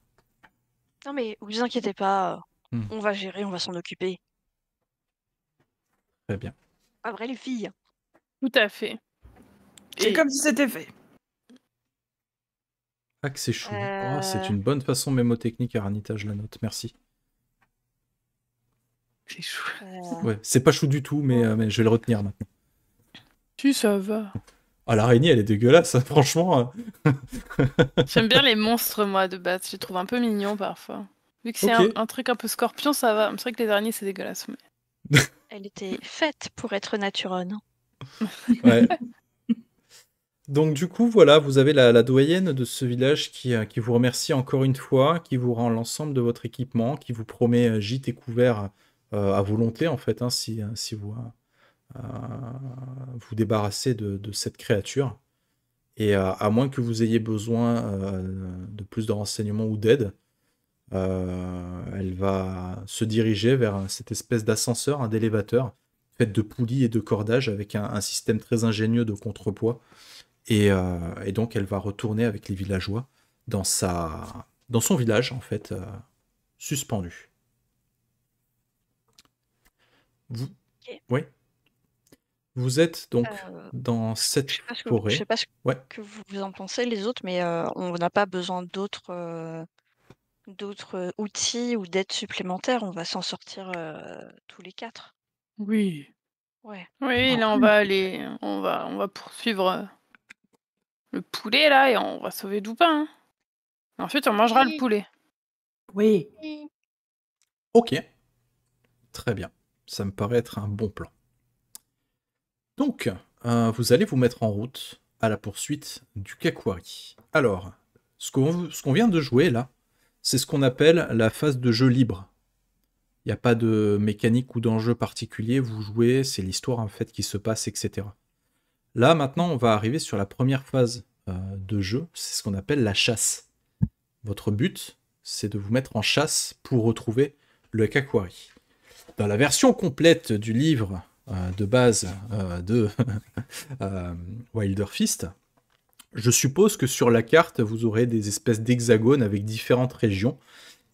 Non mais vous inquiétez pas, euh, hmm. on va gérer, on va s'en occuper. Très bien. Après les filles. Tout à fait. C'est comme si c'était fait. Ah que c'est chou. Oh, euh. c'est une bonne façon mémotechnique à ranitage la note, merci. C'est chou. Euh. Ouais, c'est pas chou du tout, mais, je vais le retenir maintenant. Tu ça va. Ah, l'araignée, elle est dégueulasse, (laughs) franchement. Hein. (laughs) J'aime bien les monstres, moi, de base. Je les trouve un peu mignons parfois. Vu que c'est un, truc un peu scorpion, ça va. C'est vrai que les araignées, c'est dégueulasse. Mais... (laughs) elle était faite pour être naturelle. Ouais. Donc du coup, voilà, vous avez la, doyenne de ce village qui, euh, qui, vous remercie encore une fois, qui vous rend l'ensemble de votre équipement, qui vous promet euh, gîte et couvert euh, à volonté en fait, hein, hein, si, vous, euh, vous débarrasser de, cette créature. Et euh, à moins que vous ayez besoin euh, de plus de renseignements ou d'aide, elle va se diriger vers cette espèce d'ascenseur, un d'élévateur, fait de poulies et de cordages avec un, système très ingénieux de contrepoids. Et, donc elle va retourner avec les villageois dans, sa, dans son village, en fait, suspendu. Vous... Oui vous êtes donc euh, dans cette forêt. je sais pas ce que vous en pensez les autres, mais euh, on n'a pas besoin d'autres euh, outils ou d'aides supplémentaires. On va s'en sortir tous les quatre. Oui. Ouais. Oui, là on va aller, on va, on va poursuivre le poulet là et on va sauver Doupin. Hein. Ensuite, on mangera le poulet. oui. Ok. Très bien. Ça me paraît être un bon plan. Donc, euh, vous allez vous mettre en route à la poursuite du Kakwari. Alors, ce qu'on vient de jouer là, c'est ce qu'on appelle la phase de jeu libre. Il n'y a pas de mécanique ou d'enjeu particulier, vous jouez, c'est l'histoire en fait qui se passe, etc. Là maintenant, on va arriver sur la première phase euh, de jeu, c'est ce qu'on appelle la chasse. Votre but, c'est de vous mettre en chasse pour retrouver le Kakwari. Dans la version complète du livre euh, de base euh, de (laughs) euh, Wilder Fist, je suppose que sur la carte, vous aurez des espèces d'hexagones avec différentes régions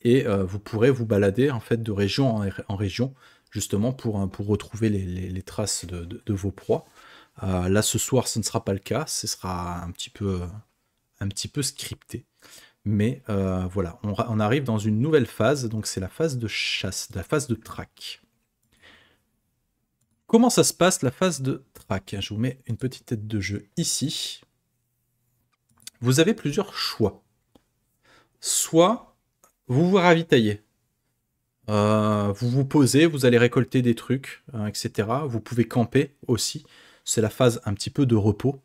et vous pourrez vous balader en fait de région en, région justement pour, retrouver les, traces de, vos proies. là ce soir ce ne sera pas le cas, ce sera un petit peu, un petit peu scripté. Mais voilà, on, arrive dans une nouvelle phase, donc c'est la phase de chasse, la phase de track. Comment ça se passe la phase de track Je vous mets une petite tête de jeu ici. Vous avez plusieurs choix. Soit vous vous ravitaillez. Euh, vous vous posez, vous allez récolter des trucs, hein, etc. Vous pouvez camper aussi. C'est la phase un petit peu de repos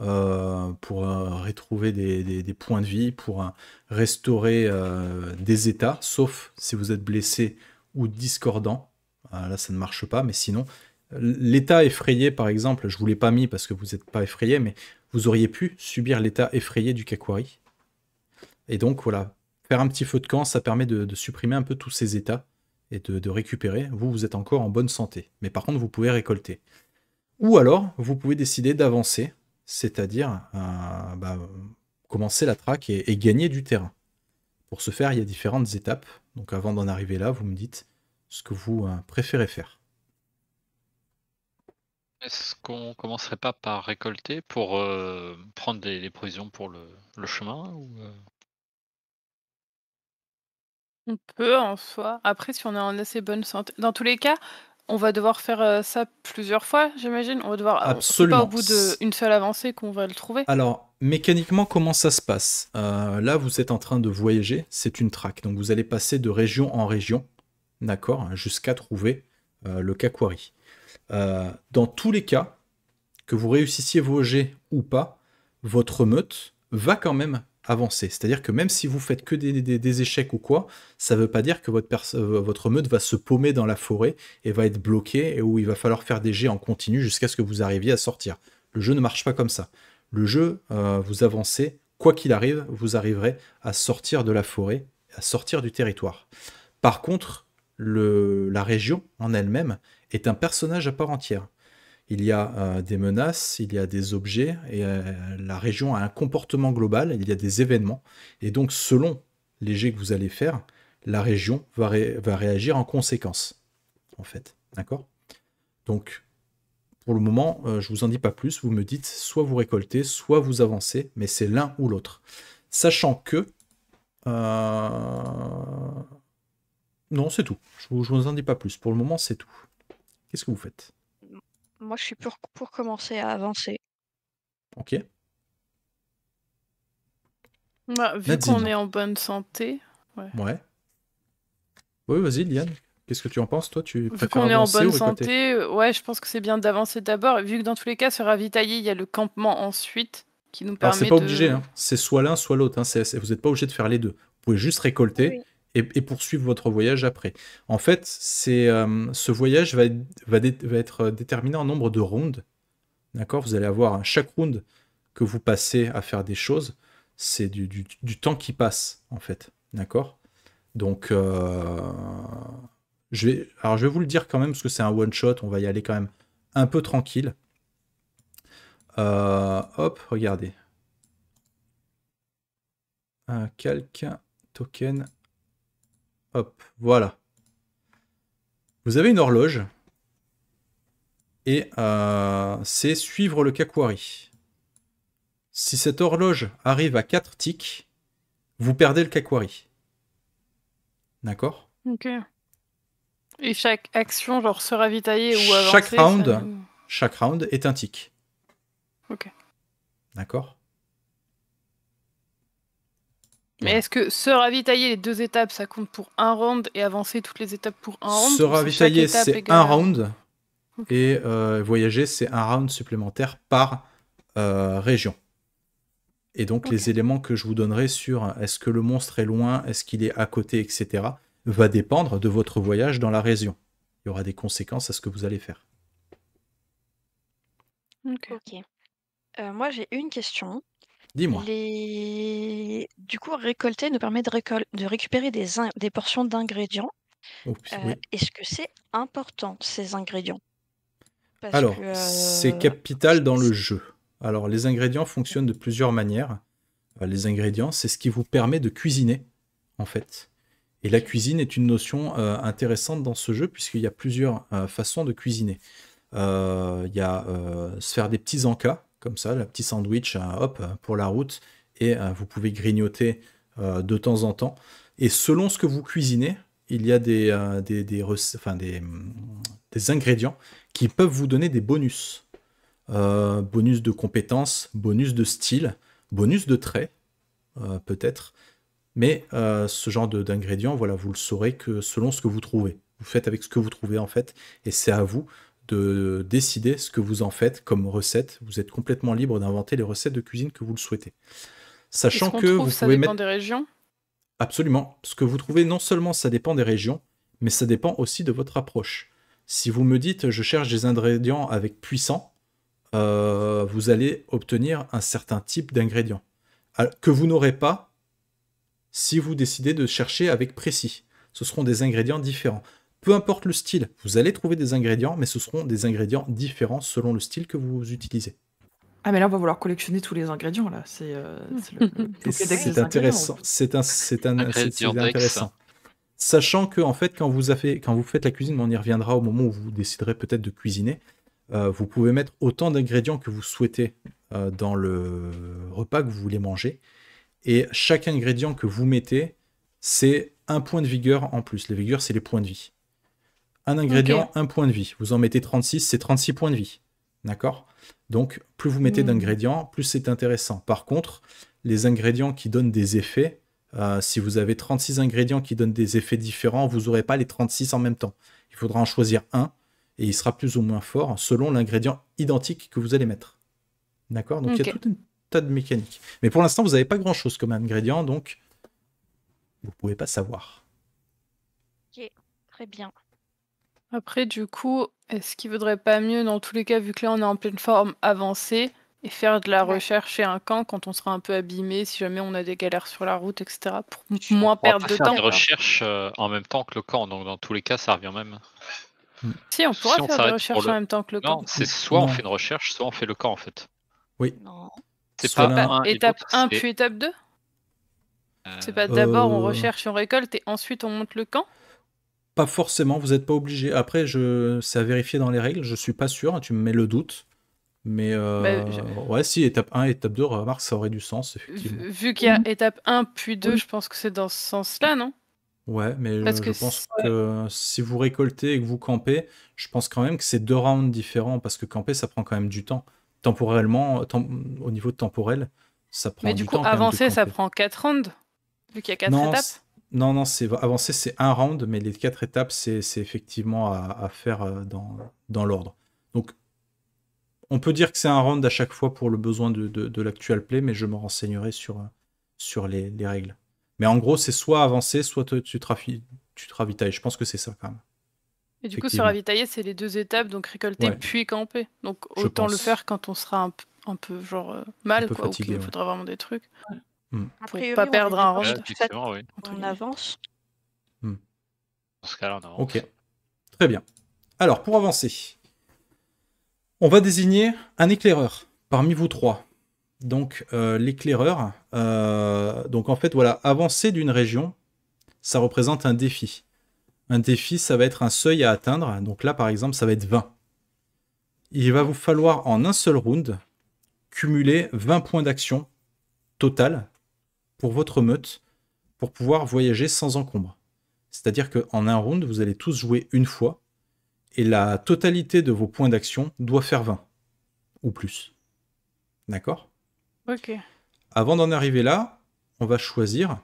euh, pour euh, retrouver des, des, points de vie, pour restaurer des états, sauf si vous êtes blessé ou discordant. là, ça ne marche pas, mais sinon, L'état effrayé, par exemple, je vous l'ai pas mis parce que vous n'êtes pas effrayé, mais vous auriez pu subir l'état effrayé du Kakwari. Et donc voilà, faire un petit feu de camp, ça permet de, supprimer un peu tous ces états et de, récupérer. Vous, vous êtes encore en bonne santé, mais par contre, vous pouvez récolter. Ou alors, vous pouvez décider d'avancer, c'est-à-dire euh, bah, commencer la traque et, et gagner du terrain. Pour ce faire, il y a différentes étapes. Donc avant d'en arriver là, vous me dites ce que vous euh, préférez faire. Est-ce qu'on commencerait pas par récolter pour euh, prendre des, les provisions pour le, chemin ou euh? On peut en soi. Après, si on est en assez bonne santé. Dans tous les cas, on va devoir faire euh, ça plusieurs fois, j'imagine. On va devoir. absolument pas au bout d'une seule avancée qu'on va le trouver. Alors, mécaniquement, comment ça se passe Là, vous êtes en train de voyager, c'est une traque. Donc, vous allez passer de région en région, d'accord, hein, jusqu'à trouver le Kakwari. Euh, dans tous les cas, que vous réussissiez vos jets ou pas, votre meute va quand même avancer. C'est-à-dire que même si vous faites que des, échecs ou quoi, ça ne veut pas dire que votre, euh, votre meute va se paumer dans la forêt et va être bloquée et où il va falloir faire des jets en continu jusqu'à ce que vous arriviez à sortir. Le jeu ne marche pas comme ça. Le jeu, euh, vous avancez, quoi qu'il arrive, vous arriverez à sortir de la forêt, à sortir du territoire. Par contre, le, la région en elle-même, est un personnage à part entière. Il y a euh, des menaces, il y a des objets, et euh, la région a un comportement global, il y a des événements, et donc selon les jets que vous allez faire, la région va, va réagir en conséquence, en fait. D'accord Donc, pour le moment, euh, je vous en dis pas plus, vous me dites soit vous récoltez, soit vous avancez, mais c'est l'un ou l'autre. Sachant que... Non, c'est tout. Je je vous en dis pas plus. Pour le moment, c'est tout. Qu'est-ce que vous faites Moi, je suis pour, pour commencer à avancer. Ok. Bah, vu qu'on est en bonne santé. Ouais. Oui, vas-y, Liane. Qu'est-ce que tu en penses, toi Tu Vu qu'on est en bonne santé, euh, ouais, je pense que c'est bien d'avancer d'abord. Vu que dans tous les cas, se ravitailler, il y a le campement ensuite qui nous permet. Alors, c'est pas obligé, hein. c'est soit l'un, soit l'autre. Hein. Vous n'êtes pas obligé de faire les deux. Vous pouvez juste récolter et, poursuivre votre voyage après. En fait, c'est euh, ce voyage va, être euh, déterminé en nombre de rounds. D'accord Vous allez avoir chaque round que vous passez à faire des choses, c'est du, temps qui passe, en fait. D'accord Donc, euh, je, vais, alors je vais vous le dire quand même, parce que c'est un one-shot, on va y aller quand même un peu tranquille. hop, regardez. Un quelqu'un token, Hop, voilà. Vous avez une horloge. Et euh, c'est suivre le Kakwari. Si cette horloge arrive à 4 tics, vous perdez le Kakwari. D'accord Ok. Et chaque action, genre se ravitailler ou avancer, Chaque round, chaque round est un tic. Ok. D'accord mais est-ce que se ravitailler les deux étapes, ça compte pour un round et avancer toutes les étapes pour un round Se ravitailler, c'est un round. Et euh, voyager, c'est un round supplémentaire par euh, région. Et donc, les éléments que je vous donnerai sur euh, est-ce que le monstre est loin, est-ce qu'il est à côté, etc., va dépendre de votre voyage dans la région. Il y aura des conséquences à ce que vous allez faire. Ok. moi, j'ai une question. Dis-moi. Du coup, récolter nous permet de, de récupérer des, des portions d'ingrédients. Oh, euh, est-ce que c'est important, ces ingrédients Alors, c'est euh, capital dans le jeu. Alors, les ingrédients fonctionnent de plusieurs manières. Euh, les ingrédients, c'est ce qui vous permet de cuisiner, en fait. Et la cuisine est une notion intéressante dans ce jeu, puisqu'il y a plusieurs façons de cuisiner. Il y a se faire des petits encas, comme ça, le petit sandwich, euh, hop, euh, pour la route, et euh, vous pouvez grignoter de temps en temps. Et selon ce que vous cuisinez, il y a des, mm, des, ingrédients qui peuvent vous donner des bonus. bonus de compétences, bonus de style, bonus de trait, peut-être. Mais ce genre d'ingrédients, voilà, vous le saurez que selon ce que vous trouvez. Vous faites avec ce que vous trouvez en fait, et c'est à vous de décider ce que vous en faites comme recette. Vous êtes complètement libre d'inventer les recettes de cuisine que vous le souhaitez. Sachant que vous ça pouvez dépend mettre... des régions Absolument. Ce que vous trouvez, non seulement ça dépend des régions, mais ça dépend aussi de votre approche. Si vous me dites je cherche des ingrédients avec puissant, euh, vous allez obtenir un certain type d'ingrédients ah, que vous n'aurez pas si vous décidez de chercher avec précis. Ce seront des ingrédients différents peu importe le style, vous allez trouver des ingrédients, mais ce seront des ingrédients différents selon le style que vous utilisez. Ah mais là on va vouloir collectionner tous les ingrédients là, c'est euh, intéressant, c'est intéressant. Sachant que en fait quand vous faites la cuisine, on y reviendra au moment où vous déciderez peut-être de cuisiner, euh, vous pouvez mettre autant d'ingrédients que vous souhaitez euh, dans le repas que vous voulez manger et chaque ingrédient que vous mettez, c'est un point de vigueur en plus. Les vigueurs c'est les points de vie. Un ingrédient, un point de vie. Vous en mettez 36, c'est 36 points de vie. D'accord Donc, plus vous mettez hmm. d'ingrédients, plus c'est intéressant. Par contre, les ingrédients qui donnent des effets, euh, si vous avez 36 ingrédients qui donnent des effets différents, vous n'aurez pas les 36 en même temps. Il faudra en choisir un et il sera plus ou moins fort selon l'ingrédient identique que vous allez mettre. D'accord Donc, il y a tout un tas de mécaniques. Mais pour l'instant, vous n'avez pas grand-chose comme ingrédient, donc vous ne pouvez pas savoir. Ok, très bien. Après, du coup, est-ce qu'il ne vaudrait pas mieux, dans tous les cas, vu que là on est en pleine forme avancer et faire de la recherche et un camp quand on sera un peu abîmé, si jamais on a des galères sur la route, etc., pour moins perdre de faire temps. des recherches euh, en même temps que le camp, donc dans tous les cas, ça revient même. Si, on pourra faire des recherches en même temps que le camp. Non, c'est soit on fait une recherche, soit on fait le camp en fait. Oui. C'est pas Étape 1 puis étape 2 C'est pas d'abord on euh, recherche, on récolte et ensuite on monte le camp pas forcément, vous n'êtes pas obligé. Après, je... c'est à vérifier dans les règles, je suis pas sûr, hein, tu me mets le doute. Mais euh, bah, ouais, si, étape 1 et étape 2, remarque, ça aurait du sens, effectivement. Vu, qu'il y a mhm. étape 1 puis 2, je pense que c'est dans ce sens-là, non Ouais, mais Parce je, que pense si vous récoltez et que vous campez, je pense quand même que c'est deux rounds différents parce que camper, ça prend quand même du temps. Temporellement, au niveau temporel, ça prend du, coup, avancer, ça prend quatre rounds, vu qu'il y a 4 étapes non, non, c'est avancer c'est un round, mais les quatre étapes, c'est effectivement à, faire euh, dans, l'ordre. Donc, on peut dire que c'est un round à chaque fois pour le besoin de, de, l'actual play, mais je me renseignerai sur, euh, sur les, règles. Mais en gros, c'est soit avancer, soit tu, te ravitailles. Je pense que c'est ça quand même. Et du coup, se ravitailler, c'est les deux étapes, donc récolter puis camper. Donc autant le faire quand on sera un, peu genre euh, mal, quoi, ou qu'il faudra vraiment des trucs. Hmm. pas perdre un On avance. Hmm. Dans on avance. Ok. Très bien. Alors, pour avancer, on va désigner un éclaireur parmi vous trois. Donc, euh, l'éclaireur, euh, donc en fait, voilà, avancer d'une région, ça représente un défi. Un défi, ça va être un seuil à atteindre. Donc là, par exemple, ça va être 20. Il va vous falloir en un seul round cumuler 20 points d'action total pour votre meute pour pouvoir voyager sans encombre. C'est-à-dire qu'en un round, vous allez tous jouer une fois et la totalité de vos points d'action doit faire 20 ou plus. D'accord Ok. Avant d'en arriver là, on va choisir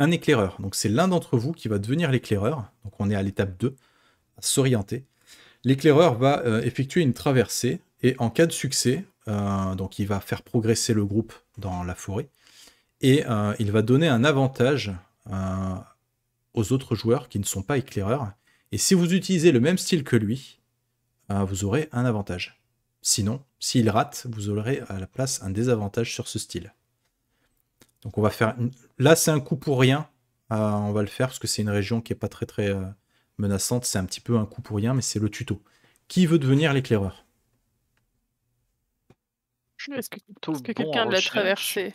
un éclaireur. Donc c'est l'un d'entre vous qui va devenir l'éclaireur. Donc on est à l'étape 2, à s'orienter. L'éclaireur va euh, effectuer une traversée et en cas de succès, euh, donc il va faire progresser le groupe dans la forêt et euh, il va donner un avantage euh, aux autres joueurs qui ne sont pas éclaireurs. Et si vous utilisez le même style que lui, euh, vous aurez un avantage. Sinon, s'il rate, vous aurez à la place un désavantage sur ce style. Donc on va faire... Là, c'est un coup pour rien. on va le faire parce que c'est une région qui n'est pas très très menaçante. C'est un petit peu un coup pour rien, mais c'est le tuto. Qui veut devenir l'éclaireur Est-ce que, quelqu'un l'a traversé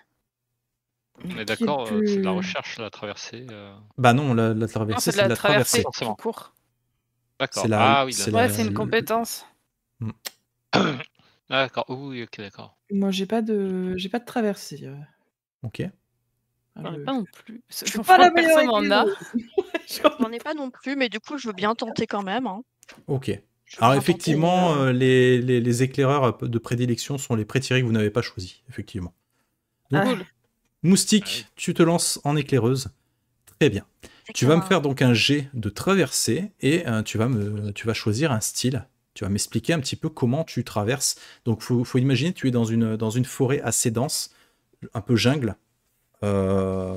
on est d'accord, euh, c'est de la recherche, la traversée. Euh. Bah non, la, la traversée, c'est de la, traversée. traversée. court. D'accord. Ah oui, c'est une compétence. Mm. (coughs) Ah, d'accord. Oui, ok, d'accord. Moi, j'ai pas de, pas de traversée. Euh. Ok. Ah, J'en ai pas non plus. Je suis pas la meilleure personne en a. (laughs) J'en ai pas non plus, mais du coup, je veux bien tenter quand même. Hein. Ok. Alors effectivement, les, les, éclaireurs de prédilection sont les prétirés que vous n'avez pas choisis, effectivement. Donc, ah, Moustique, ah tu te lances en éclaireuse. Très bien. Tu vas me faire donc un jet de traversée et euh, tu, vas me, tu vas choisir un style. Tu vas m'expliquer un petit peu comment tu traverses. Donc, faut, faut imaginer, tu es dans une, dans une forêt assez dense, un peu jungle, euh,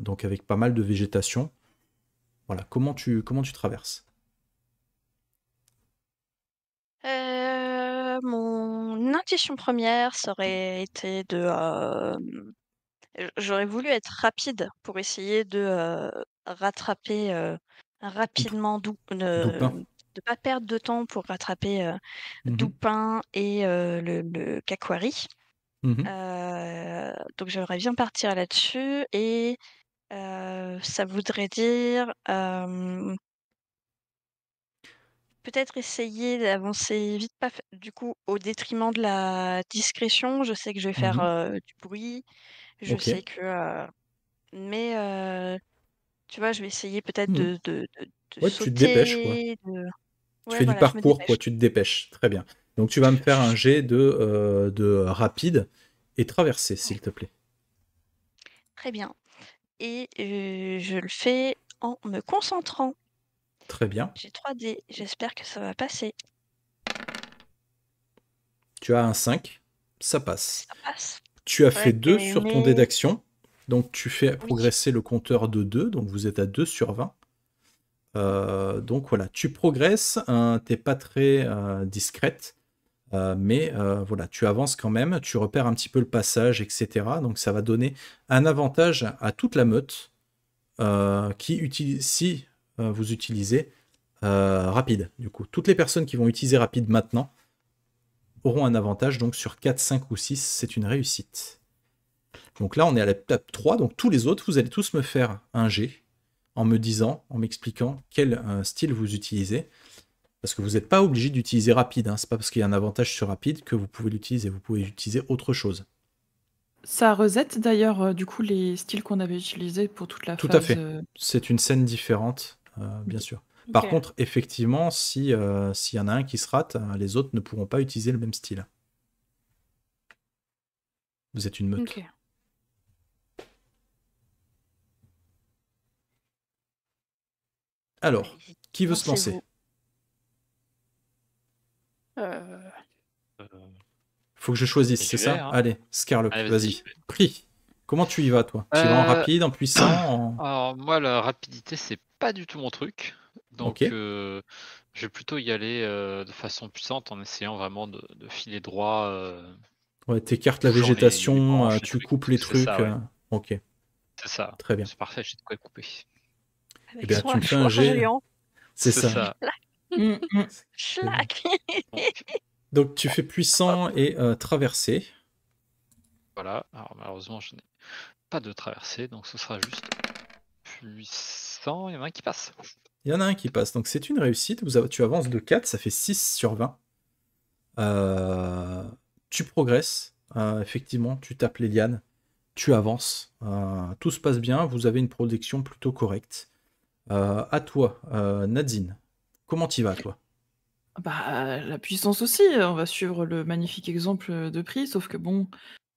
donc avec pas mal de végétation. Voilà, comment tu, comment tu traverses euh, Mon intuition première serait été de J'aurais voulu être rapide pour essayer de rattraper rapidement de ne, pas perdre de temps pour rattraper euh, et le, le mmh donc j'aimerais bien partir là-dessus et ça voudrait dire peut-être essayer d'avancer vite, pas du coup, au détriment de la discrétion. Je sais que je vais mmh faire du bruit, je sais que. Euh, mais euh, tu vois, je vais essayer peut-être mmh. de, de- tu te dépêches, Tu fais du parcours, quoi, tu te dépêches. Très bien. Donc tu vas me faire un jet de, euh, de rapide et traverser, s'il te plaît. Très bien. Et je le fais en me concentrant. Très bien. J'ai 3D, j'espère que ça va passer. Tu as un 5, ça passe. Ça passe. Tu as fait 2 sur ton dé d'action. Donc tu fais progresser le compteur de 2. Donc vous êtes à 2 sur 20. Euh, donc voilà, tu progresses. Hein, tu n'es pas très euh, discrète. Euh, mais voilà, tu avances quand même, tu repères un petit peu le passage, etc. Donc ça va donner un avantage à toute la meute qui si vous utilisez rapide. Du coup, toutes les personnes qui vont utiliser rapide maintenant auront un avantage donc sur 4, 5 ou 6, c'est une réussite. Donc là, on est à l'étape 3, donc tous les autres, vous allez tous me faire un G en me disant, en m'expliquant quel euh, style vous utilisez. Parce que vous n'êtes pas obligé d'utiliser rapide, hein. c'est pas parce qu'il y a un avantage sur rapide que vous pouvez l'utiliser, vous pouvez utiliser autre chose. Ça reset d'ailleurs euh, du coup les styles qu'on avait utilisés pour toute la Tout Tout à fait. Euh. C'est une scène différente, bien sûr. Par contre, effectivement, si euh, s'il y en a un qui se rate, euh, les autres ne pourront pas utiliser le même style. Vous êtes une meute. Alors, qui veut se lancer euh. Faut que je choisisse, c'est ça hein. Allez, Scarlet, vas-y. Prix. Comment tu y vas, toi Tu vas en rapide, en puissant (coughs) Alors, moi, la rapidité, c'est pas du tout mon truc. Donc, euh, je vais plutôt y aller euh, de façon puissante en essayant vraiment de, filer droit. Euh, ouais, t'écartes la végétation, euh, tu coupes les trucs. Ok. C'est ça. Très bien. C'est parfait, j'ai de quoi couper. et eh bien, tu me fais un C'est ça. Mm, mm. (laughs) Donc, tu fais puissant et traversé. Voilà. Alors, malheureusement, je n'ai pas de traversée, donc ce sera juste puissant. Il y en a un qui passe. Il y en a un qui passe. Donc c'est une réussite. Vous, tu avances de 4, ça fait 6 sur 20. Euh, tu progresses. Euh, effectivement, tu tapes les lianes. Tu avances. Euh, tout se passe bien. Vous avez une production plutôt correcte. à toi, Nadine. Comment tu vas, toi bah, la puissance aussi. On va suivre le magnifique exemple de prix, sauf que bon,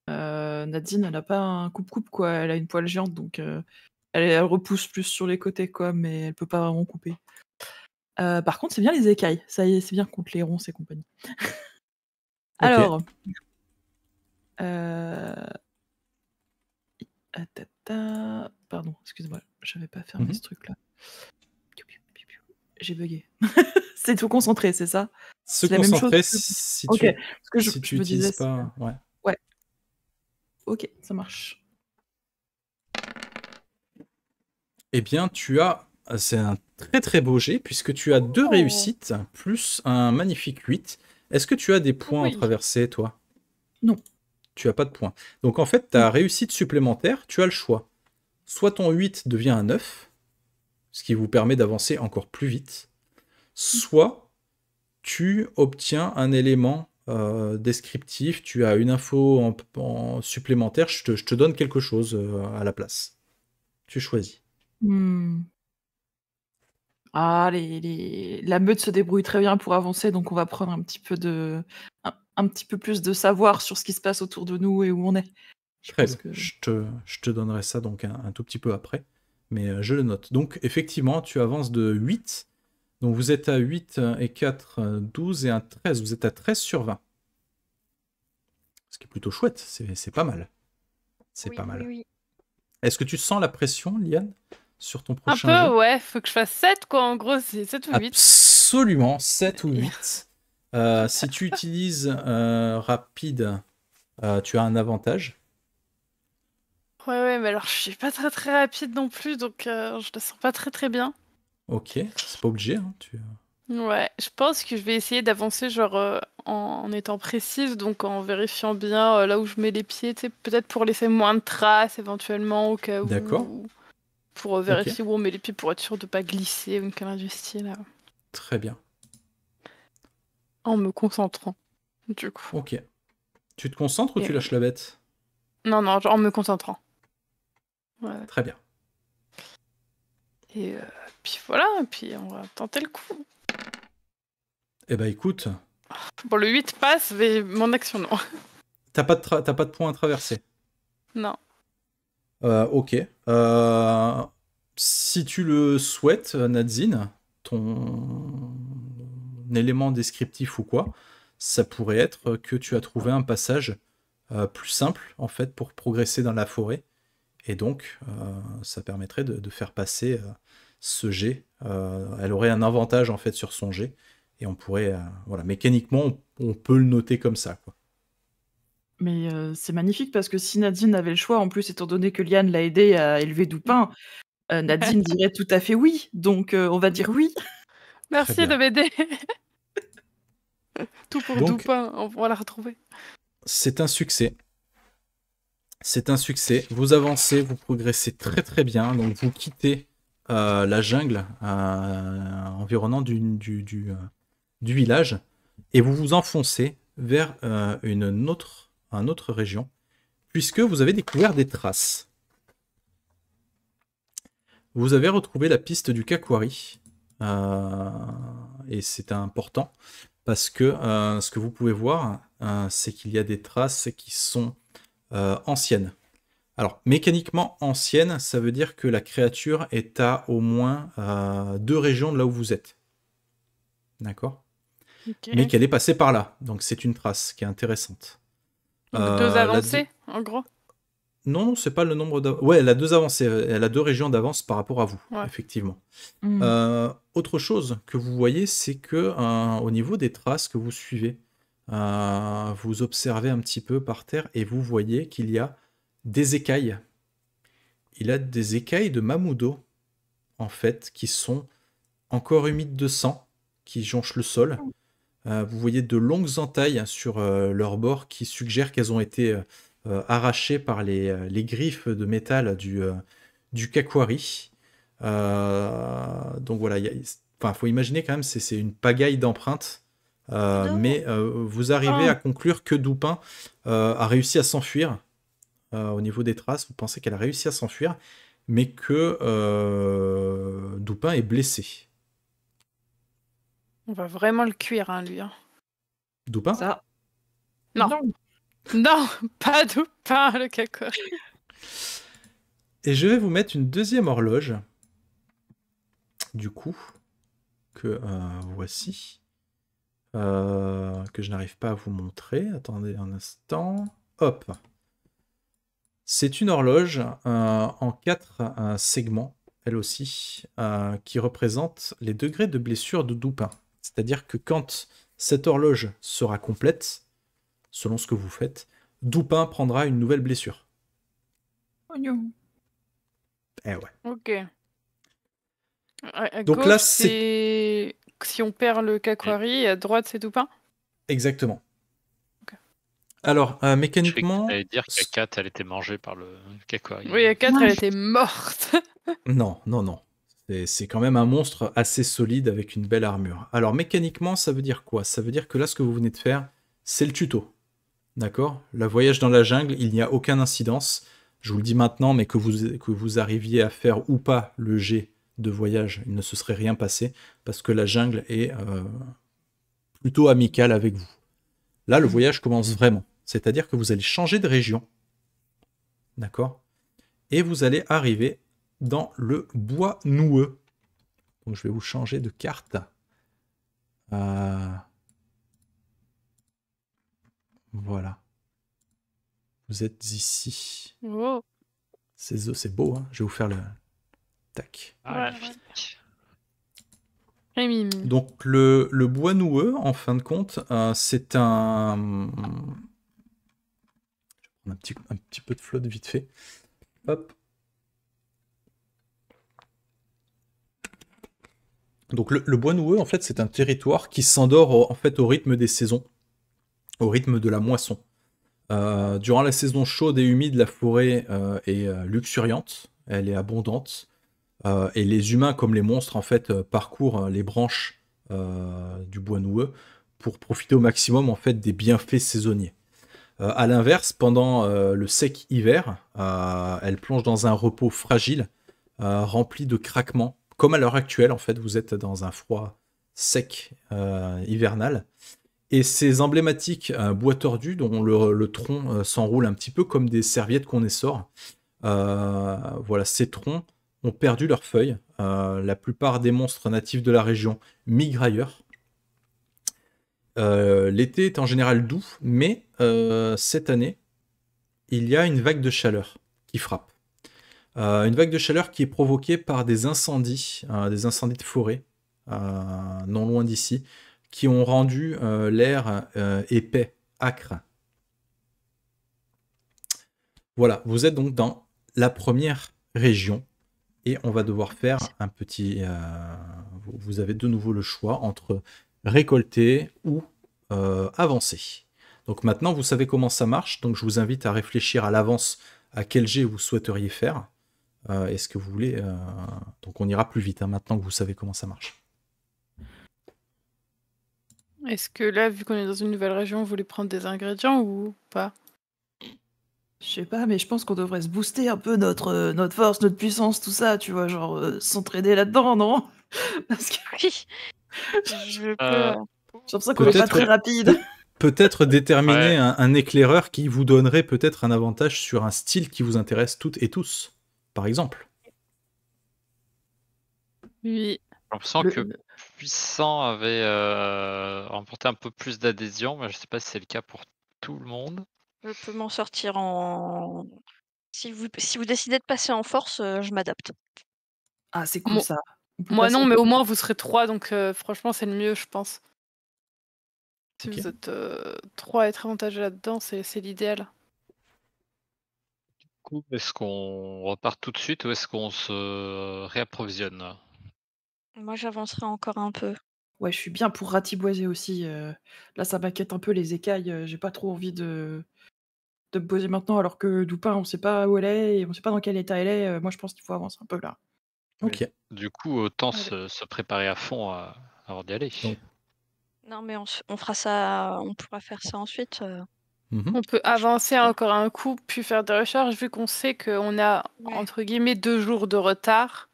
Nadine, elle n'a pas un coupe-coupe, quoi. Elle a une poêle géante, donc elle, repousse plus sur les côtés, quoi, mais elle peut pas vraiment couper. Euh, par contre, c'est bien les écailles. Ça y est, c'est bien contre les ronces et compagnie. (laughs) Alors. Euh, Pardon, excuse-moi, j'avais pas fermé mhm. ce truc-là. J'ai bugué. (laughs) c'est tout concentré, c'est ça Se concentrer même chose si, tu... pas. ouais. Ok, ça marche. eh bien, tu as. C'est un très très beau jet, puisque tu as deux oh. réussites, plus un magnifique 8. Est-ce que tu as des points à traverser, toi Non. Tu as pas de points. Donc en fait, ta réussite supplémentaire, tu as le choix. Soit ton 8 devient un 9, ce qui vous permet d'avancer encore plus vite, soit tu obtiens un élément euh, descriptif, tu as une info supplémentaire, je te, donne quelque chose euh, à la place. Tu choisis. Hmm. Ah, les, la meute se débrouille très bien pour avancer, donc on va prendre un petit peu de, un, petit peu plus de savoir sur ce qui se passe autour de nous et où on est. Je, te, donnerai ça donc un, tout petit peu après, mais euh, je le note. Donc effectivement, tu avances de 8, donc vous êtes à 8 et 4, 12 euh, et un 13, vous êtes à 13 sur 20. Ce qui est plutôt chouette, c'est pas mal. C'est pas mal. Est-ce que tu sens la pression, Liane sur ton prochain. Un peu, ouais, faut que je fasse 7 quoi, en gros, c'est 7 ou 8. Absolument, 7 ou 8. Euh, si tu utilises euh, rapide, euh, tu as un avantage. Ouais, ouais, mais alors je suis pas très très rapide non plus, donc je le sens pas très très bien. Ok, c'est pas obligé. Hein, tu... Ouais, je pense que je vais essayer d'avancer genre en, étant précise, donc en vérifiant bien là où je mets les pieds, peut-être pour laisser moins de traces éventuellement au cas où. D'accord pour euh, vérifier où on met les pieds pour être sûr de pas glisser ou une caméra Là. Euh. Très bien. En me concentrant, du coup. Ok. Tu te concentres ou tu lâches la bête Non, non, en me concentrant. Très bien. Et euh, puis voilà, puis on va tenter le coup. Eh ben écoute. Bon, le 8 passe, mais mon action non. T'as pas, de pas de points à traverser Non. Euh, ok. Euh, si tu le souhaites, Nadzine, ton élément descriptif ou quoi, ça pourrait être que tu as trouvé un passage euh, plus simple en fait pour progresser dans la forêt. Et donc, ça permettrait de, faire passer ce jet. elle aurait un avantage en fait sur son jet. Et on pourrait, voilà, mécaniquement, on, on, peut le noter comme ça. Quoi. Mais euh, c'est magnifique parce que si Nadine avait le choix, en plus, étant donné que Liane l'a aidé à élever Doupin, euh, Nadine dirait tout à fait oui. Donc euh, on va dire oui. Merci de m'aider. (laughs) tout pour on va la retrouver. C'est un succès. C'est un succès. Vous avancez, vous progressez très très bien. Donc vous quittez la jungle environnant du, du, village et vous vous enfoncez vers une autre à autre région, puisque vous avez découvert des traces. Vous avez retrouvé la piste du Kakwari, euh, et c'est important, parce que euh, ce que vous pouvez voir, euh, c'est qu'il y a des traces qui sont anciennes. Alors, mécaniquement ancienne, ça veut dire que la créature est à au moins deux régions de là où vous êtes. D'accord mais qu'elle est passée par là. Donc c'est une trace qui est intéressante. Euh, deux avancées, en gros non, non, c'est pas le nombre d'avancées. Ouais, elle a deux avancées, euh, elle a deux régions d'avance par rapport à vous, effectivement. Hmm. Euh, autre chose que vous voyez, c'est que au niveau des traces que vous suivez, vous observez un petit peu par terre et vous voyez qu'il y a des écailles. Il a des écailles de Mamoudo, en fait, qui sont encore humides de sang, qui jonchent le sol. Euh, vous voyez de longues entailles hein, sur euh, leurs bords qui suggèrent qu'elles ont été euh, arrachées par les, griffes de métal du, du donc voilà, il faut imaginer quand même, c'est une pagaille d'empreintes. mais vous arrivez oh. à conclure que Dupin a réussi à s'enfuir au niveau des traces. Vous pensez qu'elle a réussi à s'enfuir, mais que Doupin est blessé. On va vraiment le cuire, hein, lui. Hein. Doupin Ça. Non. non. (laughs) pas Doupin, le caca. Et je vais vous mettre une deuxième horloge. Du coup, que euh, voici. Euh, que je n'arrive pas à vous montrer. Attendez un instant. Hop. C'est une horloge euh, en quatre segments, elle aussi, qui représente les degrés de blessure de Doupin. C'est-à-dire que quand cette horloge sera complète, selon ce que vous faites, Dupin prendra une nouvelle blessure. Oh non. Eh ouais. Ok. Donc là, c'est. Si on perd le Kakwari, eh. à droite, c'est Dupin Exactement. Alors, euh, mécaniquement. Je dire qu'à 4, elle était mangée par le Kakwari. Oui, à 4, elle était morte. non, non, non. C'est quand même un monstre assez solide avec une belle armure. Alors mécaniquement, ça veut dire quoi Ça veut dire que là, ce que vous venez de faire, c'est le tuto. D'accord Le voyage dans la jungle, il n'y a aucune incidence. Je vous le dis maintenant, mais que vous, que vous arriviez à faire ou pas le G de voyage, il ne se serait rien passé, parce que la jungle est euh, plutôt amicale avec vous. Là, le voyage commence mmh. vraiment. C'est-à-dire que vous allez changer de région. D'accord Et vous allez arriver dans le bois noueux. Donc je vais vous changer de carte. Euh, voilà. Vous êtes ici. Oh. Oh, c'est beau, hein je vais vous faire le... Tac. Ah, Donc le, bois noueux, en fin de compte, euh, c'est un... Je vais prendre un petit, un petit peu de flotte vite fait. Hop. Donc le, bois noueux, en fait, c'est un territoire qui s'endort en fait au rythme des saisons, au rythme de la moisson. Euh, durant la saison chaude et humide, la forêt euh, est euh, luxuriante, elle est abondante, et les humains comme les monstres en fait parcourent les branches du bois noueux pour profiter au maximum en fait des bienfaits saisonniers. à l'inverse, pendant le sec hiver, elle plonge dans un repos fragile, rempli de craquements comme à l'heure actuelle, en fait, vous êtes dans un froid sec euh, hivernal. Et ces emblématiques euh, bois tordus, dont le, tronc euh, s'enroule un petit peu comme des serviettes qu'on essore, voilà, ces troncs ont perdu leurs feuilles. la plupart des monstres natifs de la région migrent ailleurs. L'été est en général doux, mais cette année, il y a une vague de chaleur qui frappe. Euh, une vague de chaleur qui est provoquée par des incendies, euh, des incendies de forêt, euh, non loin d'ici, qui ont rendu l'air épais, acre. Voilà, vous êtes donc dans la première région et on va devoir faire un petit... vous avez de nouveau le choix entre récolter ou avancer. Donc maintenant, vous savez comment ça marche, donc je vous invite à réfléchir à l'avance à quel jet vous souhaiteriez faire. Euh, est-ce que vous voulez euh, Donc on ira plus vite hein, maintenant que vous savez comment ça marche. Est-ce que là, vu qu'on est dans une nouvelle région, vous voulez prendre des ingrédients ou pas Je sais pas, mais je pense qu'on devrait se booster un peu notre, euh, notre force, notre puissance, tout ça, tu vois, genre s'entraider là-dedans, non (laughs) Parce que oui, je J'ai l'impression qu'on est pas très rapide. Peut-être déterminer un éclaireur qui vous donnerait peut-être un avantage sur un style qui vous intéresse toutes et tous par exemple. Oui. J'ai l'impression que Puissant avait euh, remporté un peu plus d'adhésion, mais je ne sais pas si c'est le cas pour tout le monde. Je peux m'en sortir en. Si vous, si vous décidez de passer en force, euh, je m'adapte. Ah, c'est cool ça. Moi non, mais au moins vous serez trois, donc euh, franchement, c'est le mieux, je pense. Si vous êtes trois et être avantageux là-dedans, c'est l'idéal est-ce qu'on repart tout de suite ou est-ce qu'on se réapprovisionne Moi, j'avancerai encore un peu. Ouais, je suis bien pour ratiboiser aussi. Euh, là, ça m'inquiète un peu les écailles. Euh, j'ai pas trop envie de... de me poser maintenant, alors que Doupin, on sait pas où elle est et on sait pas dans quel état elle est. Euh, moi, je pense qu'il faut avancer un peu là. Ok. Du coup, autant se, préparer à fond avant d'y aller. Non, mais on, fera ça, on pourra faire ça ensuite. Mhm. On peut avancer encore un coup, puis faire des recherches, vu qu'on sait qu'on a, entre guillemets, deux jours de retard.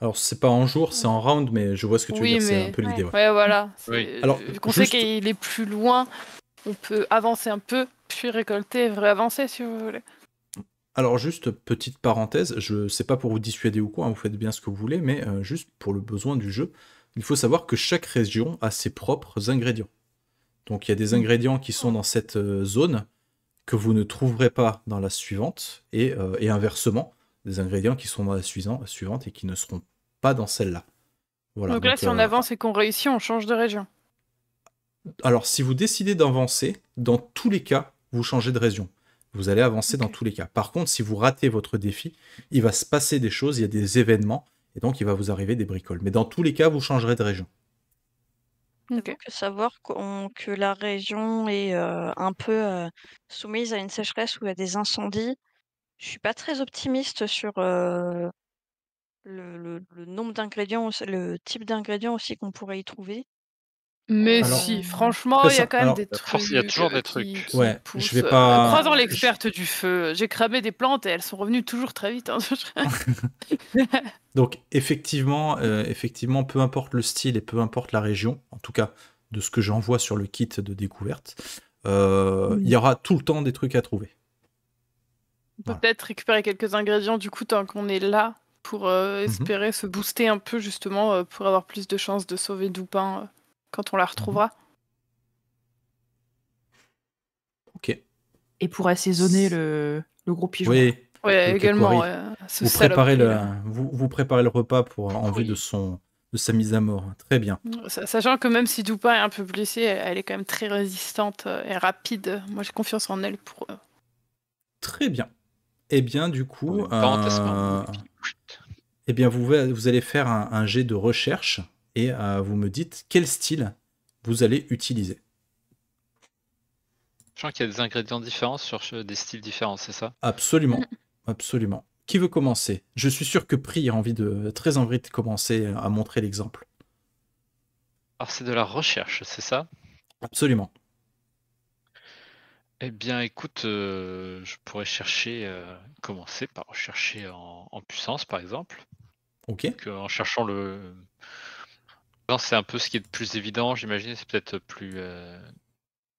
Alors, c'est pas en jour, c'est en round, mais je vois ce que tu veux dire, c'est un peu l'idée. Oui, voilà. Alors, vu qu'on sait qu'il est plus loin, on peut avancer un peu, puis récolter et avancer si vous voulez. Alors, juste petite parenthèse, je sais pas pour vous dissuader ou quoi, hein, vous faites bien ce que vous voulez, mais euh, juste pour le besoin du jeu, il faut savoir que chaque région a ses propres ingrédients. Donc il y a des mm. ingrédients qui sont dans cette euh, zone que vous ne trouverez pas dans la suivante, et, euh, inversement, des ingrédients qui sont dans la suivante et qui ne seront pas dans celle-là. Voilà, donc, là, si on euh, avance et qu'on réussit, on change de région. Alors, si vous décidez d'avancer, dans tous les cas, vous changez de région. Vous allez avancer dans tous les cas. Par contre, si vous ratez votre défi, il va se passer des choses, il y a des événements, et donc il va vous arriver des bricoles. Mais dans tous les cas, vous changerez de région. Donc savoir que la région est, un peu, soumise à une sécheresse ou à des incendies, je suis pas très optimiste sur, le nombre d'ingrédients, le type d'ingrédients aussi qu'on pourrait y trouver. Mais si, franchement, il y a quand même des trucs. Il y a toujours des trucs. ouais, je vais euh, pas. En croisant l'experte du feu, j'ai cramé des plantes et elles sont revenues toujours très vite. Hein, (laughs) (laughs) Donc, effectivement, euh, effectivement, peu importe le style et peu importe la région, en tout cas de ce que j'envoie sur le kit de découverte, euh, il y aura tout le temps des trucs à trouver. On peut peut-être récupérer quelques ingrédients du coup tant qu'on est là pour mhm. espérer se booster un peu justement pour avoir plus de chances de sauver Dupin quand on la retrouvera. Ok. Et pour assaisonner le, le gros pigeon. Oui, également. vous, préparez le, repas pour, euh, en vue de, son, de sa mise à mort. Très bien. Sachant que même si Dupin est un peu blessée, elle est quand même très résistante euh, et rapide. Moi, j'ai confiance en elle pour. Euh. Très bien. Eh bien, du coup. Eh bien, vous, vous allez faire un, un jet de recherche et euh, vous me dites quel style vous allez utiliser. Je crois qu'il y a des ingrédients différents sur des styles différents, c'est ça Absolument, (laughs) absolument. Qui veut commencer Je suis sûr que Pri a envie de très envie de commencer euh, à montrer l'exemple. Alors c'est de la recherche, c'est ça Absolument. Eh bien, écoute, euh, je pourrais chercher, commencer par rechercher en, puissance, par exemple. Ok. en cherchant le, non, c'est un peu ce qui est le plus évident, j'imagine. C'est peut-être euh, plus euh,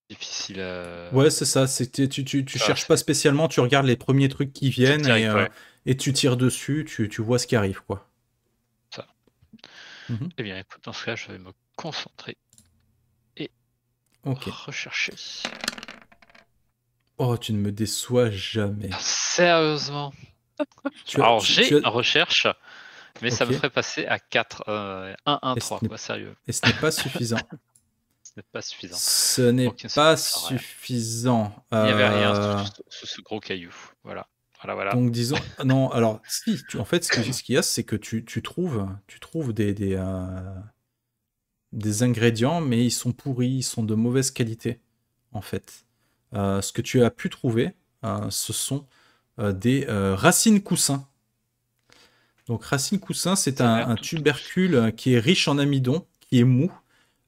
difficile à. Ouais, c'est ça. Tu, tu, tu ah, cherches pas spécialement, tu regardes les premiers trucs qui viennent et, euh, et, tu tires dessus, tu, tu, vois ce qui arrive, quoi. Ça. Mmh eh bien, écoute, dans ce cas, je vais me concentrer et rechercher. Oh, tu ne me déçois jamais. Sérieusement. Tu Alors, j'ai une recherche mais ça me ferait passer à 4, 1, 1, 3, quoi, sérieux. Et ce n'est pas suffisant. (laughs) ce n'est pas suffisant. Ce n'est pas suffisant. Il n'y avait rien euh, sous, ce gros caillou. Voilà. Voilà, voilà. Donc disons, (laughs) non, alors si, tu, en fait, ce qu'il y a, c'est que tu, trouves, tu trouves des, euh, des, ingrédients, mais ils sont pourris, ils sont de mauvaise qualité, en fait. Euh, ce que tu as pu trouver, ce sont des racines coussins. Donc racine coussin, c'est un, tubercule euh, qui est riche en amidon, qui est mou,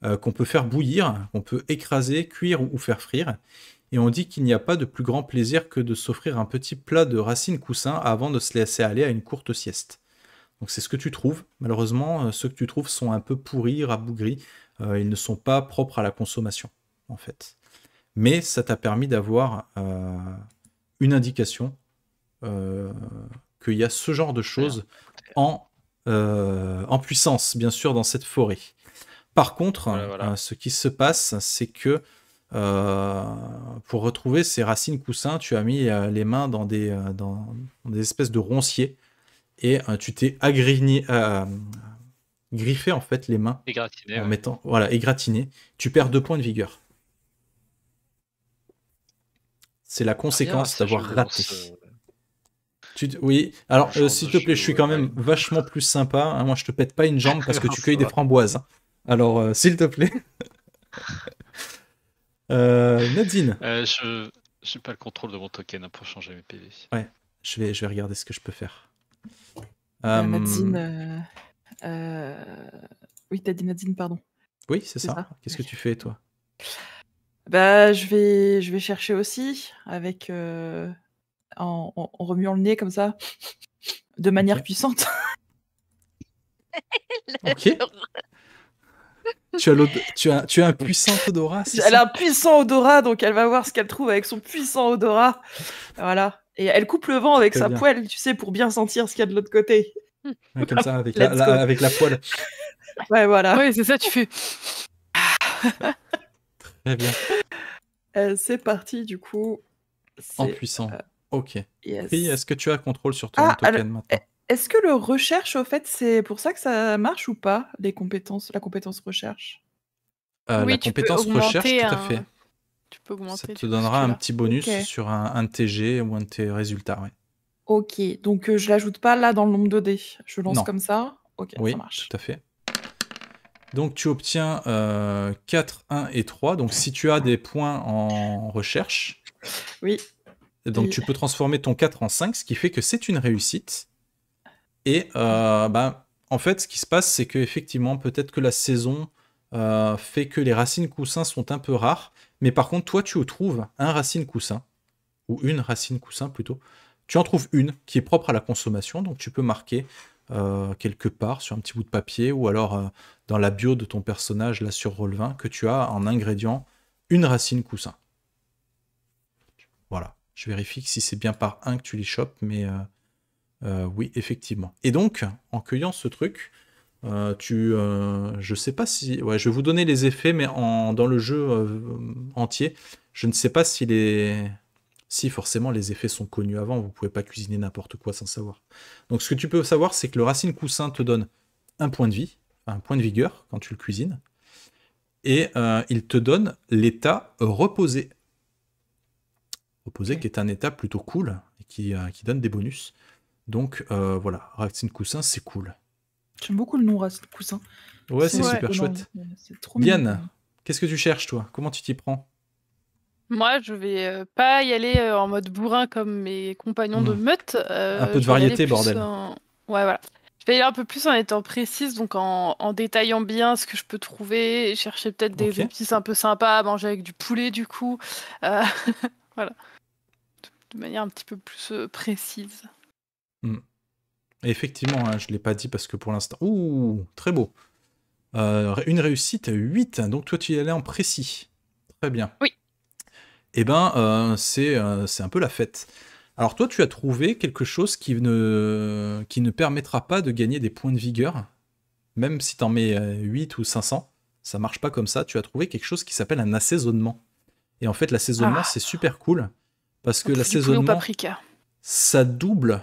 euh, qu'on peut faire bouillir, qu'on peut écraser, cuire ou faire frire. Et on dit qu'il n'y a pas de plus grand plaisir que de s'offrir un petit plat de racine coussin avant de se laisser aller à une courte sieste. Donc c'est ce que tu trouves. Malheureusement, euh, ceux que tu trouves sont un peu pourris, rabougris. ils ne sont pas propres à la consommation, en fait. Mais ça t'a permis d'avoir une indication qu'il y a ce genre de choses en, euh, en puissance, bien sûr, dans cette forêt. Par contre, euh, ce qui se passe, c'est que euh, pour retrouver ces racines coussins, tu as mis les mains dans des, des, espèces de ronciers et tu t'es agrigné, griffé en fait les mains en mettant voilà égratigné. Tu perds deux points de vigueur. C'est la ah, conséquence d'avoir raté. Oui, alors euh, s'il te plaît, je suis quand même vachement plus sympa. Hein. Moi, je te pète pas une jambe parce que tu cueilles des (laughs) framboises. Hein. Alors, euh, s'il te plaît. (laughs) Euh, Nadine. je n'ai pas le contrôle de mon token hein, pour changer mes PV. Ouais, je vais, je vais regarder ce que je peux faire. Nadine. Oui, t'as dit Nadine, pardon. Oui, c'est ça. Qu'est-ce que tu fais, toi bah, je vais, je vais chercher aussi avec en, remuant le nez comme ça, de manière puissante. (laughs) ok. Tu as, tu, as, tu as, un puissant odorat. Elle a un puissant odorat, donc elle va voir ce qu'elle trouve avec son puissant odorat. Voilà. Et elle coupe le vent avec sa poêle, tu sais, pour bien sentir ce qu'il y a de l'autre côté. comme ça, avec la, poêle. Ouais, voilà. Oui, c'est ça, tu fais. Très bien. Euh, c'est parti, du coup. En puissant. Euh, Ok. et est-ce que tu as contrôle sur ton ah, token maintenant eh, Est-ce que le recherche, au fait, c'est pour ça que ça marche ou pas, les compétences, la compétence recherche euh, La compétence recherche, tout à fait. Tu peux augmenter. Ça te donnera un petit bonus sur un, TG ou un de tes résultats, Ok, donc je euh, je l'ajoute pas là dans le nombre de dés. Je lance comme ça. Ok, oui, ça marche. Tout à fait. Donc tu obtiens 4, euh, 1 et 3. Donc si tu as des points en recherche, oui. Donc tu peux transformer ton 4 en 5, ce qui fait que c'est une réussite. Et euh, bah, en fait, ce qui se passe, c'est qu'effectivement, peut-être que la saison euh, fait que les racines coussins sont un peu rares. Mais par contre, toi, tu trouves un racine coussin, ou une racine coussin plutôt. Tu en trouves une qui est propre à la consommation, donc tu peux marquer euh, quelque part sur un petit bout de papier ou alors dans la bio de ton personnage, là sur roll que tu as en ingrédient une racine coussin. Voilà. Je vérifie si c'est bien par un que tu les chopes, mais euh, euh, oui, effectivement. Et donc, en cueillant ce truc, euh, tu, je sais pas si, ouais, je vais vous donner les effets, mais en, dans le jeu entier, je ne sais pas si les, si forcément les effets sont connus avant, vous ne pouvez pas cuisiner n'importe quoi sans savoir. Donc, ce que tu peux savoir, c'est que le racine coussin te donne un point de vie, un point de vigueur quand tu le cuisines, et il te donne l'état reposé poser qui est un état plutôt cool et qui, euh, qui donne des bonus. Donc euh, voilà, Racine Coussin, c'est cool. J'aime beaucoup le nom Racine Coussin. Ouais, c'est super chouette. Yann qu'est-ce que tu cherches, toi Comment tu t'y prends moi, je vais euh, pas y aller en mode bourrin comme mes compagnons de hmm. meute. un peu de variété, bordel. Ouais, voilà. Je vais y aller un peu plus en étant précise, donc en, en détaillant bien ce que je peux trouver, chercher peut-être des petits un peu sympas à manger avec du poulet, du coup. (laughs) voilà de manière un petit peu plus euh, précise. Hmm. Effectivement, hein, je ne l'ai pas dit parce que pour l'instant... Ouh, très beau. Euh, une réussite à 8, donc toi tu y allais en précis. Très bien. Oui. Eh ben, euh, c'est un peu la fête. Alors toi, tu as trouvé quelque chose qui ne, qui ne permettra pas de gagner des points de vigueur, même si tu en mets 8 ou 500. Ça marche pas comme ça. Tu as trouvé quelque chose qui s'appelle un assaisonnement. Et en fait, l'assaisonnement, ah. c'est super cool. Parce que la l'assaisonnement, ça double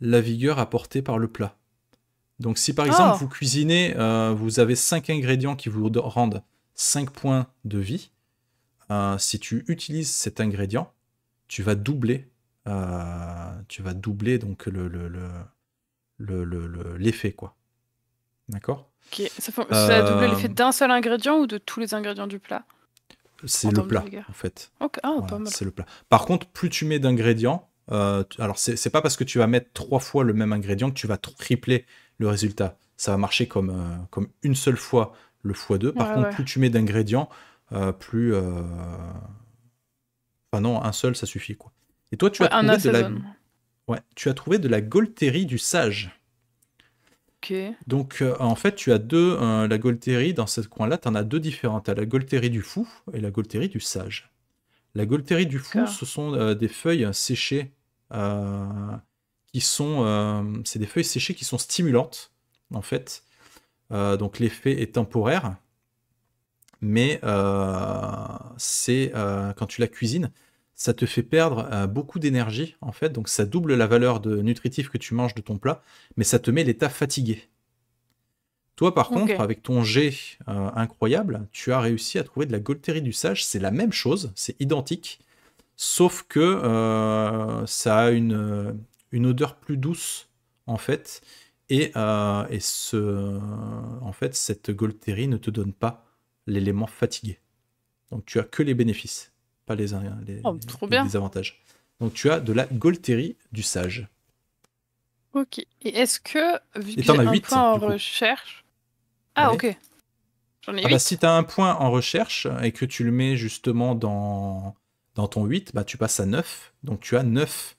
la vigueur apportée par le plat. Donc si par exemple oh. vous cuisinez, euh, vous avez 5 ingrédients qui vous rendent 5 points de vie, euh, si tu utilises cet ingrédient, tu vas doubler, euh, tu vas doubler donc l'effet quoi. D'accord ça, ça double l'effet d'un seul ingrédient ou de tous les ingrédients du plat c'est le plat, en fait. Ah, c'est le plat. Par contre, plus tu mets d'ingrédients, euh, alors c'est pas parce que tu vas mettre trois fois le même ingrédient que tu vas tripler le résultat. Ça va marcher comme, euh, comme une seule fois le x2. Par contre, plus tu mets d'ingrédients, euh, plus. Enfin, non, un seul, ça suffit, quoi. Et toi, tu as trouvé de la. Ouais, tu as trouvé de la Golterie du Sage. Donc, euh, en fait, tu as deux. Euh, la Golterie, dans ce coin-là, tu en as deux différentes. Tu as la Golterie du fou et la Golterie du sage. La Golterie du fou, ce sont euh, des feuilles séchées qui sont. c'est des feuilles séchées qui sont stimulantes, en fait. donc, l'effet est temporaire. Mais c'est quand tu la cuisines, ça te fait perdre euh, beaucoup d'énergie, en fait. Donc, ça double la valeur de nutritif que tu manges de ton plat, mais ça te met l'état fatigué. Toi, par contre, avec ton G euh, incroyable, tu as réussi à trouver de la Golterie du sage. C'est la même chose, c'est identique, sauf que euh, ça a une, odeur plus douce, en fait. Et, ce, en fait, cette Golterie ne te donne pas l'élément fatigué. Donc, tu as que les bénéfices pas oh, les, avantages. Donc tu as de la Golterie du Sage. Ok. Et est-ce que, vu que j'ai un 8, point en recherche... Ah, ok. Ah bah, si tu as un point en recherche et que tu le mets justement dans, dans ton 8, bah, tu passes à 9. Donc tu as 9.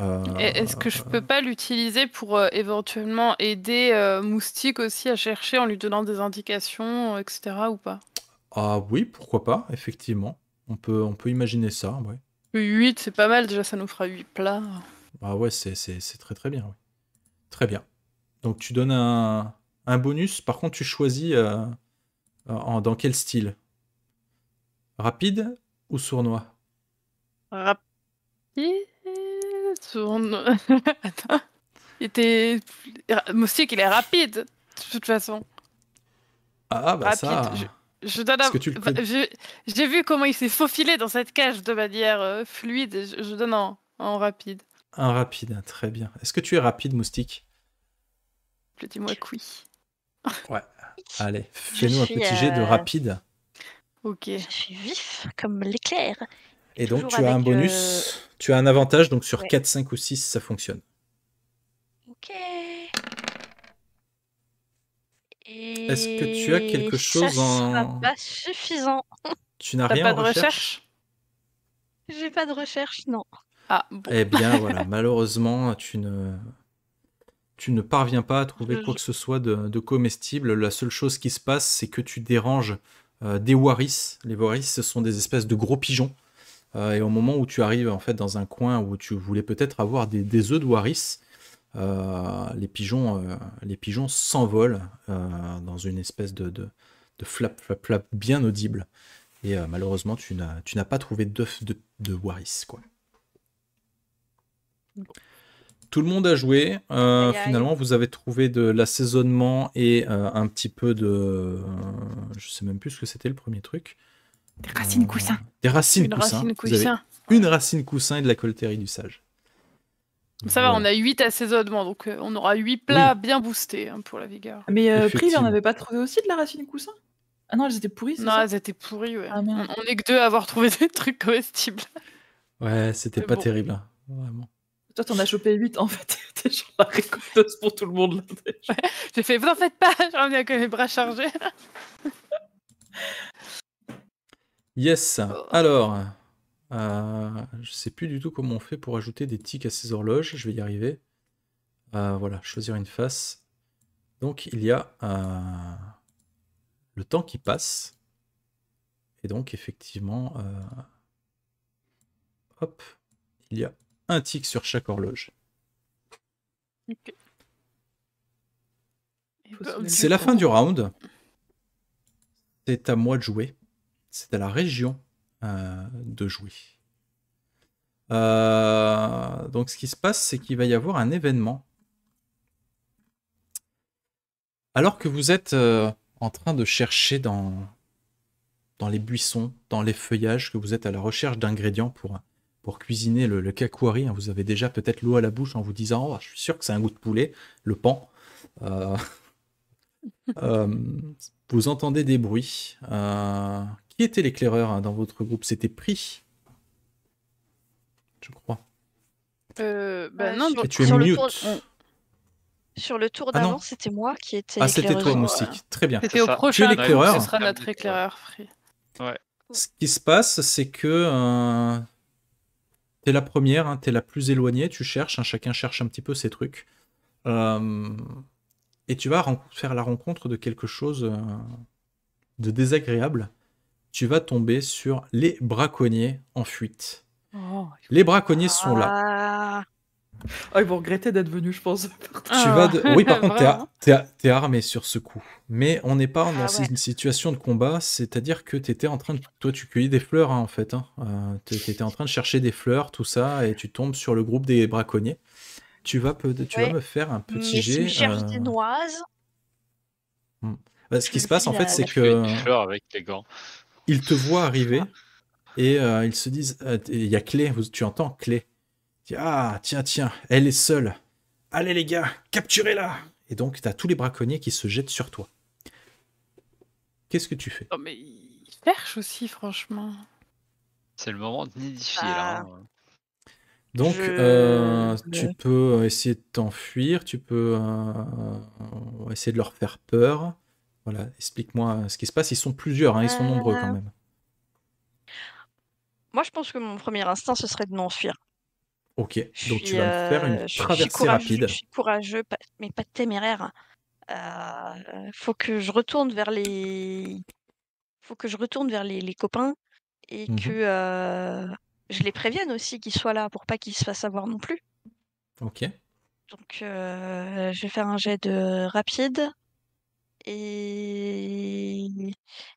Euh, est-ce que je peux pas l'utiliser pour euh, éventuellement aider euh, Moustique aussi à chercher en lui donnant des indications, etc. ou pas Ah oui, pourquoi pas, effectivement. On peut, on peut imaginer ça, ouais. 8, c'est pas mal, déjà ça nous fera 8 plats. Ah ouais, c'est, très très bien. oui Très bien. Donc tu donnes un, bonus, par contre tu choisis euh, euh, dans quel style Rapide ou sournois Rapide Sournois. (laughs) Attends. Il était. Moustique, il est rapide, de toute façon. Ah bah ça. Je donne bah, J'ai vu comment il s'est faufilé dans cette cage de manière euh, fluide. Je, donne un rapide. Un rapide, très bien. Est-ce que tu es rapide, moustique Je dis moi oui. Ouais. Allez, fais-nous un petit jet de euh, rapide. Ok. Je suis vif comme l'éclair. Et, donc tu as un euh, bonus, tu as un avantage, donc sur 4, 5 ou 6, ça fonctionne. Ok. Est-ce que tu as quelque chose en. sera pas suffisant. Tu n'as rien pas de recherche J'ai pas de recherche, non. Ah, bon. Eh bien, (laughs) voilà, malheureusement, tu ne. Tu ne parviens pas à trouver quoi que ce soit de, comestible. La seule chose qui se passe, c'est que tu déranges euh, des waris. Les waris, ce sont des espèces de gros pigeons. Euh, et au moment où tu arrives en fait dans un coin où tu voulais peut-être avoir des, des œufs de waris, euh, les pigeons euh, les pigeons s'envolent euh, dans une espèce de, de, flap, flap, flap bien audible. Et malheureusement, tu n'as pas trouvé d'œufs de, de Waris. Quoi. Tout le monde a joué. Finalement, vous avez trouvé de l'assaisonnement et un petit peu de. je sais même plus ce que c'était le premier truc. Des racines coussins. une Racine coussin. Une racine coussin et de la coltérie du sage. Ça va, on a 8 assaisonnements, donc euh, on aura 8 plats bien boostés hein, pour la vigueur. Mais euh, on avait pas trouvé aussi de la racine coussin Ah non, elles étaient pourries, Non, elles étaient pourries, ouais. Ah, on, est que deux à avoir trouvé (laughs) des trucs comestibles. Ouais, c'était pas terrible, hein, vraiment. Toi, t'en as chopé 8 en fait. (laughs) T'es genre la récolteuse pour tout le monde. Là, j'ai fait, vous en faites pas, j'en ai avec mes bras chargés. yes, oh. alors. Euh, je sais plus du tout comment on fait pour ajouter des tics à ces horloges. Je vais y arriver. Euh, voilà, choisir une face. Donc il y a euh, le temps qui passe. Et donc effectivement, euh, hop, il y a un tic sur chaque horloge. C'est la fin du round. C'est à moi de jouer. C'est à la région euh, de jouer. Euh, donc ce qui se passe, c'est qu'il va y avoir un événement. Alors que vous êtes euh, en train de chercher dans, dans les buissons, dans les feuillages, que vous êtes à la recherche d'ingrédients pour, pour cuisiner le, le hein, Vous avez déjà peut-être l'eau à la bouche en vous disant oh, Je suis sûr que c'est un goût de poulet, le pan. (laughs) vous entendez des bruits qui était l'éclaireur hein, dans votre groupe C'était Prix, je crois. sur, Le tour, sur le tour d'avant, c'était moi qui étais. Ah, c'était toi, Moustique. Très bien. C'était au prochain. Ce sera notre éclaireur, Pri. Ce qui se passe, c'est que euh, es la première, hein, tu es la plus éloignée, tu cherches, hein, chacun cherche un petit peu ses trucs. Euh, et tu vas faire la rencontre de quelque chose euh, de désagréable tu vas tomber sur les braconniers en fuite. Oh, les braconniers sont là. Ah. Oh, ils vont regretter d'être venus, je pense. Tu vas Oui, par (laughs) contre, t'es armé sur ce coup. Mais on n'est pas ah dans une situation de combat, c'est-à-dire que tu étais en train de... Toi, tu cueillis des fleurs, hein, en fait. Hein. étais euh, t'étais en train de chercher des fleurs, tout ça, et tu tombes sur le groupe des braconniers. Tu vas, tu vas me faire un petit jet. Euh, hmm. bah, je euh... des noises. ce qui se passe, en fait, c'est que... avec tes gants. Ils te voient arriver et euh, ils se disent euh, il y a Clé, tu entends Clé. Ah, tiens, tiens, elle est seule. Allez les gars, capturez-la Et donc, tu as tous les braconniers qui se jettent sur toi. Qu'est-ce que tu fais Non, oh, mais ils cherchent aussi, franchement. C'est le moment de nidifier, là. Ah. Hein. Donc, euh, tu peux essayer de t'enfuir, tu peux essayer de leur faire peur. Voilà, explique-moi ce qui se passe. Ils sont plusieurs, hein, ils sont nombreux quand euh, même. Moi, je pense que mon premier instinct, ce serait de m'enfuir. Ok, donc tu vas me faire une traversée euh, rapide. Je suis courageux, mais pas téméraire. Il euh, faut que je retourne vers les, faut que je retourne vers les, copains et mmh que je les prévienne aussi qu'ils soient là pour pas qu'ils se fassent avoir non plus. Ok. Donc, je vais faire un jet de rapide. Et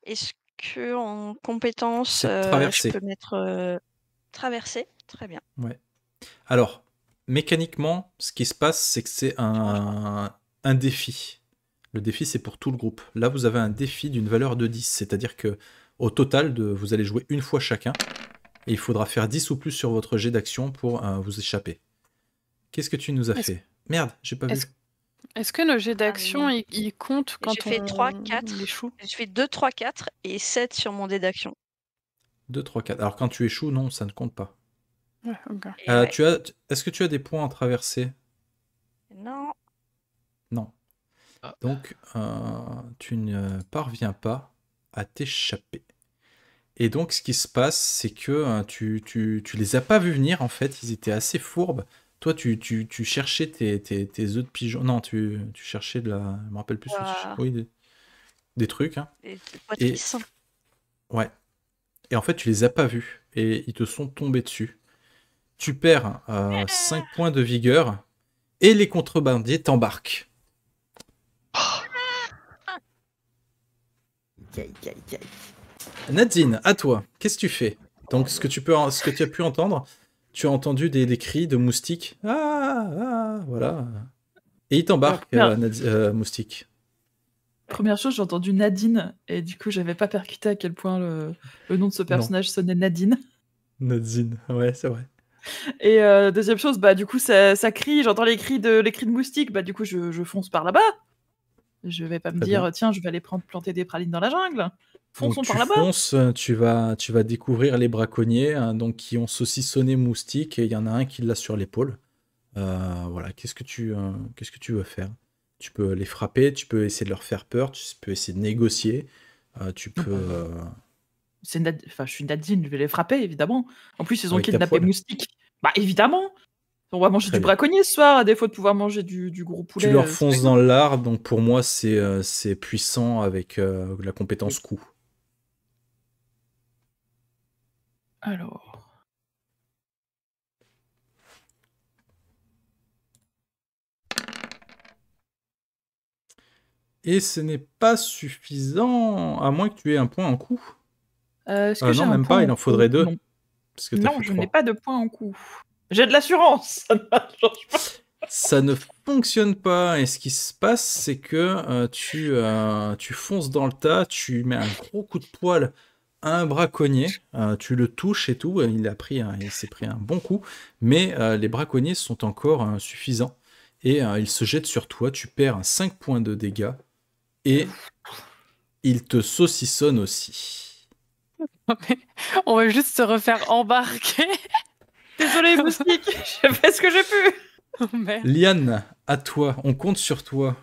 est-ce que en compétence, euh, je peux mettre euh, traversé Très bien. Ouais. Alors, mécaniquement, ce qui se passe, c'est que c'est un, défi. Le défi, c'est pour tout le groupe. Là, vous avez un défi d'une valeur de 10, c'est-à-dire que au total, de, vous allez jouer une fois chacun, et il faudra faire 10 ou plus sur votre jet d'action pour euh, vous échapper. Qu'est-ce que tu nous as fait Merde, j'ai pas vu. Est-ce que nos jets ah, d'action, ils, comptent quand on... fait 3, 4. je fais 2, 3, 4 et 7 sur mon dé d'action. 2, 3, 4. Alors quand tu échoues, non, ça ne compte pas. Euh, est-ce que tu as des points à traverser Non. Non. Ah. Donc euh, tu ne parviens pas à t'échapper. Et donc ce qui se passe, c'est que euh, tu, tu, les as pas vus venir en fait, ils étaient assez fourbes. Toi, tu, tu, cherchais tes, tes, œufs de pigeon. Non, tu, cherchais de la. Je me rappelle plus. Oui, des, des trucs. Hein. Des, poissons. Ouais. Et en fait, tu les as pas vus. Et ils te sont tombés dessus. Tu perds 5 euh, (laughs) points de vigueur. Et les contrebandiers t'embarquent. Nadine, à toi. Qu'est-ce que tu fais Donc, ce que tu, peux, ce que tu as pu entendre, tu as entendu des, cris de moustiques. Ah, ah, ah voilà. Et il t'embarque, euh, euh, moustique. Première chose, j'ai entendu Nadine, et du coup, j'avais pas percuté à quel point le, nom de ce personnage sonnait Nadine. Nadine, ouais, c'est vrai. Et euh, deuxième chose, bah du coup ça, crie, j'entends les cris de de moustiques, bah du coup je fonce par là-bas je vais pas me dire, tiens, je vais aller planter des pralines dans la jungle. Fonçons par là-bas. Euh, tu vas, tu vas découvrir les braconniers hein, donc, qui ont saucissonné moustique et il y en a un qui l'a sur l'épaule. Euh, voilà, qu'est-ce que, tu, euh, qu'est-ce que tu veux faire Tu peux les frapper, tu peux essayer de leur faire peur, tu peux essayer de négocier, tu peux. C'est je suis Nadine, je vais les frapper, évidemment. En plus, ils ont kidnappé Moustique. Bah, évidemment on va manger du braconnier ce soir, à défaut de pouvoir manger du, gros poulet. Tu leur euh, fonces dans l'arbre, donc pour moi, c'est euh, puissant avec euh, la compétence coup. Alors. Et ce n'est pas suffisant, à moins que tu aies un point en coup. non, même pas, il en faudrait deux. non je n'ai pas de point en coup. J'ai de l'assurance. (laughs) ça ne fonctionne pas. Et ce qui se passe, c'est que euh, tu, euh, tu fonces dans le tas, tu mets un gros coup de poil à un braconnier, euh, tu le touches et tout. Il a pris, il s'est pris un bon coup, mais les braconniers sont encore suffisants et il se jette sur toi. Tu perds 5 points de dégâts et il te saucissonne aussi. (laughs) On va juste se refaire embarquer. Désolé, (laughs) moustique, j'ai fait ce que j'ai pu. Oh, Liane, à toi, on compte sur toi.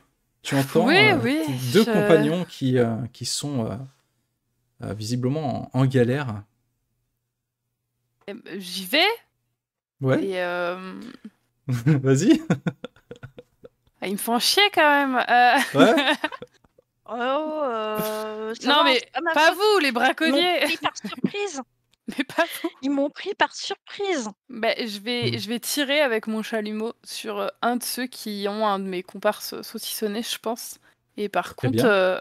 Tu entends euh, deux compagnons qui, euh, qui sont euh, visiblement en, galère. J'y vais Ouais. (laughs) Vas-y. Ah, Ils me font chier quand même. Ouais. (laughs) oh, non, mais pas vous, les braconniers. Par surprise. (laughs) Mais pas Ils m'ont pris par surprise. Bah, je, vais, mmh. je vais tirer avec mon chalumeau sur un de ceux qui ont un de mes comparses saucissonnés, je pense. Et par contre.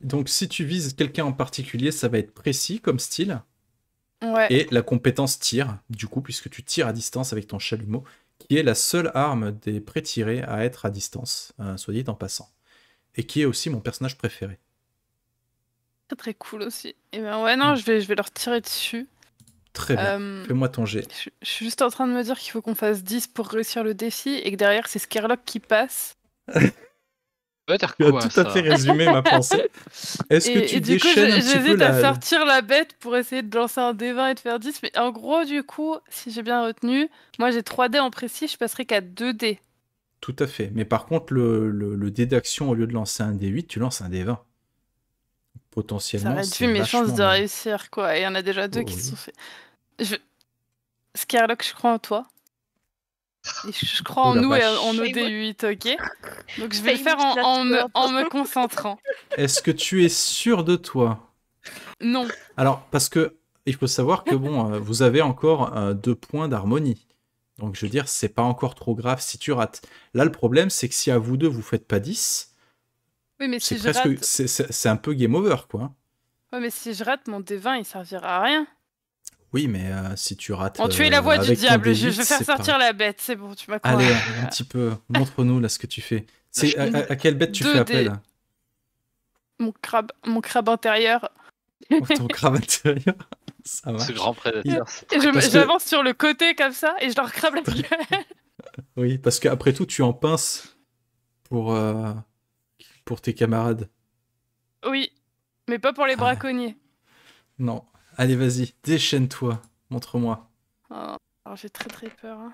Donc si tu vises quelqu'un en particulier, ça va être précis comme style. ouais. Et la compétence tire du coup, puisque tu tires à distance avec ton chalumeau, qui est la seule arme des pré-tirés à être à distance, euh, soyez dit en passant. Et qui est aussi mon personnage préféré. Très cool aussi. Et eh ben ouais, non, mm. je vais, je vais leur tirer dessus. Très bien. Euh, Fais-moi ton G. Je, suis juste en train de me dire qu'il faut qu'on fasse 10 pour réussir le défi et que derrière c'est Skerlock qui passe. (laughs) tu as tout à fait résumé ma pensée. (laughs) Est-ce que tu dis déchaînes du coup, J'hésite à sortir la bête pour essayer de lancer un D20 et de faire 10, mais en gros, du coup, si j'ai bien retenu, moi j'ai 3 dés en précis, je passerai qu'à 2 dés. Tout à fait. Mais par contre, le, le, le dé d'action, au lieu de lancer un D8, tu lances un D20 potentiellement. Ça réduit mes chances de réussir, quoi. Et il y en a déjà deux oh qui se sont fait. Je... Scarlock, je crois en toi. je crois en oh nous et en nos D8, ok Donc je vais le faire en, me, concentrant. Est-ce que tu es sûr de toi Non. Alors, parce que il faut savoir que bon, euh, vous avez encore euh, deux points d'harmonie. Donc je veux dire, c'est pas encore trop grave si tu rates. Là, le problème, c'est que si à vous deux, vous faites pas 10, oui, mais presque, C'est un peu game over, quoi. Ouais, mais si je rate, mon D20, il servira à rien. Oui, mais euh, si tu rates. On tue la euh, voix du diable, je vais faire sortir la bête, c'est bon, tu m'as Allez, un petit peu, montre-nous là ce que tu fais. C'est à, quelle bête tu fais appel Mon crabe, mon crabe intérieur. Mon oh, ton crabe intérieur (laughs) Ça marche. Ce grand prédateur. J'avance sur le côté comme ça et je leur crabe la gueule. oui, parce qu'après tout, tu en pinces pour. Euh, tes camarades. Oui, mais pas pour les ah. braconniers. Non. Allez, vas-y, déchaîne-toi. Montre-moi. Oh, j'ai très très peur. Hein.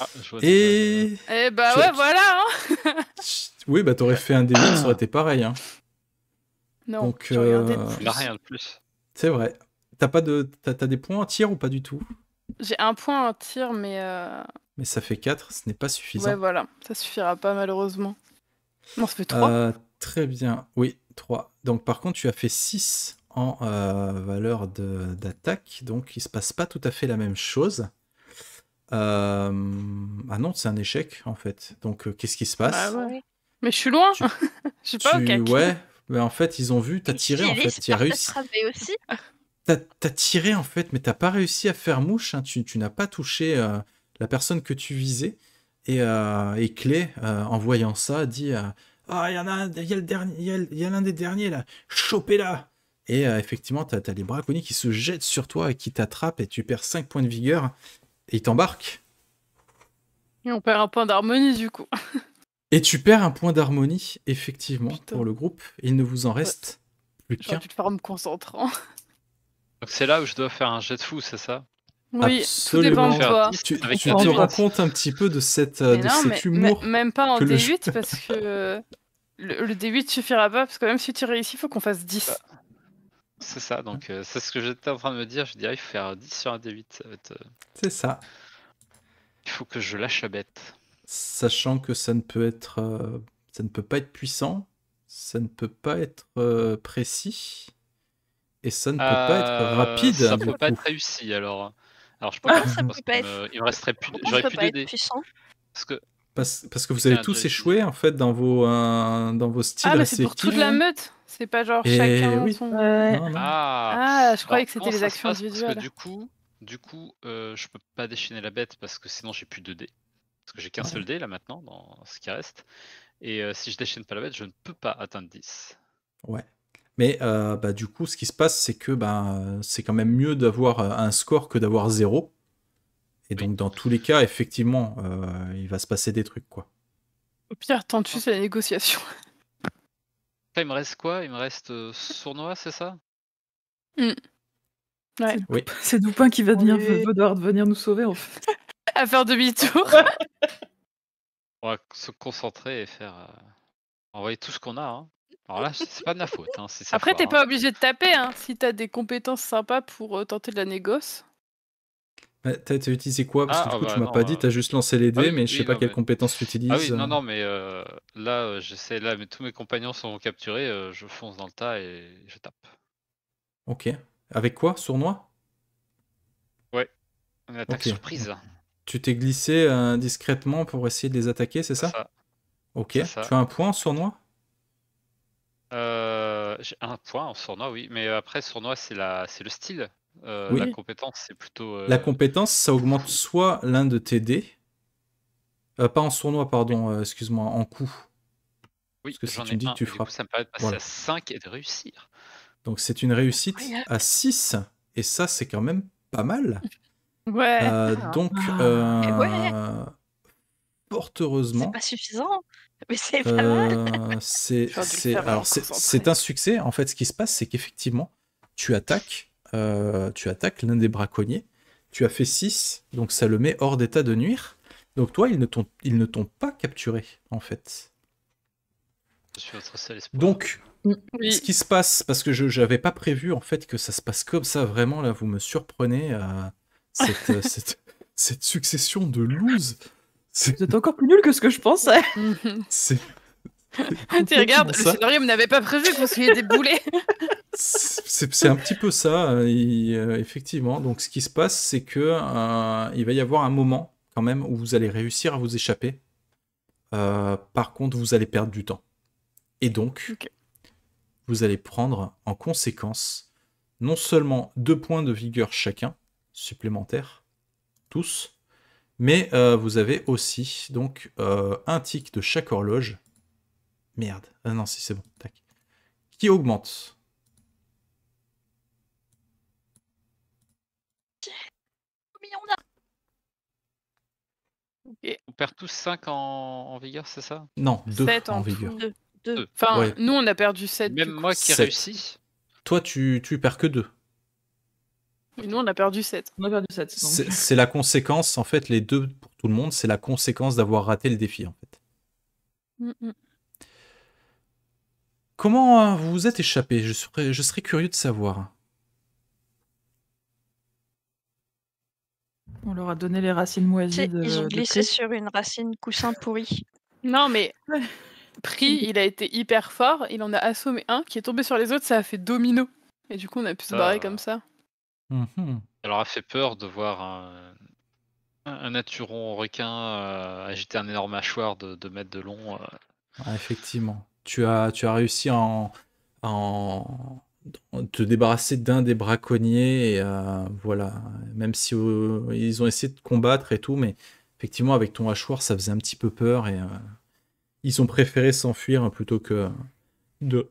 Ah, Et... Eh bah ouais, voilà hein. Oui, bah t'aurais fait un début, ça aurait été pareil. Hein. Non, euh, rien de plus. C'est vrai. T'as pas de, t'as des points à ou pas du tout j'ai un point en tir, mais. Euh, mais ça fait 4, ce n'est pas suffisant. Ouais, voilà, ça suffira pas malheureusement. Non, ça fait 3. Euh, très bien, oui, 3. Donc par contre, tu as fait 6 en euh, valeur d'attaque, donc il se passe pas tout à fait la même chose. Euh, ah non, c'est un échec en fait. Donc qu'est-ce qui se passe ah Mais je suis loin (laughs) Je suis pas au Ouais, mais en fait, ils ont vu, t'as tiré en fait, tu as réussi. Aussi (laughs) t'as tiré en fait, mais t'as pas réussi à faire mouche. Hein. Tu, n'as pas touché euh, la personne que tu visais. Et, euh, Clé, euh, en voyant ça, dit euh, Ah, il y en a, y l'un des derniers là, chopez là Et effectivement, t'as les braconniers qui se jettent sur toi et qui t'attrapent et tu perds 5 points de vigueur et ils t'embarquent. Et on perd un point d'harmonie du coup. (laughs) et tu perds un point d'harmonie, effectivement, pour le groupe. Il ne vous en reste plus qu'un. Tu te concentrant. Donc c'est là où je dois faire un jet de fou, c'est ça Oui, tout dépend de toi. Tu, te rends un petit peu de, cette, cet humour Même pas en D8 parce que (laughs) le, D8 suffira pas parce que même si tu réussis, il faut qu'on fasse 10. Bah, c'est ça, donc euh, c'est ce que j'étais en train de me dire. Je dirais, il faut faire 10 sur un D8. Euh, c'est ça. Il faut que je lâche la bête. Sachant que ça ne peut être. Euh, ça ne peut pas être puissant, ça ne peut pas être précis et ça ne peut pas être euh, rapide. Ça ne peut pas être réussi alors. Alors je pense, ah, être... il me resterait plus. J'aurais plus Parce que parce, que vous avez tous échoué en fait dans vos euh, dans vos styles. Ah mais c'est pour toute la meute. C'est pas genre eh chacun oui. son. Ah. ah, je croyais que c'était les actions individuelles. du coup, du coup, euh, je peux pas déchaîner la bête parce que sinon j'ai plus de dés. Parce que j'ai qu'un seul dé là maintenant dans ce qui reste. Et si je déchaîne pas la bête, je ne peux pas atteindre 10. Ouais. Mais euh, bah, du coup, ce qui se passe, c'est que bah, c'est quand même mieux d'avoir euh, un score que d'avoir zéro. Et donc, dans tous les cas, effectivement, euh, il va se passer des trucs, quoi. Au pire, tu sais la négociation. (laughs) il me reste quoi Il me reste Sournois, c'est ça hmm. ouais. C'est Dupin (laughs) qui va, devenir, venir nous sauver, en fait. (laughs) à faire demi-tour. On va se concentrer et faire... envoyer tout ce qu'on a, hein. Alors là, c'est pas de ma faute. Hein, Après, t'es pas obligé de taper hein, si t'as des compétences sympas pour euh, tenter de la négoce. Bah, t'as utilisé quoi Parce que ah, du coup, bah tu m'as pas dit, euh, t'as juste lancé les ah dés, mais je sais pas quelle quelles compétences tu utilises. Ah oui, non, hein. non, mais euh, là, j'essaie, là, mais tous mes compagnons sont capturés, je fonce dans le tas et je tape. Ok. Avec quoi Sournois Ouais. Une attaque surprise. Tu t'es glissé discrètement pour essayer de les attaquer, c'est ça, ça, Ok. Tu as un point sournois euh, un point en sournois, oui. Mais après, sournois, c'est la... c'est le style. Euh, la compétence, c'est plutôt. Euh, la compétence, ça augmente soit l'un de tes dés. pas en sournois, pardon, excuse-moi, en coup. Oui, parce que si tu me dis que tu frappes. ça me permet de passer à 5 et de réussir. Donc c'est une réussite à 6. Et ça, c'est quand même pas mal. (laughs) Ouais. donc. Ah. Ouais. heureusement. C'est pas suffisant. Mais euh, (laughs) c'est un succès. En fait, ce qui se passe, c'est qu'effectivement, tu attaques, euh, tu attaques l'un des braconniers. Tu as fait 6, donc ça le met hors d'état de nuire. Donc toi, ils ne t'ont, ils ne t'ont pas capturé, en fait. Je suis votre seul Donc, mm. ce qui se passe, parce que je n'avais pas prévu, en fait, que ça se passe comme ça, vraiment, là, vous me surprenez à cette, (laughs) succession de looses. Vous êtes encore plus nul que ce que je pensais. (laughs) C'est. tu regardes, le scénario n'avait pas prévu qu'on se des boulets. c'est un petit peu ça, euh, euh, effectivement. Donc, ce qui se passe, c'est que euh, il va y avoir un moment quand même où vous allez réussir à vous échapper. par contre, vous allez perdre du temps. Et donc, vous allez prendre en conséquence non seulement deux points de vigueur chacun, supplémentaires, tous, mais euh, vous avez aussi donc euh, un tic de chaque horloge. Merde. Ah non, si c'est bon. Tac. Qui augmente. On perd tous 5 en, vigueur, c'est ça Non, 2 en, vigueur. Enfin, nous on a perdu 7. Même moi qui réussis. Toi, tu, tu perds que 2. Et nous, on a perdu 7. C'est la conséquence, en fait, les deux pour tout le monde, c'est la conséquence d'avoir raté le défi, en fait. Comment euh, vous vous êtes échappé je serais, curieux de savoir. On leur a donné les racines moisies. De, ils ont glissé sur une racine coussin pourri. Non, mais pris il a été hyper fort. Il en a assommé un qui est tombé sur les autres. Ça a fait domino. Et du coup, on a pu se barrer comme ça. Mmh Elle a fait peur de voir un, naturon requin euh, agiter un énorme hachoir de mètres de long. Euh. Ah, effectivement. Tu as, tu as réussi à te débarrasser d'un des braconniers. Et, euh, voilà. Même si ils ont essayé de combattre et tout, mais effectivement, avec ton hachoir, ça faisait un petit peu peur. Et ils ont préféré s'enfuir plutôt que de,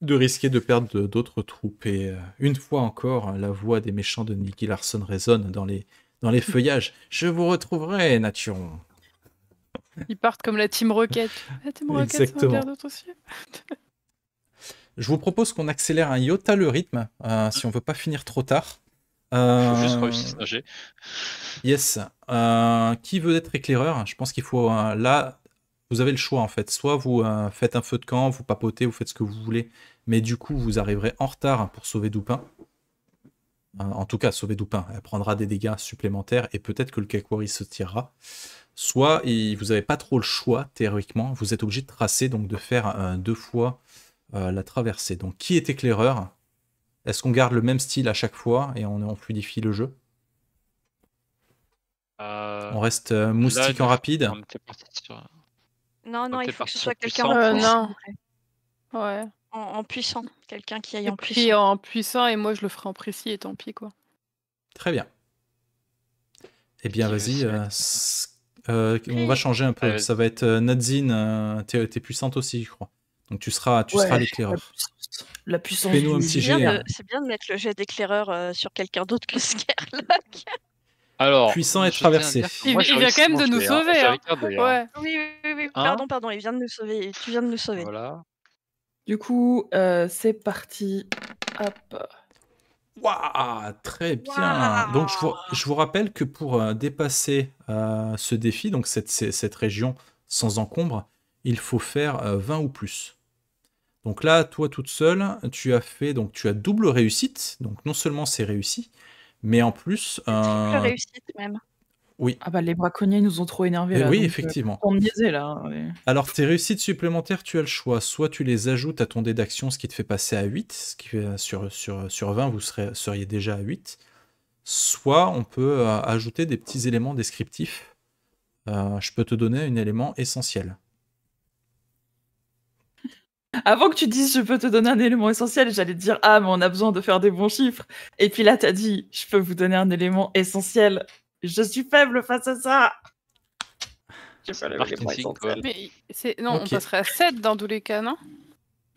de risquer de perdre d'autres troupes. Et euh, une fois encore, la voix des méchants de Nicky Larson résonne dans les, dans les (laughs) feuillages. Je vous retrouverai, nature Ils partent comme la Team Rocket. La Team Rocket, Exactement. (laughs) Je vous propose qu'on accélère un iota le rythme, euh, si on veut pas finir trop tard. Euh... Yes. Euh, qui veut être éclaireur Je pense qu'il faut là vous avez le choix en fait. Soit vous euh, faites un feu de camp, vous papotez, vous faites ce que vous voulez, mais du coup vous arriverez en retard pour sauver Dupin. Hein, en tout cas, sauver Dupin, elle prendra des dégâts supplémentaires et peut-être que le Kekwari se tirera. Soit vous n'avez pas trop le choix théoriquement, vous êtes obligé de tracer, donc de faire euh, deux fois euh, la traversée. Donc qui est éclaireur Est-ce qu'on garde le même style à chaque fois et on, fluidifie le jeu On reste moustique en rapide. Non, non, il faut que ce soit quelqu'un en euh, puissant. En, puissant. Quelqu'un qui aille et en puissant. en puissant, et moi je le ferai en précis, et tant pis, quoi. Très bien. Eh bien, vas-y. Euh, euh, on va changer un peu. Ça va être Nadzine. Euh, t'es puissante aussi, je crois. Donc tu seras, tu seras l'éclaireur. La puissance. C'est bien, de mettre le jet d'éclaireur sur quelqu'un d'autre que Skerlock puissant et traversé. Il, vient quand même de nous sauver. Hein. Oui, oui, oui. Hein pardon, pardon, il vient de nous sauver. Tu viens de nous sauver. Voilà. Du coup, euh, c'est parti. Hop. Waouh, très bien. Donc, je vous, rappelle que pour euh, dépasser euh, ce défi, donc cette, cette, région sans encombre, il faut faire 20 ou plus. Donc là, toi toute seule, tu as fait donc tu as double réussite. Donc non seulement c'est réussi, mais en plus. Euh, réussite même. Oui. Ah bah les braconniers nous ont trop énervé eh oui, euh, effectivement. Hein, Alors tes réussites supplémentaires, tu as le choix. Soit tu les ajoutes à ton dé d'action, ce qui te fait passer à 8, ce qui fait, euh, sur, 20, vous seriez déjà à 8. Soit on peut ajouter des petits éléments descriptifs. je peux te donner un élément essentiel. Avant que tu dises je peux te donner un élément essentiel, j'allais te dire ah mais on a besoin de faire des bons chiffres. Et puis là t'as dit je peux vous donner un élément essentiel. Je suis faible face à ça. C'est non, on passerait à 7 dans tous les cas, non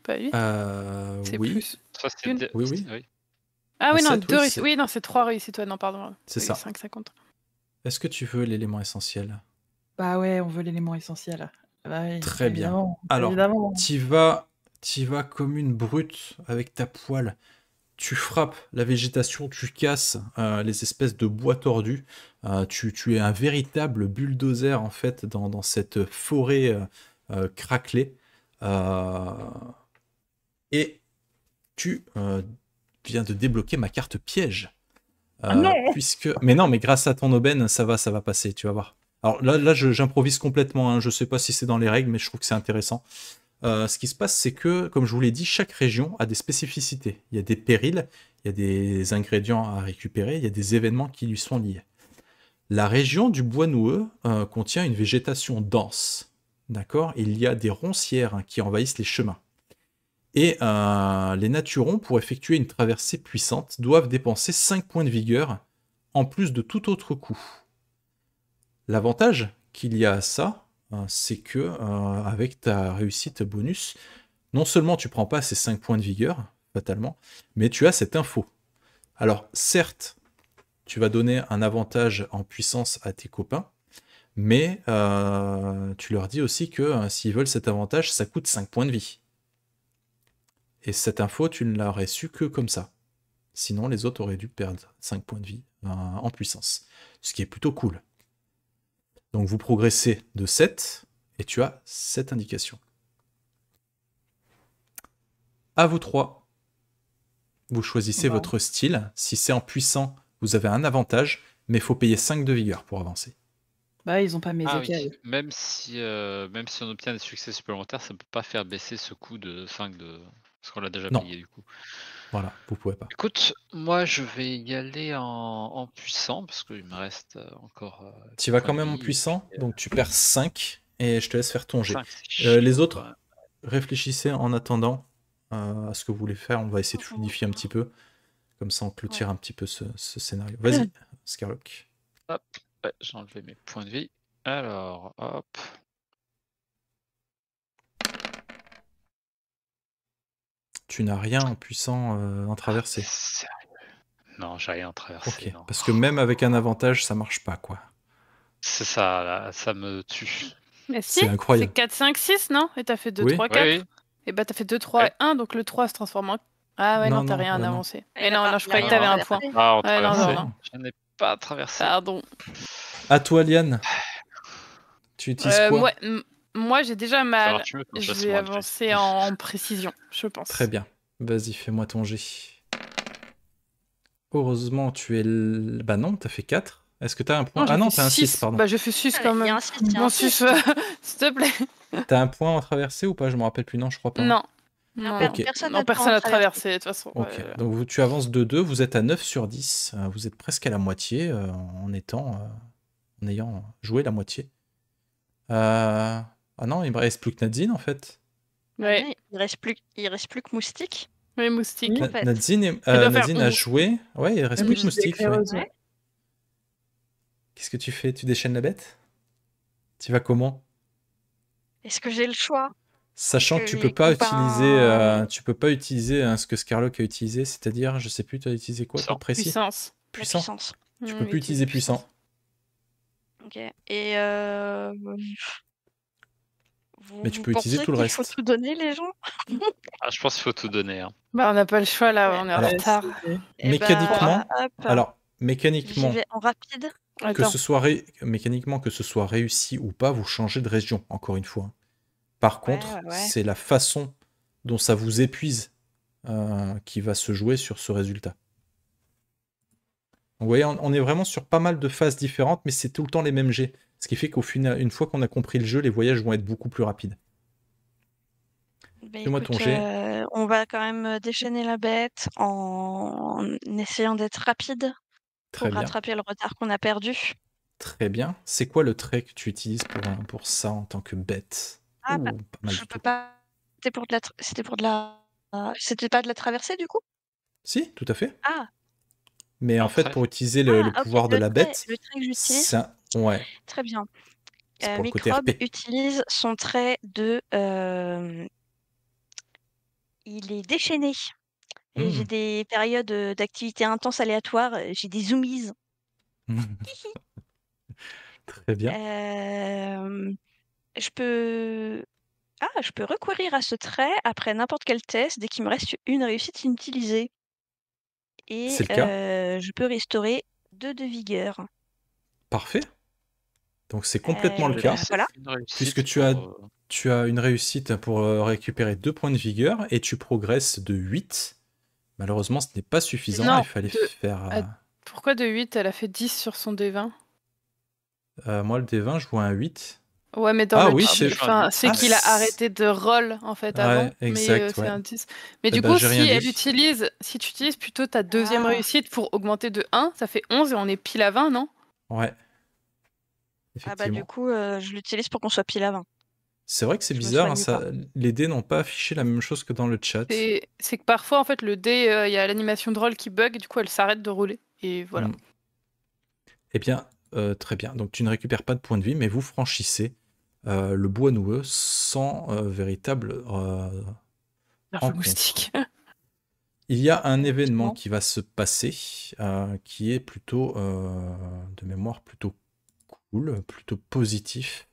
Pas 8 euh, C'est oui. plus. Oui, oui. Ah oui, non, oui, c'est 3 réussites, toi. non, pardon. C'est ça. Est-ce que tu veux l'élément essentiel Bah ouais, on veut l'élément essentiel. Bah Très bien. Alors, tu vas y vas comme une brute avec ta poêle. Tu frappes la végétation, tu casses euh, les espèces de bois tordus. Euh, tu, es un véritable bulldozer en fait dans, cette forêt euh, craquelée. et tu viens de débloquer ma carte piège. Ah non. Puisque, mais non, mais grâce à ton aubaine, ça va, ça va passer. Tu vas voir. Alors là, là, j'improvise complètement. Je hein. Je sais pas si c'est dans les règles, mais je trouve que c'est intéressant. Euh, ce qui se passe, c'est que, comme je vous l'ai dit, chaque région a des spécificités. Il y a des périls, il y a des ingrédients à récupérer, il y a des événements qui lui sont liés. La région du bois noueux euh, contient une végétation dense. D'accord Il y a des roncières hein, qui envahissent les chemins. Et euh, les naturons, pour effectuer une traversée puissante, doivent dépenser 5 points de vigueur en plus de tout autre coût. L'avantage qu'il y a à ça, Hein, c'est que euh, avec ta réussite bonus, non seulement tu prends pas ces 5 points de vigueur, fatalement, mais tu as cette info. Alors certes, tu vas donner un avantage en puissance à tes copains, mais euh, tu leur dis aussi que euh, s'ils veulent cet avantage, ça coûte 5 points de vie. Et cette info, tu ne l'aurais su que comme ça. Sinon, les autres auraient dû perdre 5 points de vie en puissance. Ce qui est plutôt cool. Donc vous progressez de 7 et tu as 7 indications. À vous trois, vous choisissez votre style. Si c'est en puissant, vous avez un avantage, mais il faut payer 5 de vigueur pour avancer. Bah, ils n'ont pas mes ah Même si euh, même si on obtient des succès supplémentaires, ça ne peut pas faire baisser ce coût de 5 de parce qu'on l'a déjà payé du coup. Voilà, vous pouvez pas. Écoute, moi je vais y aller en, puissant parce qu'il me reste euh, encore. Euh, tu vas quand même en puissant, donc tu perds 5 et je te laisse faire ton euh, les autres, réfléchissez en attendant à ce que vous voulez faire. On va essayer de fluidifier un petit peu. Comme ça, on clôture un petit peu ce, scénario. Vas-y, (laughs) Scarlock. Hop, ouais, j'ai enlevé mes points de vie. Alors, hop, Tu n'as rien en puissant euh, en traversée. Ah, non, j'ai rien en Parce que même avec un avantage, ça marche pas, quoi. C'est ça, ça me tue. Mais si, c'est incroyable. C'est 4, 5, 6, non Et t'as fait 2, 3, 4. Et Et bah t'as fait 2, 3 et 1, donc le 3 se transforme en. Ah ouais, non, tu t'as rien à Et non, non, je croyais que t'avais ah, un point. ouais, non, Je n'ai pas traversé. Pardon. À toi, Liane. Tu utilises euh, quoi moi, j'ai déjà mal. je vais avancer en (laughs) précision, je pense. Très bien. Vas-y, fais-moi ton G. Heureusement, tu es. Bah non, t'as fait 4. Est-ce que t'as un point Ah non, t'as un 6, pardon. Bah, je fais sus quand même. Mon (laughs) s'il te plaît. T'as un point à traverser ou pas Je me rappelle plus. Non, je crois pas. Non. Non, personne à traverser, de toute façon. Okay. Donc tu avances de 2, vous êtes à 9 sur 10. Euh, vous êtes presque à la moitié euh, en étant. Euh, en ayant joué la moitié. Euh, ah non, il me reste plus que Nadine en fait. Ouais. il reste plus, il reste plus que Moustique. Oui, Moustique Nadine, euh, Nadine a joué. Ouais, il reste plus que Moustique. Qu'est-ce que tu fais Tu déchaînes la bête Tu vas comment Est-ce que j'ai le choix Sachant que, euh, tu peux pas utiliser, tu peux pas utiliser ce que Scarlock a utilisé, c'est-à-dire, je sais plus, tu as utilisé quoi pour précis Puissance. Puissant. puissance. Tu mmh, peux plus utiliser puissant. Ok. Et euh, mais tu peux utiliser tout le reste. Il faut tout donner, les gens ah, Je pense qu'il faut tout donner. Hein. Bah, on n'a pas le choix là, on est en retard. Eh eh mécaniquement, ben, alors mécaniquement, Que ce soit mécaniquement que ce soit réussi ou pas, vous changez de région. Encore une fois. Par contre, c'est la façon dont ça vous épuise euh, qui va se jouer sur ce résultat. vous voyez, on, on est vraiment sur pas mal de phases différentes, mais c'est tout le temps les mêmes jets. Ce qui fait qu'au final, une fois qu'on a compris le jeu, les voyages vont être beaucoup plus rapides. Bah, ton euh, on va quand même euh, déchaîner la bête en, essayant d'être rapide pour rattraper le retard qu'on a perdu. Très bien. C'est quoi le trait que tu utilises pour, ça en tant que bête ah, bah, Je peux pas. C'était pour de la. C'était pour de la. C'était pas de la traversée du coup Si, tout à fait. Ah. Mais en fait, pour utiliser le, ah, pouvoir de le la trait, bête, c'est Très bien. Euh, Microbe utilise son trait de. Euh, il est déchaîné. J'ai mmh. des périodes euh, d'activité intense aléatoire. J'ai des zoomies. (laughs) Très bien. Je peux. Ah, je peux recourir à ce trait après n'importe quel test dès qu'il me reste une réussite inutilisée. Et je peux restaurer deux de vigueur. Parfait. Donc c'est complètement le euh, cas, puisque tu as, euh, tu as une réussite pour euh, récupérer 2 points de vigueur et tu progresses de 8. Malheureusement, ce n'est pas suffisant, il fallait faire... Pourquoi de 8 Elle a fait 10 sur son D20 Moi, le D20, je vois un 8. Ouais, mais dans ah, le oui, ah, c'est qu'il a arrêté de roll en fait avant. mais un 10. Mais eh du ben, coup, si elle utilise, si tu utilises plutôt ta deuxième ah. réussite pour augmenter de 1, ça fait 11 et on est pile à 20, non Ouais. Ah bah du coup, euh, je l'utilise pour qu'on soit pile à C'est vrai que c'est bizarre, hein, les dés n'ont pas affiché la même chose que dans le chat. C'est que parfois, en fait, le dé, euh, il y a l'animation de rôle qui bug, et du coup, elle s'arrête de rouler. Et voilà. Hmm. Eh bien, euh, très bien. Donc, tu ne récupères pas de points de vie, mais vous franchissez le bois noueux sans véritable. moustique. Il y a un événement qui va se passer, qui est plutôt, de mémoire, plutôt plutôt positif.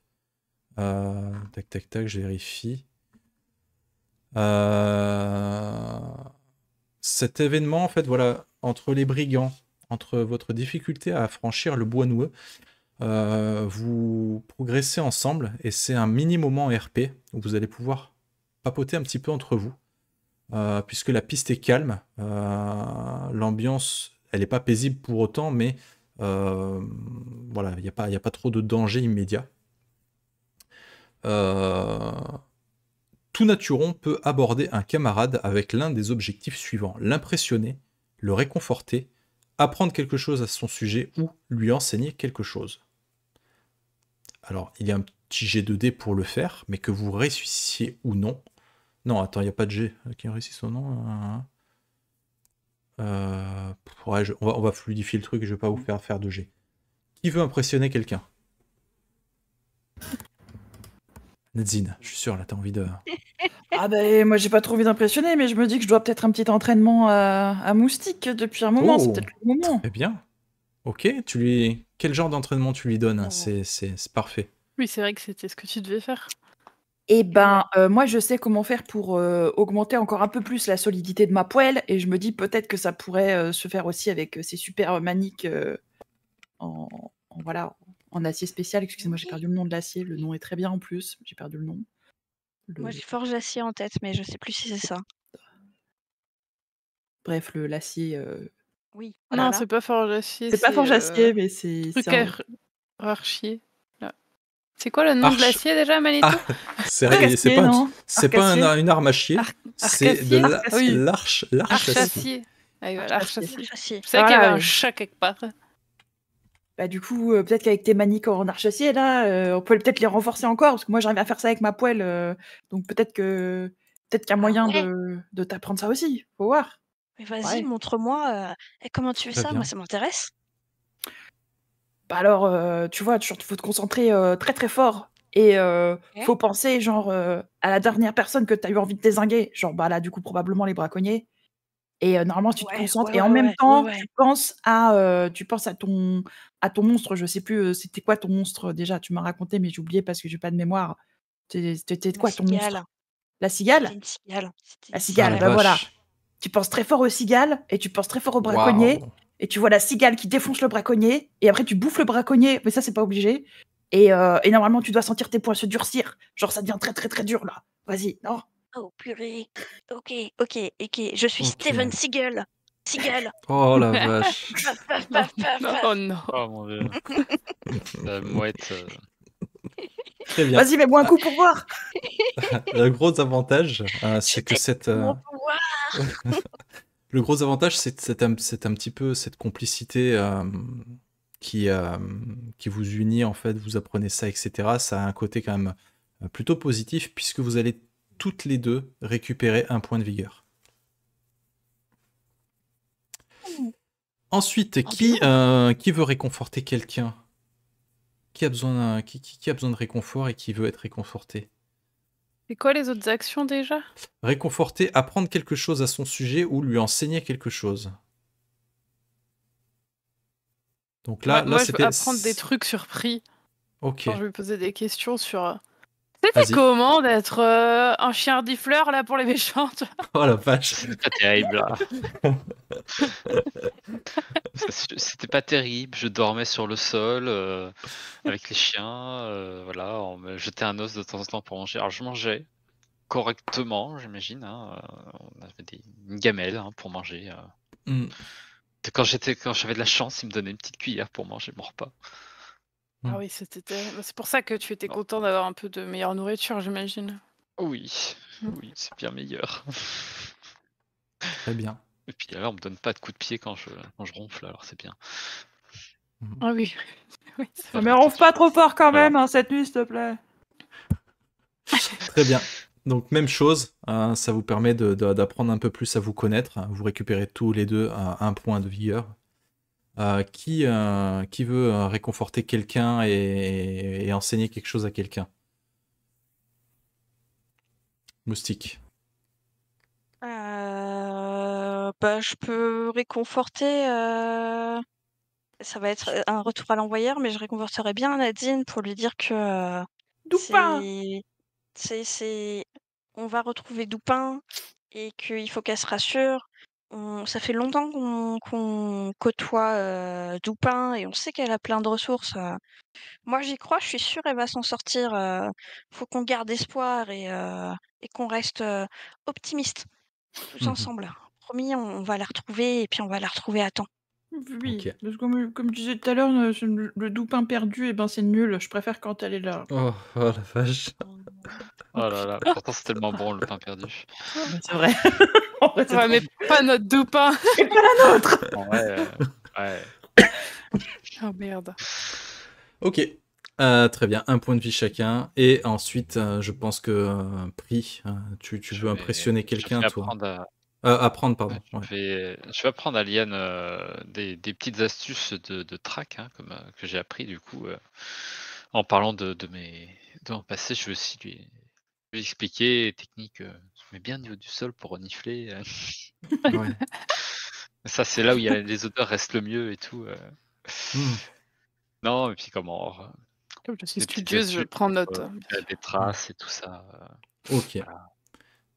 Euh, tac, tac, tac, je vérifie. Euh, cet événement, en fait, voilà, entre les brigands, entre votre difficulté à franchir le bois noueux, euh, vous progressez ensemble et c'est un mini moment RP où vous allez pouvoir papoter un petit peu entre vous. puisque la piste est calme, l'ambiance, elle n'est pas paisible pour autant, mais euh, voilà, il n'y a, pas, a pas trop de danger immédiat. Euh, tout naturon peut aborder un camarade avec l'un des objectifs suivants, l'impressionner, le réconforter, apprendre quelque chose à son sujet ou lui enseigner quelque chose. Alors, il y a un petit G2D pour le faire, mais que vous réussissiez ou non. Non, attends, il n'y a pas de G. Qui réussisse ou non euh, on, va, on, va, fluidifier le truc, je vais pas vous faire faire de G. Qui veut impressionner quelqu'un Nedzine, je suis sûr, là, as envie de... (laughs) Ah ben, moi, j'ai pas trop envie d'impressionner, mais je me dis que je dois peut-être un petit entraînement euh, à, moustique depuis un moment, Eh c'est oh. peut-être le moment. Eh bien. Ok, tu lui... Quel genre d'entraînement tu lui donnes oh. C'est parfait. Oui, c'est vrai que c'était ce que tu devais faire. Eh ben, euh, moi, je sais comment faire pour euh, augmenter encore un peu plus la solidité de ma poêle, et je me dis peut-être que ça pourrait euh, se faire aussi avec ces super maniques en, voilà, en acier spécial. Excusez-moi, j'ai perdu le nom de l'acier. Le nom est très bien en plus. J'ai perdu le nom. Moi, j'ai forge acier en tête, mais je sais plus si c'est ça. Bref, le l'acier. Oui. Non, c'est pas forge acier. C'est pas forge acier, mais c'est. c'est un... C'est quoi le nom de l'acier déjà, Manitou ah, C'est pas, une arme à chier, c'est de l'arche la, chier. acier. à acier. Ah, qu'il y ah, avait un chat quelque part. Bah, du coup, euh, peut-être qu'avec tes maniques en arche acier, là, euh, on peut peut-être les renforcer encore, parce que moi j'arrive à faire ça avec ma poêle, euh, donc peut-être que peut-être qu'il y a moyen de, de t'apprendre ça aussi, faut voir. Mais vas-y, montre-moi comment tu fais bah, ça, moi ça m'intéresse. Bah, alors, euh, tu vois, il faut te concentrer euh, très très fort. Et il euh, faut penser, genre, à la dernière personne que tu as eu envie de désinguer. Genre, bah là, du coup, probablement les braconniers. Et normalement, tu te concentres. et en même temps, tu penses à, tu penses à ton, à ton monstre. Je sais plus, c'était quoi ton monstre déjà Tu m'as raconté, mais j'ai oublié parce que j'ai pas de mémoire. C'était quoi ton monstre La cigale. cigale. Ah, la cigale. Bah, la voilà. Tu penses très fort aux cigales et tu penses très fort aux braconniers et tu vois la cigale qui défonce le braconnier, et après tu bouffes le braconnier, mais ça c'est pas obligé. Et, euh, normalement tu dois sentir tes poils se durcir, genre ça devient très très très dur là. Vas-y, non Oh purée. Ok, ok, ok, je suis Steven Seagull. Seagull. (laughs) Oh la vache. (laughs) oh non. Oh mon dieu. (laughs) la mouette. Euh. bien. Vas-y, mets-moi un coup pour voir. le gros avantage, hein, c'est que cette. Euh, le gros avantage, c'est un, un, petit peu cette complicité euh, qui, euh, qui vous unit, en fait, vous apprenez ça, etc. Ça a un côté quand même euh, plutôt positif, puisque vous allez toutes les deux récupérer un point de vigueur. Ensuite, qui, qui veut réconforter quelqu'un qui, a besoin qui a besoin de réconfort et qui veut être réconforté c'est quoi les autres actions déjà Réconforter, apprendre quelque chose à son sujet ou lui enseigner quelque chose. Donc là, là c'était. Apprendre des trucs surpris. Ok. Quand je lui posais des questions sur euh, c'était comment d'être euh, un chien fleurs là pour les méchantes (laughs) Oh la vache C'était pas terrible (laughs) C'était pas terrible, je dormais sur le sol euh, avec les chiens, euh, voilà, on me jetait un os de temps en temps pour manger. Alors je mangeais correctement, j'imagine, hein, on avait des, une gamelle hein, pour manger. Mm. Quand quand j'avais de la chance, ils me donnaient une petite cuillère pour manger mon repas. Ah mmh. oui, c'était. Bah, c'est pour ça que tu étais content d'avoir un peu de meilleure nourriture, j'imagine. Oui, mmh. oui, c'est bien meilleur. (laughs) Très bien. Et puis alors, on me donne pas de coup de pied quand je, quand je ronfle, alors c'est bien. Mmh. Ah oui. (laughs) oui ah, Mais ronfle pas trop fort quand même hein, cette nuit, s'il te plaît. Très bien. Donc même chose, hein, ça vous permet d'apprendre un peu plus à vous connaître. Hein. Vous récupérez tous les deux à un point de vigueur. Euh, qui, euh, qui veut euh, réconforter quelqu'un et, enseigner quelque chose à quelqu'un Moustique. Bah, je peux réconforter. Ça va être un retour à l'envoyeur, mais je réconforterai bien Nadine pour lui dire que. Doupin c'est, On va retrouver Doupin et qu'il faut qu'elle se rassure ça fait longtemps qu'on côtoie, euh, Dupin et on sait qu'elle a plein de ressources, euh. Moi, j'y crois, je suis sûre, elle va s'en sortir, euh. Faut qu'on garde espoir et et qu'on reste, optimiste tous mmh ensemble. Promis, on va la retrouver et puis on va la retrouver à temps. Oui, parce que comme, comme, je disais tout à l'heure, euh, le, doux pain perdu, eh ben c'est nul. Je préfère quand elle est là. Oh, oh la vache. Oh, oh là là, pourtant c'est tellement bon le pain perdu. C'est vrai. On (laughs) mais pas notre doux pain. (laughs) pas la nôtre. Euh, ouais. ouais. (coughs) oh merde. Ok. Euh, très bien, un point de vie chacun. Et ensuite, je pense que prix, tu, tu veux impressionner quelqu'un, toi apprendre, euh, pardon. je, Vais, je, vais, apprendre euh, à Liane euh, des, petites astuces de, de track hein, comme, que j'ai appris du coup. en parlant de, mes de mon passé, je vais aussi lui, expliquer technique. je mets bien au niveau du sol pour renifler. (laughs) Ça, c'est là où il y a, les odeurs restent le mieux et tout. Hmm. (laughs) Non, et puis comment. Comme je suis studieuse, je prends note. a des traces et tout ça. Ok.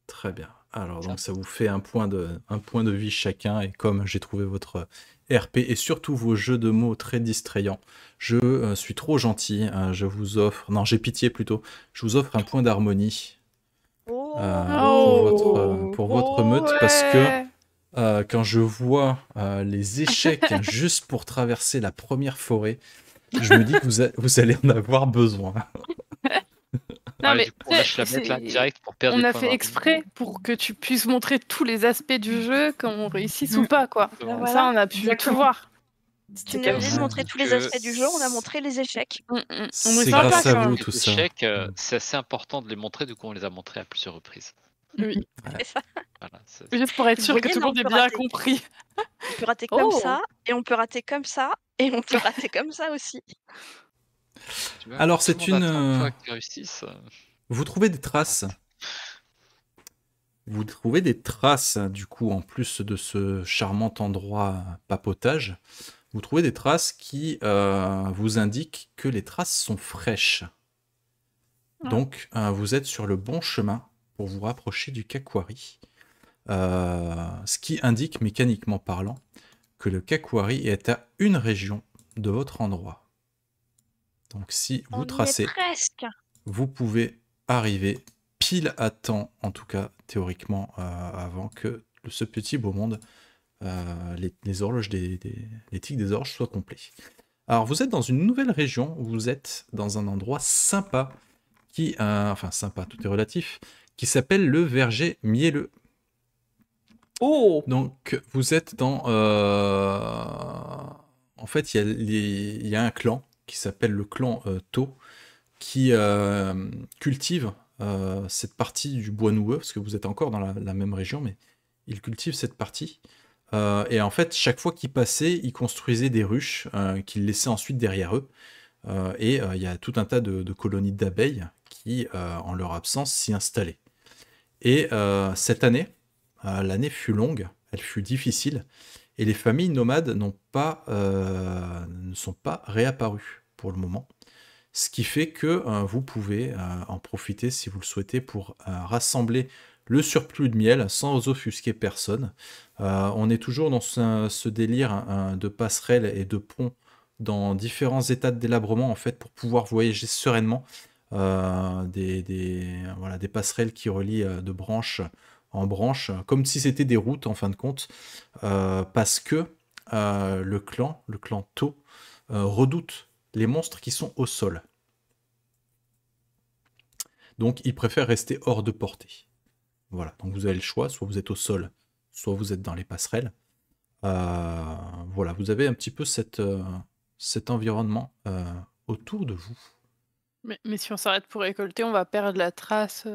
Très bien. Alors, donc ça vous fait un point, de, un point de vie chacun. Et comme j'ai trouvé votre RP et surtout vos jeux de mots très distrayants, je euh, suis trop gentil. Euh, je vous offre. Non, j'ai pitié plutôt. Je vous offre un point d'harmonie oh. euh, oh. pour votre, oh, meute parce que quand je vois les échecs (laughs) juste pour traverser la première forêt, je me dis que vous allez en avoir besoin on a fait exprès pour que tu puisses montrer tous les aspects du jeu, on réussisse ou mm. pas, quoi. Ça, on a pu tout voir. tu bien de montrer tous les aspects du jeu, on a montré les échecs. Mm, mm, c'est grâce à vous tout ça. Les échecs, euh, c'est assez important de les montrer, du coup on les a montrés à plusieurs reprises. Oui, (laughs) c'est ça. Juste pour être sûr que tout le monde ait bien compris. On peut rater comme oh. ça, et on peut rater comme ça, et on peut rater comme ça aussi. Alors c'est une... Euh, euh. Vous trouvez des traces. Vous trouvez des traces, du coup, en plus de ce charmant endroit papotage, vous trouvez des traces qui euh, vous indiquent que les traces sont fraîches. Ah. Donc, vous êtes sur le bon chemin pour vous rapprocher du Kakwari. ce qui indique, mécaniquement parlant, que le Kakwari est à une région de votre endroit. Donc si vous tracez, vous pouvez arriver pile à temps, en tout cas théoriquement, euh, avant que ce petit beau monde, euh, les, horloges des, des les tics des horloges soient complets. Alors vous êtes dans une nouvelle région, vous êtes dans un endroit sympa, qui, euh, enfin sympa, tout est relatif, qui s'appelle le verger mielleux. Oh Donc vous êtes dans... en fait, il y, y a un clan qui s'appelle le clan euh, Tau, qui euh, cultive euh, cette partie du bois noueux, parce que vous êtes encore dans la, même région, mais ils cultivent cette partie. et en fait, chaque fois qu'ils passaient, ils construisaient des ruches qu'ils laissaient ensuite derrière eux. et il y a tout un tas de, de colonies d'abeilles qui, en leur absence, s'y installaient. Et cette année, l'année fut longue, elle fut difficile, et les familles nomades n'ont pas, ne sont pas réapparues le moment. Ce qui fait que euh, vous pouvez euh, en profiter si vous le souhaitez pour euh, rassembler le surplus de miel sans offusquer personne. on est toujours dans ce, délire hein, de passerelles et de ponts dans différents états de délabrement en fait pour pouvoir voyager sereinement des, voilà, des passerelles qui relient de branche en branche, comme si c'était des routes en fin de compte, parce que le clan, le clan tôt, redoute les monstres qui sont au sol. Donc ils préfèrent rester hors de portée. Voilà, donc vous avez le choix, soit vous êtes au sol, soit vous êtes dans les passerelles. Euh, voilà, vous avez un petit peu cette, euh, cet environnement euh, autour de vous. Mais, si on s'arrête pour récolter, on va perdre la trace.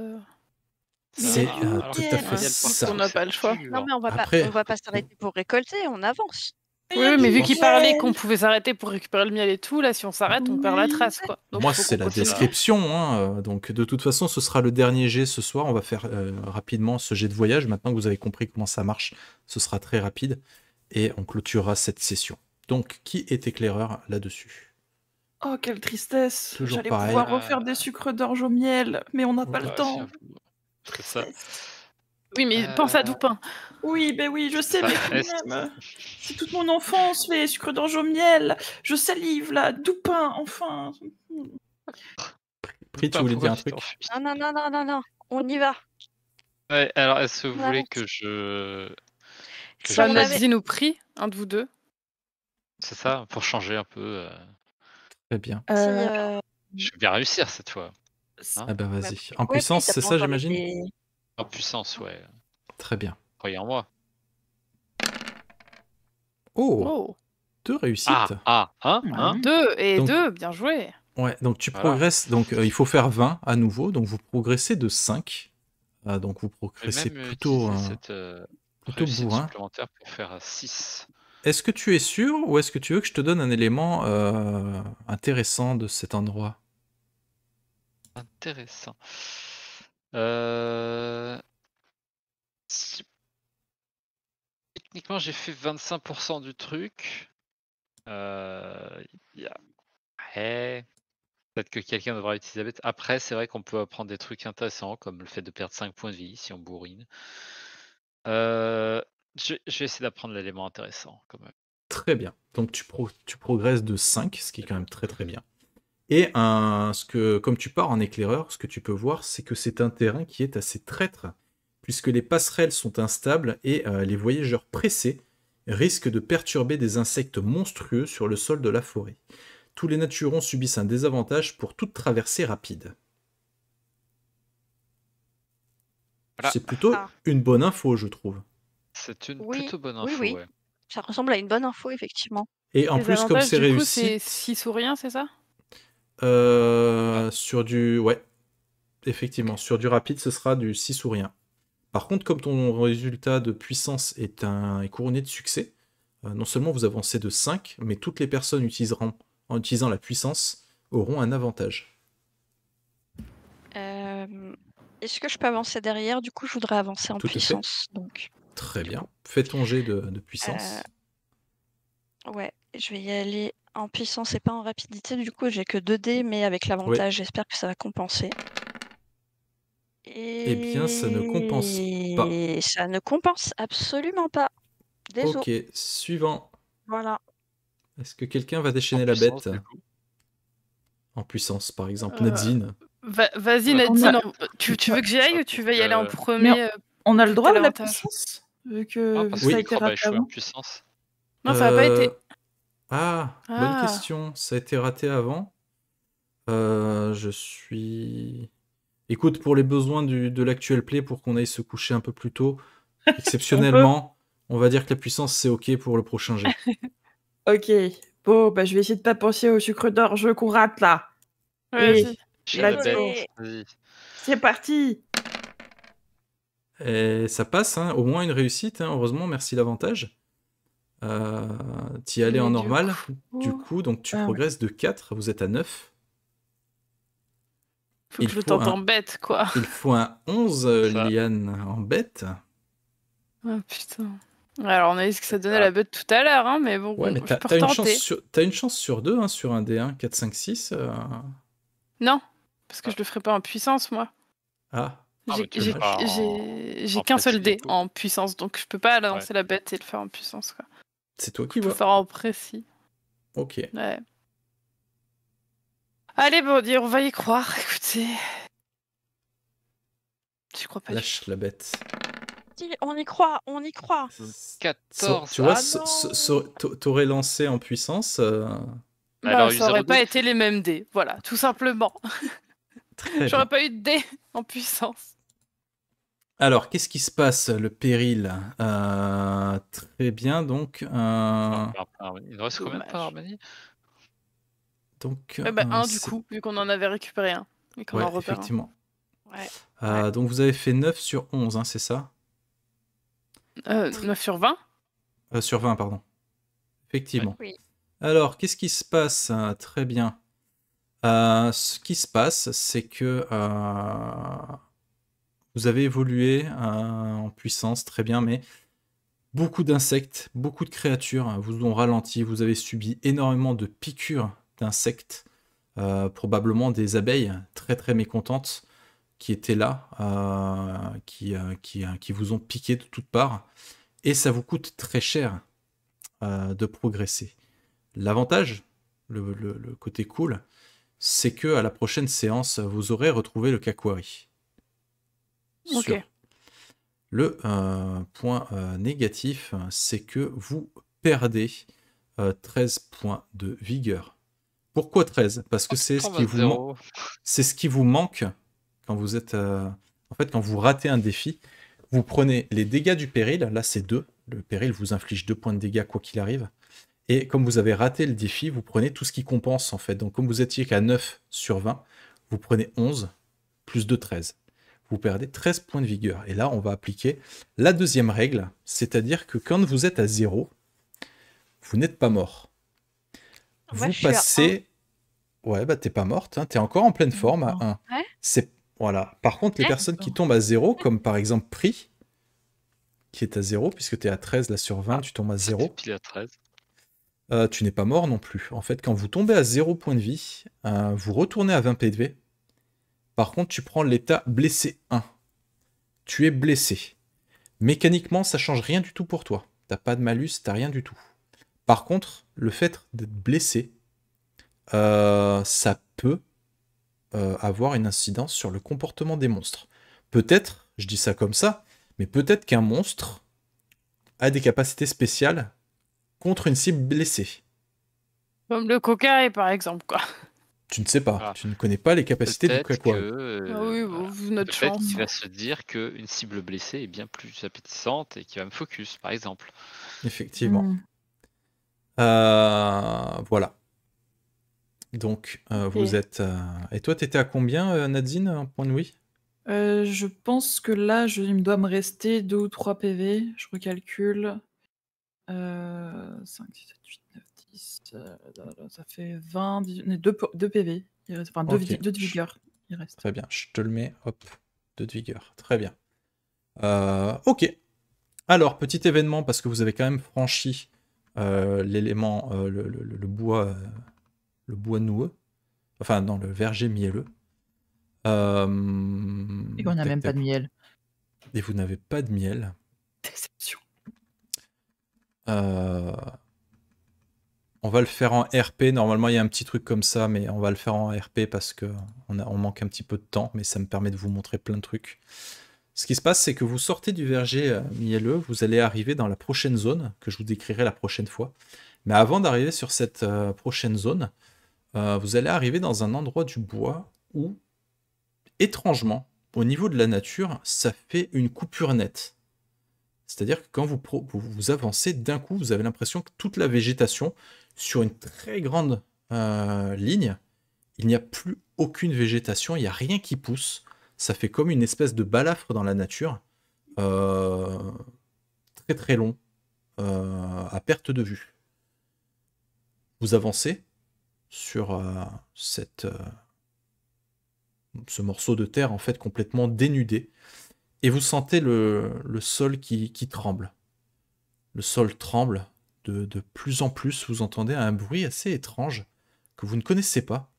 C'est ah, tout à fait ça. On n'a pas le choix. Non, mais on ne va pas s'arrêter pour récolter, on avance. Oui, mais vu qu'il parlait qu'on pouvait s'arrêter pour récupérer le miel et tout, là, si on s'arrête, on perd la trace. Quoi. Moi, c'est la description. Hein. Euh, donc, de toute façon, ce sera le dernier jet ce soir. On va faire euh, rapidement ce jet de voyage. Maintenant que vous avez compris comment ça marche, ce sera très rapide. Et on clôturera cette session. Donc, qui est éclaireur là-dessus Oh, quelle tristesse J'allais pouvoir refaire des sucres d'orge au miel, mais on n'a pas le temps. C'est ça. Oui, mais euh, pense à Dupin. Oui, ben oui, je sais, mais (laughs) C'est toute mon enfance, les sucres d'ange au miel. Je salive, là. Dupin, enfin. Pris, tu voulais dire un truc Non, non, non, non, non, On y va. alors, est-ce que vous voulez que je. Que ça, on nous prie, un de vous deux. C'est ça, pour changer un peu. Euh, Très bien. Euh, je vais bien réussir cette fois. Hein. ah ben, vas-y. Bah, en puissance, c'est ça, j'imagine en puissance, ouais. Très bien. Croyez en moi. Oh, oh. Deux réussites. Ah, ah hein, mmh. hein. Deux et deux, bien joué. Ouais, donc tu progresses, donc euh, il faut faire 20 à nouveau, donc vous progressez de 5. Ah, donc vous progressez euh, plutôt, euh, bourrin. pour faire 6. Est-ce que tu es sûr ou est-ce que tu veux que je te donne un élément intéressant de cet endroit Intéressant. Euh, Techniquement, j'ai fait 25% du truc. Euh, peut-être que quelqu'un devra utiliser Après, c'est vrai qu'on peut apprendre des trucs intéressants, comme le fait de perdre 5 points de vie si on bourrine. Euh, je, vais essayer d'apprendre l'élément intéressant, quand même. Très bien. Donc, tu, tu progresses de 5, ce qui est quand même très très bien. Et comme tu pars en éclaireur, ce que tu peux voir, c'est que c'est un terrain qui est assez traître, puisque les passerelles sont instables et euh, les voyageurs pressés risquent de perturber des insectes monstrueux sur le sol de la forêt. Tous les naturons subissent un désavantage pour toute traversée rapide. C'est plutôt ah. une bonne info, je trouve. C'est une plutôt bonne info. Oui, Ça ressemble à une bonne info, effectivement. Et en plus, comme c'est réussi. C'est si c'est ça euh, ah. Sur du. Ouais. Effectivement, sur du rapide, ce sera du 6 ou rien. Par contre, comme ton résultat de puissance est, un, couronné de succès, euh, non seulement vous avancez de 5, mais toutes les personnes utiliseront, en utilisant la puissance auront un avantage. Euh, est-ce que je peux avancer derrière Du coup, je voudrais avancer en puissance. Donc. Très bien. Faites ton jet de, puissance. ouais, je vais y aller en puissance et pas en rapidité. Du coup, j'ai que 2 dés, mais avec l'avantage, j'espère que ça va compenser. Et... Eh bien, ça ne compense pas. Ça ne compense absolument pas. Désolé. Ok, suivant. Voilà. Est-ce que quelqu'un va déchaîner la bête En puissance, par exemple, euh, Nadine. Vas-y, Nadine, tu, veux que j'y aille ou tu veux y aller en euh, premier On a le droit de la puissance que ça a été Non, ça n'a pas euh, été. Ah, bonne ah. question. Ça a été raté avant. Euh, je suis. Écoute, pour les besoins de l'actuel play, pour qu'on aille se coucher un peu plus tôt, (laughs) exceptionnellement, on va dire que la puissance c'est ok pour le prochain jeu. (laughs) ok. Bon, bah, je vais essayer de pas penser au sucre d'orge qu'on rate là. C'est parti. ça passe, hein. au moins une réussite. Hein. Heureusement, merci davantage. Euh, tu y allais en normal. Du coup, donc tu ah progresses de 4, vous êtes à 9. Faut que je tente en bête, quoi. Il faut un 11, (laughs) Liane, en bête. oh, putain. Alors, on a vu ce que ça donnait à ah. la bête tout à l'heure, hein, mais bon, tu t'as, une chance sur, as une chance sur deux hein, sur un D1, 4, 5, 6. Non, parce que je le ferai pas en puissance, moi. Ah. J'ai, qu'un seul dé en puissance, donc je peux pas lancer la bête et le faire en puissance, quoi. C'est toi qui vois. Faire en précis. Ok. Ouais. Allez, bon, on va y croire, écoutez. Tu crois pas. Lâche la bête. On y croit, on y croit. 14. tu vois, ah t'aurais lancé en puissance. Euh, non, ça aurait pas été les mêmes dés. Voilà, tout simplement. (laughs) J'aurais pas eu de dés en puissance. Alors, qu'est-ce qui se passe, le péril euh, Très bien, donc. Euh... Il reste combien de Armani Donc. Euh, bah, un euh, du coup, vu qu'on en avait récupéré un. Et effectivement. Donc, vous avez fait 9 sur 11, hein, c'est ça 9 sur 20 Sur 20, pardon. Effectivement. Alors, qu'est-ce qui se passe Très bien. ce qui se passe, c'est que vous avez évolué euh, en puissance, très bien, mais beaucoup d'insectes, beaucoup de créatures vous ont ralenti. Vous avez subi énormément de piqûres d'insectes, euh, probablement des abeilles très très mécontentes qui étaient là, euh, qui, qui, vous ont piqué de toutes parts. Et ça vous coûte très cher de progresser. L'avantage, le, côté cool, c'est que à la prochaine séance, vous aurez retrouvé le Kakwari. Le euh, point euh, négatif, c'est que vous perdez 13 euh, points de vigueur. Pourquoi 13 Parce que c'est ce, qui vous ce qui vous manque quand vous êtes... En fait, quand vous ratez un défi, vous prenez les dégâts du péril, là c'est 2, le péril vous inflige 2 points de dégâts quoi qu'il arrive, et comme vous avez raté le défi, vous prenez tout ce qui compense en fait. Donc comme vous étiez qu'à 9 sur 20, vous prenez 11 plus 2, 13 vous perdez 13 points de vigueur. Et là, on va appliquer la deuxième règle, c'est-à-dire que quand vous êtes à 0, vous n'êtes pas mort. vous passez... Ouais, bah t'es pas morte, hein. t'es encore en pleine mmh, forme à 1. Voilà. Par contre, les personnes qui tombent à 0, (laughs) comme par exemple Pri, qui est à 0, puisque tu es à 13, là sur 20, tu tombes à 0. à 13. Euh, tu n'es pas mort non plus. En fait, quand vous tombez à 0 points de vie, euh, vous retournez à 20 PV, par contre, tu prends l'état blessé 1. Tu es blessé. Mécaniquement, ça change rien du tout pour toi. T'as pas de malus, t'as rien du tout. Par contre, le fait d'être blessé, euh, ça peut euh, avoir une incidence sur le comportement des monstres. Peut-être, je dis ça comme ça, mais peut-être qu'un monstre a des capacités spéciales contre une cible blessée. Comme le cocaïne, par exemple, quoi. Tu ne sais pas, ah. tu ne connais pas les capacités de Kakwa. Euh, ah oui, notre chance. Il va se dire qu'une cible blessée est bien plus appétissante et qu'il va me focus, par exemple. Effectivement. Hmm. Euh, voilà. Donc, euh, vous êtes. Euh, et toi, tu étais à combien, Nadine, point de oui Je pense que là, je... il me doit me rester 2 ou 3 PV. Je recalcule. 5, 6, 7, 8, 9. Euh, ça fait 20, 2, PV, enfin 2, de vigueur. Il reste. Très bien, je te le mets, hop, 2 de vigueur, très bien. Euh, ok, alors petit événement parce que vous avez quand même franchi euh, l'élément, le, bois, le bois noueux, enfin dans le verger mielleux. Et on n'a même pas de miel. Et vous n'avez pas de miel. Déception. Euh, on va le faire en RP. Normalement, il y a un petit truc comme ça, mais on va le faire en RP parce que on, manque un petit peu de temps, mais ça me permet de vous montrer plein de trucs. Ce qui se passe, c'est que vous sortez du verger euh, mielleux, vous allez arriver dans la prochaine zone, que je vous décrirai la prochaine fois. Mais avant d'arriver sur cette euh, prochaine zone, euh, vous allez arriver dans un endroit du bois où, étrangement, au niveau de la nature, ça fait une coupure nette. C'est-à-dire que quand vous avancez, d'un coup, vous avez l'impression que toute la végétation sur une très grande euh, ligne, il n'y a plus aucune végétation, il n'y a rien qui pousse. Ça fait comme une espèce de balafre dans la nature, euh, très très long, euh, à perte de vue. Vous avancez sur cette, ce morceau de terre en fait complètement dénudé, et vous sentez le, sol qui, qui tremble. Le sol tremble, de, plus en plus, vous entendez un bruit assez étrange que vous ne connaissez pas.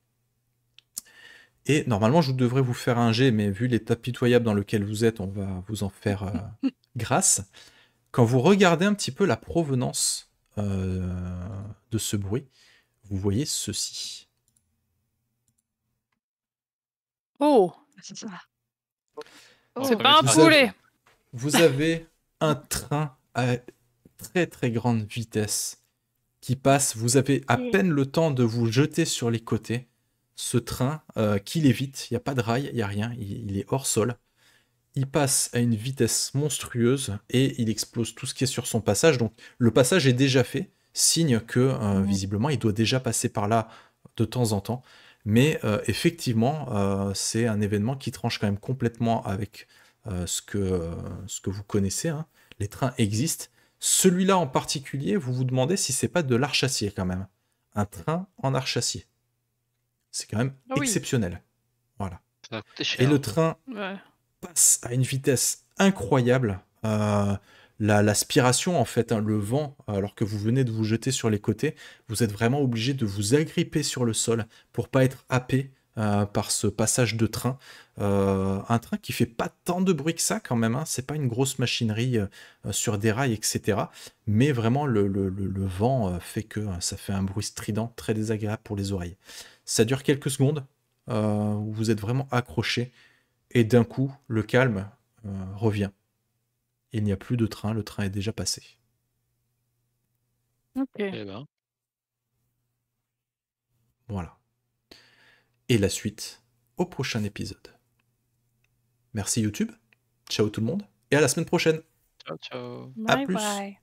Et normalement, je devrais vous faire un jet, mais vu l'état pitoyable dans lequel vous êtes, on va vous en faire euh, (laughs) grâce. Quand vous regardez un petit peu la provenance euh, de ce bruit, vous voyez ceci. Oh, oh. c'est ça. Oh. C'est pas un poulet. Vous avez un train à très très grande vitesse qui passe. Vous avez à peine le temps de vous jeter sur les côtés. Ce train euh, qui lévite, il n'y a pas de rail, il n'y a rien, il, est hors sol. Il passe à une vitesse monstrueuse et il explose tout ce qui est sur son passage. Donc le passage est déjà fait, signe que euh, visiblement il doit déjà passer par là de temps en temps. Mais euh, effectivement, c'est un événement qui tranche quand même complètement avec ce, que, ce que vous connaissez. Hein. Les trains existent celui-là en particulier, vous vous demandez si c'est pas de l'archassier quand même. Un train en archassier. C'est quand même ah exceptionnel. Voilà. Et le hein. train passe à une vitesse incroyable. Euh, l'aspiration, en fait, hein, le vent, alors que vous venez de vous jeter sur les côtés, vous êtes vraiment obligé de vous agripper sur le sol pour pas être happé. Euh, par ce passage de train. Euh, un train qui fait pas tant de bruit que ça quand même, hein. c'est pas une grosse machinerie euh, sur des rails, etc. Mais vraiment le, vent fait que ça fait un bruit strident très désagréable pour les oreilles. Ça dure quelques secondes, vous êtes vraiment accroché, et d'un coup le calme revient. Il n'y a plus de train, le train est déjà passé. Ok. Eh ben. Voilà et la suite au prochain épisode. Merci YouTube, ciao tout le monde, et à la semaine prochaine. Ciao, ciao. plus. Bye.